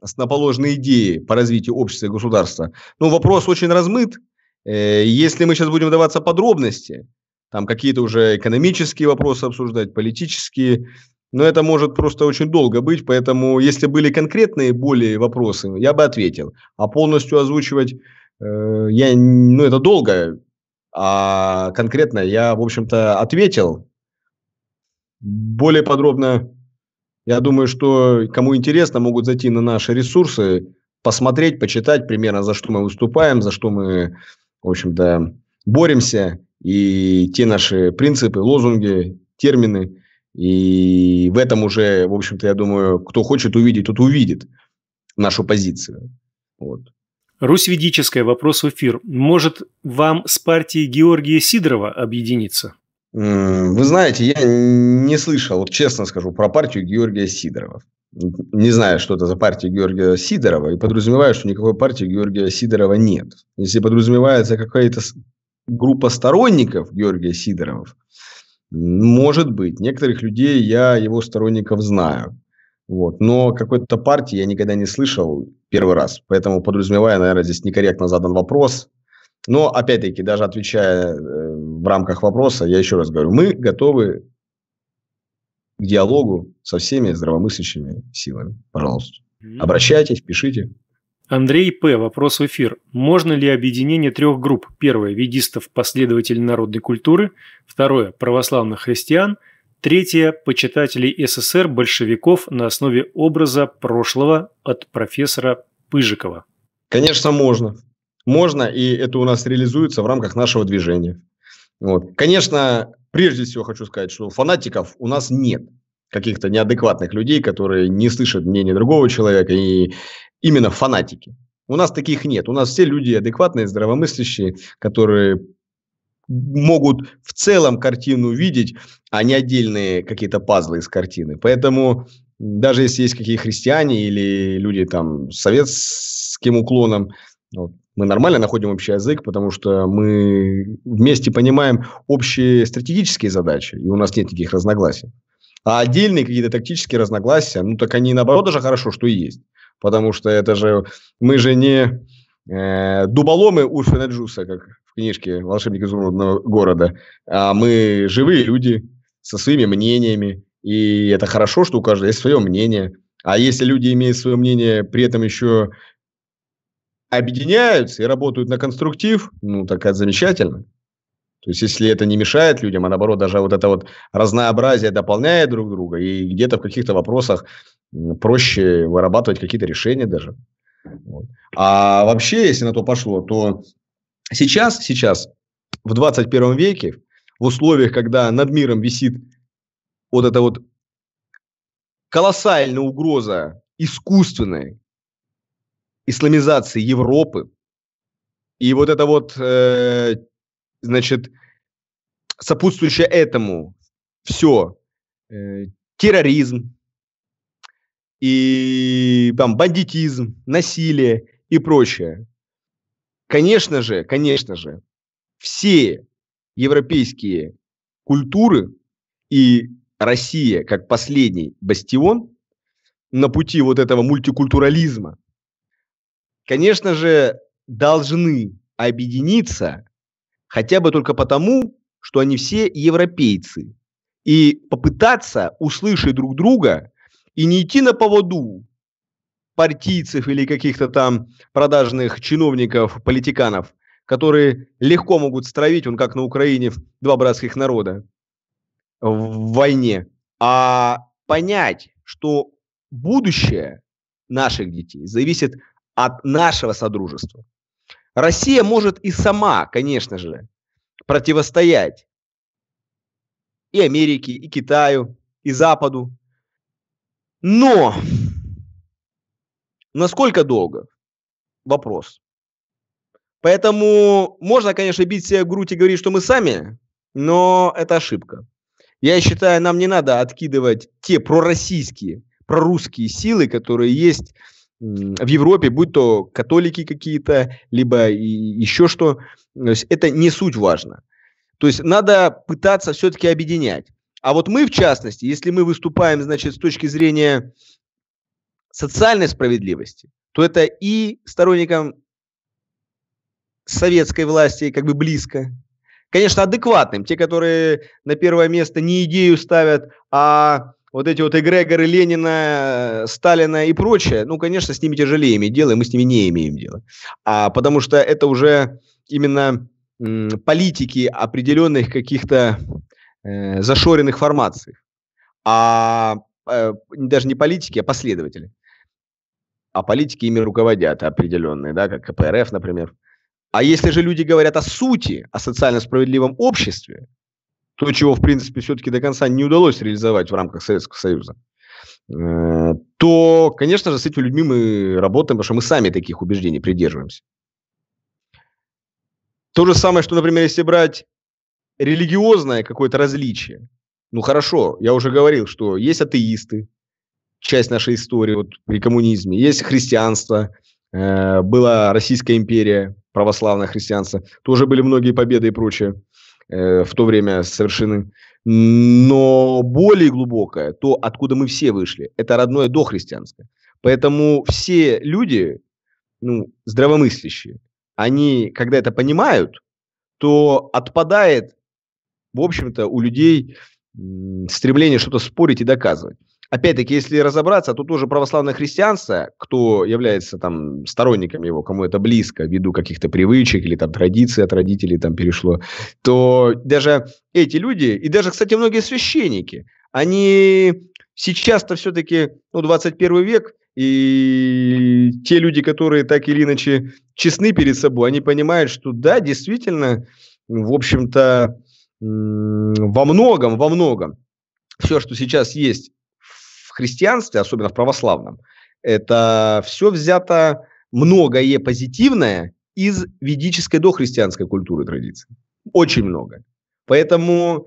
основоположные идеи по развитию общества и государства. Ну, вопрос очень размыт. Э, если мы сейчас будем даваться подробности, там какие-то уже экономические вопросы обсуждать, политические, но это может просто очень долго быть, поэтому если были конкретные более вопросы, я бы ответил. А полностью озвучивать, э, я, ну это долго, а конкретно я, в общем-то, ответил. Более подробно, я думаю, что кому интересно, могут зайти на наши ресурсы, посмотреть, почитать примерно, за что мы выступаем, за что мы, в общем-то, боремся, и те наши принципы, лозунги, термины – и в этом уже, в общем-то, я думаю, кто хочет увидеть, тот увидит нашу позицию. Вот. Русь ведическая, вопрос в эфир. Может, вам с партией Георгия Сидорова объединиться? Вы знаете, я не слышал, вот честно скажу, про партию Георгия Сидорова. Не знаю, что это за партия Георгия Сидорова, и подразумеваю, что никакой партии Георгия Сидорова нет. Если подразумевается какая-то группа сторонников Георгия Сидорова, может быть. Некоторых людей я, его сторонников, знаю. Вот. Но какой-то партии я никогда не слышал первый раз. Поэтому, подразумевая, наверное, здесь некорректно задан вопрос. Но, опять-таки, даже отвечая э, в рамках вопроса, я еще раз говорю, мы готовы к диалогу со всеми здравомыслящими силами. Пожалуйста. Обращайтесь, пишите. Андрей П. Вопрос в эфир. Можно ли объединение трех групп? Первое – ведистов, последователей народной культуры. Второе – православных христиан. Третье – почитателей СССР, большевиков на основе образа прошлого от профессора Пыжикова. Конечно, можно. Можно, и это у нас реализуется в рамках нашего движения. Вот. Конечно, прежде всего хочу сказать, что фанатиков у нас нет каких-то неадекватных людей, которые не слышат мнения другого человека и именно фанатики. У нас таких нет. У нас все люди адекватные, здравомыслящие, которые могут в целом картину видеть, а не отдельные какие-то пазлы из картины. Поэтому даже если есть какие то христиане или люди там с советским уклоном, вот, мы нормально находим общий язык, потому что мы вместе понимаем общие стратегические задачи, и у нас нет никаких разногласий. А отдельные какие-то тактические разногласия, ну так они наоборот даже хорошо, что и есть потому что это же мы же не э, дуболомы Урфина Джуса, как в книжке «Волшебник изумрудного города», а мы живые люди со своими мнениями, и это хорошо, что у каждого есть свое мнение. А если люди имеют свое мнение, при этом еще объединяются и работают на конструктив, ну так это замечательно. То есть, если это не мешает людям, а наоборот, даже вот это вот разнообразие дополняет друг друга, и где-то в каких-то вопросах проще вырабатывать какие-то решения даже. Вот. А вообще, если на то пошло, то сейчас, сейчас, в 21 веке, в условиях, когда над миром висит вот эта вот колоссальная угроза искусственной исламизации Европы, и вот это вот э, значит, сопутствующее этому все, э, терроризм, и там бандитизм, насилие и прочее. Конечно же, конечно же, все европейские культуры и Россия как последний бастион на пути вот этого мультикультурализма, конечно же, должны объединиться Хотя бы только потому, что они все европейцы. И попытаться услышать друг друга и не идти на поводу партийцев или каких-то там продажных чиновников, политиканов, которые легко могут стравить, он как на Украине, два братских народа в войне, а понять, что будущее наших детей зависит от нашего содружества. Россия может и сама, конечно же, противостоять и Америке, и Китаю, и Западу. Но насколько долго? Вопрос. Поэтому можно, конечно, бить себя в грудь и говорить, что мы сами, но это ошибка. Я считаю, нам не надо откидывать те пророссийские, прорусские силы, которые есть в Европе, будь то католики какие-то, либо и еще что, то есть это не суть важно. То есть надо пытаться все-таки объединять. А вот мы, в частности, если мы выступаем, значит, с точки зрения социальной справедливости, то это и сторонникам советской власти как бы близко, конечно, адекватным, те, которые на первое место не идею ставят, а вот эти вот эгрегоры Ленина, Сталина и прочее, ну, конечно, с ними тяжелее иметь дело, и мы с ними не имеем дела. А, потому что это уже именно м, политики определенных каких-то э, зашоренных формаций. А э, даже не политики, а последователи. А политики ими руководят определенные, да, как КПРФ, например. А если же люди говорят о сути, о социально справедливом обществе, то, чего, в принципе, все-таки до конца не удалось реализовать в рамках Советского Союза э, то, конечно же, с этими людьми мы работаем, потому что мы сами таких убеждений придерживаемся. То же самое, что, например, если брать религиозное какое-то различие. Ну хорошо, я уже говорил, что есть атеисты, часть нашей истории вот, при коммунизме, есть христианство, э, была Российская империя, православное христианство, тоже были многие победы и прочее. Э, в то время совершены, но более глубокое, то, откуда мы все вышли, это родное дохристианское. Поэтому все люди, ну, здравомыслящие, они, когда это понимают, то отпадает, в общем-то, у людей стремление что-то спорить и доказывать опять-таки, если разобраться, тут уже православное христианство, кто является там сторонником его, кому это близко, ввиду каких-то привычек или там традиций от родителей там перешло, то даже эти люди, и даже, кстати, многие священники, они сейчас-то все-таки, ну, 21 век, и те люди, которые так или иначе честны перед собой, они понимают, что да, действительно, в общем-то, во многом, во многом все, что сейчас есть в христианстве, особенно в православном, это все взято многое позитивное из ведической дохристианской культуры традиции. Очень много. Поэтому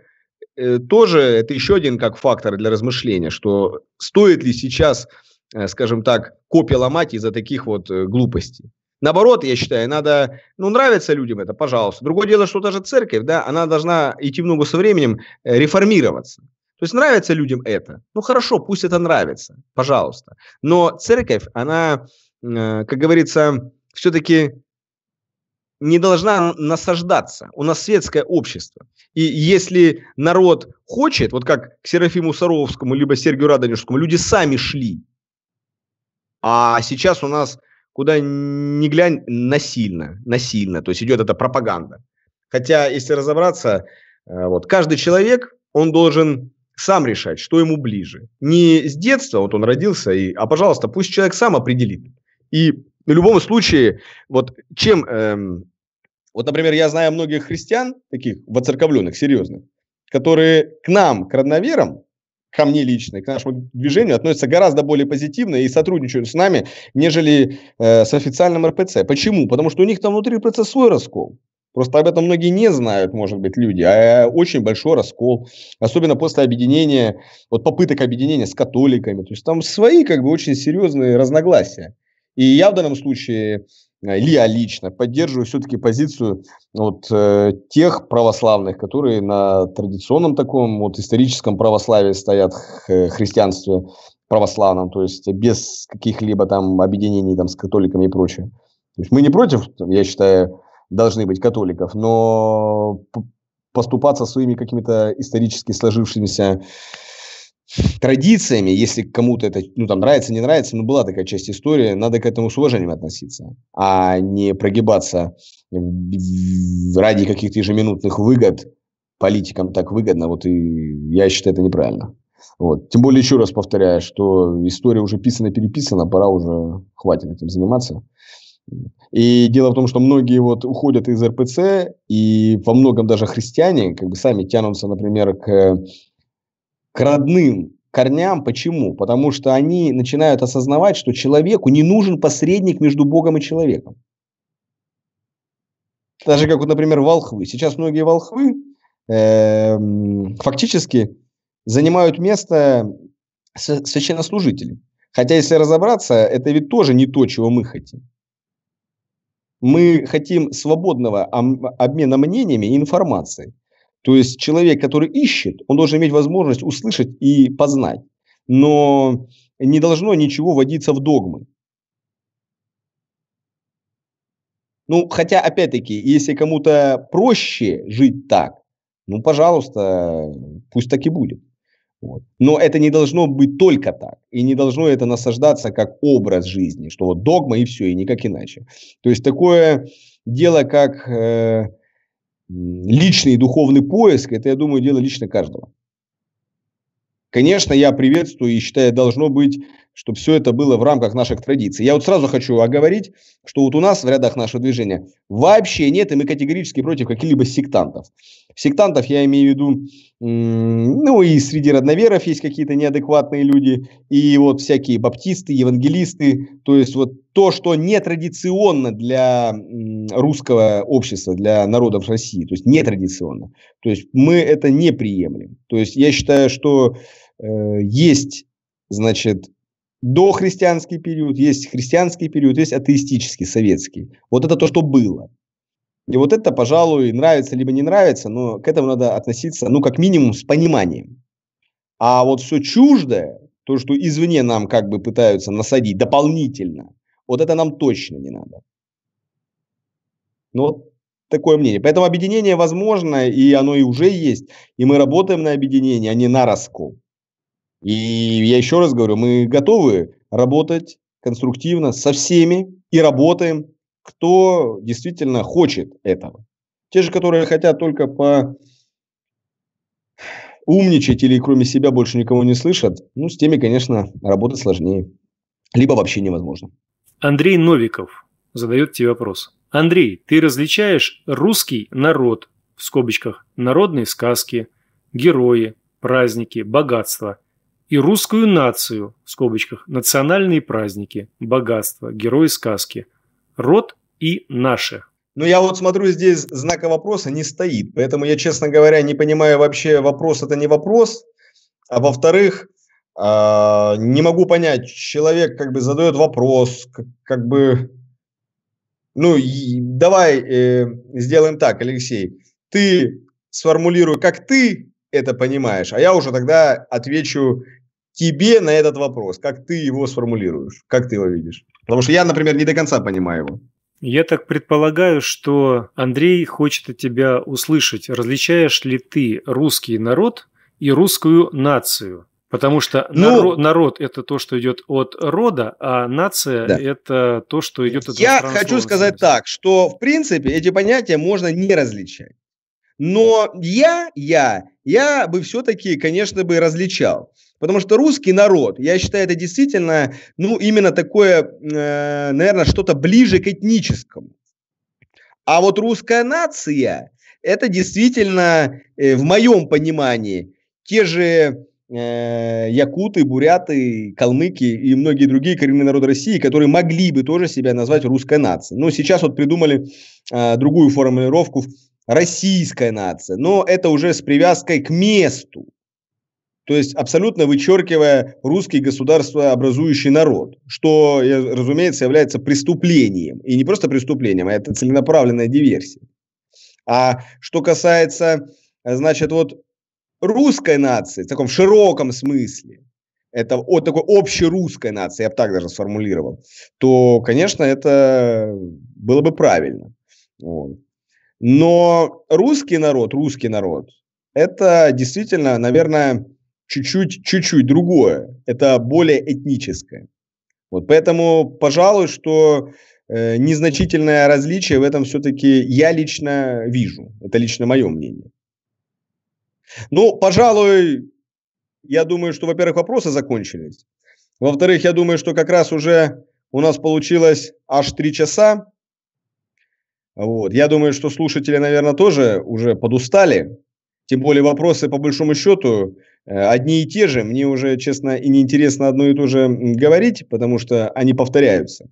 э, тоже это еще один как фактор для размышления, что стоит ли сейчас, э, скажем так, копия ломать из-за таких вот э, глупостей. Наоборот, я считаю, надо, ну, нравится людям это, пожалуйста. Другое дело, что даже церковь, да, она должна идти в ногу со временем, э, реформироваться. То есть нравится людям это. Ну хорошо, пусть это нравится, пожалуйста. Но церковь, она, э, как говорится, все-таки не должна насаждаться. У нас светское общество. И если народ хочет, вот как к Серафиму Саровскому, либо Сергию Радонежскому, люди сами шли. А сейчас у нас куда ни глянь, насильно, насильно. То есть идет эта пропаганда. Хотя, если разобраться, э, вот каждый человек, он должен сам решать, что ему ближе. Не с детства, вот он родился, и, а, пожалуйста, пусть человек сам определит. И в любом случае, вот чем... Эм, вот, например, я знаю многих христиан, таких воцерковленных, серьезных, которые к нам, к родноверам, ко мне лично, к нашему движению относятся гораздо более позитивно и сотрудничают с нами, нежели э, с официальным РПЦ. Почему? Потому что у них там внутри РПЦ свой раскол. Просто об этом многие не знают, может быть, люди. А э, очень большой раскол, особенно после объединения, вот попыток объединения с католиками. То есть там свои как бы очень серьезные разногласия. И я в данном случае э, я лично поддерживаю все-таки позицию вот э, тех православных, которые на традиционном таком вот историческом православии стоят, э, христианстве православном, то есть без каких-либо там объединений там с католиками и прочее. То есть мы не против, я считаю, должны быть католиков, но поступаться своими какими-то исторически сложившимися традициями, если кому-то это ну, там нравится, не нравится, но ну, была такая часть истории, надо к этому с уважением относиться, а не прогибаться ради каких-то ежеминутных выгод. Политикам так выгодно, вот и я считаю это неправильно. Вот. Тем более, еще раз повторяю, что история уже писана-переписана, пора уже, хватит этим заниматься. И дело в том, что многие вот уходят из РПЦ, и во многом даже христиане как бы сами тянутся, например, к, к родным корням. Почему? Потому что они начинают осознавать, что человеку не нужен посредник между Богом и человеком. Даже как, вот, например, волхвы. Сейчас многие волхвы э, фактически занимают место священнослужителей. Хотя, если разобраться, это ведь тоже не то, чего мы хотим. Мы хотим свободного обмена мнениями и информацией. То есть человек, который ищет, он должен иметь возможность услышать и познать. Но не должно ничего водиться в догмы. Ну, хотя, опять-таки, если кому-то проще жить так, ну, пожалуйста, пусть так и будет. Вот. Но это не должно быть только так. И не должно это насаждаться как образ жизни, что вот догма и все, и никак иначе. То есть такое дело, как э, личный духовный поиск, это, я думаю, дело лично каждого. Конечно, я приветствую и считаю, должно быть чтобы все это было в рамках наших традиций. Я вот сразу хочу оговорить, что вот у нас в рядах нашего движения вообще нет, и мы категорически против каких-либо сектантов. Сектантов я имею в виду, ну и среди родноверов есть какие-то неадекватные люди, и вот всякие баптисты, евангелисты, то есть вот то, что нетрадиционно для русского общества, для народов России, то есть нетрадиционно. То есть мы это не приемлем. То есть я считаю, что э, есть, значит, дохристианский период, есть христианский период, есть атеистический, советский. Вот это то, что было. И вот это, пожалуй, нравится либо не нравится, но к этому надо относиться, ну, как минимум, с пониманием. А вот все чуждое, то, что извне нам как бы пытаются насадить дополнительно, вот это нам точно не надо. Ну, вот такое мнение. Поэтому объединение возможно, и оно и уже есть. И мы работаем на объединение, а не на раскол. И я еще раз говорю, мы готовы работать конструктивно со всеми и работаем, кто действительно хочет этого. Те же, которые хотят только по умничать или кроме себя больше никого не слышат, ну, с теми, конечно, работать сложнее. Либо вообще невозможно. Андрей Новиков задает тебе вопрос. Андрей, ты различаешь русский народ, в скобочках, народные сказки, герои, праздники, богатства? и русскую нацию, в скобочках, национальные праздники, богатство, герои сказки, род и наше. Ну, я вот смотрю, здесь знака вопроса не стоит, поэтому я, честно говоря, не понимаю вообще, вопрос это не вопрос, а во-вторых, а, не могу понять, человек как бы задает вопрос, как, бы, ну, давай э, сделаем так, Алексей, ты сформулируй, как ты это понимаешь. А я уже тогда отвечу тебе на этот вопрос, как ты его сформулируешь, как ты его видишь. Потому что я, например, не до конца понимаю его. Я так предполагаю, что Андрей хочет от тебя услышать, различаешь ли ты русский народ и русскую нацию. Потому что ну, народ, народ это то, что идет от рода, а нация да. это то, что идет от Я хочу сказать так, что в принципе эти понятия можно не различать. Но я, я, я бы все-таки, конечно, бы различал. Потому что русский народ, я считаю, это действительно, ну, именно такое, э, наверное, что-то ближе к этническому. А вот русская нация, это действительно, э, в моем понимании, те же э, якуты, буряты, калмыки и многие другие коренные народы России, которые могли бы тоже себя назвать русской нацией. Но сейчас вот придумали э, другую формулировку российская нация, но это уже с привязкой к месту. То есть абсолютно вычеркивая русский государство образующий народ, что, э, разумеется, является преступлением. И не просто преступлением, а это целенаправленная диверсия. А что касается, значит, вот русской нации, в таком широком смысле, это вот такой общерусской нации, я бы так даже сформулировал, то, конечно, это было бы правильно. Вот. Но русский народ, русский народ, это действительно, наверное, чуть-чуть, чуть-чуть другое. Это более этническое. Вот поэтому, пожалуй, что э, незначительное различие в этом все-таки я лично вижу. Это лично мое мнение. Ну, пожалуй, я думаю, что, во-первых, вопросы закончились. Во-вторых, я думаю, что как раз уже у нас получилось аж три часа. Вот. Я думаю, что слушатели, наверное, тоже уже подустали. Тем более вопросы, по большому счету, э, одни и те же. Мне уже, честно, и неинтересно одно и то же говорить, потому что они повторяются.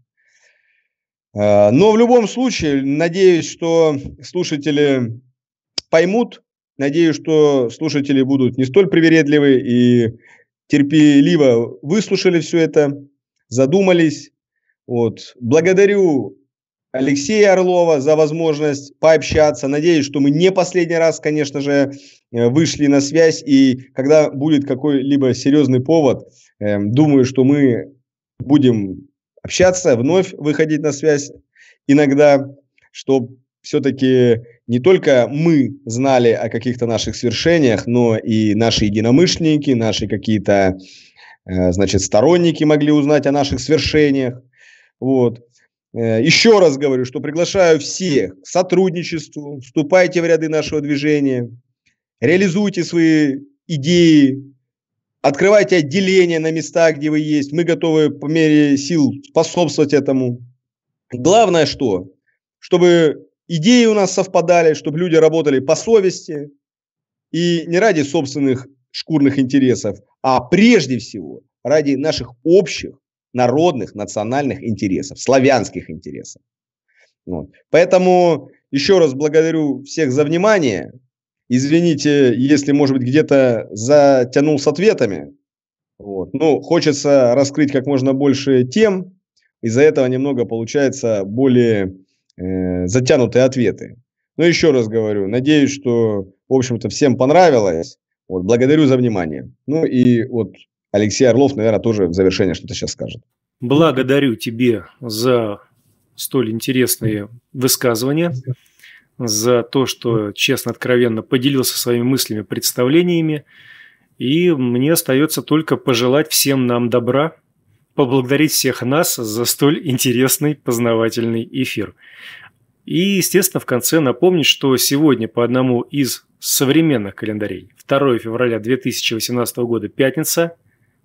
Э, но в любом случае, надеюсь, что слушатели поймут. Надеюсь, что слушатели будут не столь привередливы и терпеливо выслушали все это, задумались. Вот. Благодарю Алексея Орлова за возможность пообщаться. Надеюсь, что мы не последний раз, конечно же, э, вышли на связь. И когда будет какой-либо серьезный повод, эм, думаю, что мы будем общаться, вновь выходить на связь иногда, чтобы все-таки не только мы знали о каких-то наших свершениях, но и наши единомышленники, наши какие-то, э, значит, сторонники могли узнать о наших свершениях. Вот. Э, Еще раз говорю, что приглашаю всех к сотрудничеству, вступайте в ряды нашего движения, реализуйте свои идеи, открывайте отделения на местах, где вы есть. Мы готовы по мере сил способствовать этому. Главное что? Чтобы идеи у нас совпадали, чтобы люди работали по совести и не ради собственных шкурных интересов, а прежде всего ради наших общих народных, национальных интересов, славянских интересов. Вот. Поэтому еще раз благодарю всех за внимание. Извините, если, может быть, где-то затянул с ответами. Вот. Ну, хочется раскрыть как можно больше тем. Из-за этого немного получается более э, затянутые ответы. Но еще раз говорю, надеюсь, что, в общем-то, всем понравилось. Вот, благодарю за внимание. Ну и вот Алексей Орлов, наверное, тоже в завершение что-то сейчас скажет. Благодарю тебе за столь интересные высказывания, за то, что честно, откровенно поделился своими мыслями, представлениями. И мне остается только пожелать всем нам добра, поблагодарить всех нас за столь интересный познавательный эфир. И, естественно, в конце напомнить, что сегодня по одному из современных календарей, 2 февраля 2018 года, пятница,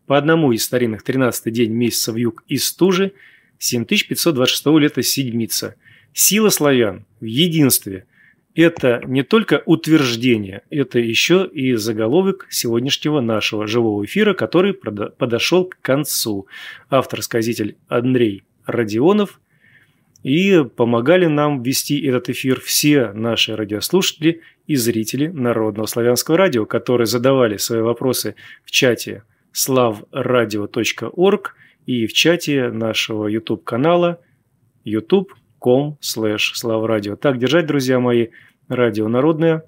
по одному из старинных 13 день месяца в юг из стужи, 7526 лета седмица. Сила славян в единстве – это не только утверждение, это еще и заголовок сегодняшнего нашего живого эфира, который подошел к концу. Автор-сказитель Андрей Родионов и помогали нам вести этот эфир все наши радиослушатели и зрители Народного славянского радио, которые задавали свои вопросы в чате – slavradio.org и в чате нашего YouTube-канала youtube.com slavradio. Так держать, друзья мои, радио народное.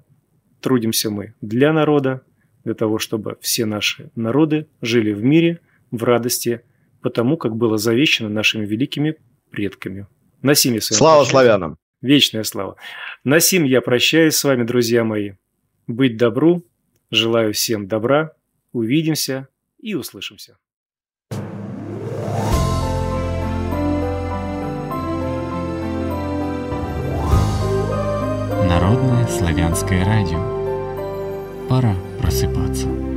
Трудимся мы для народа, для того, чтобы все наши народы жили в мире, в радости, потому как было завещено нашими великими предками. На семи Слава прощаюсь. славянам! Вечная слава. насим я прощаюсь с вами, друзья мои. Быть добру. Желаю всем добра. Увидимся и услышимся. Народное славянское радио. Пора просыпаться.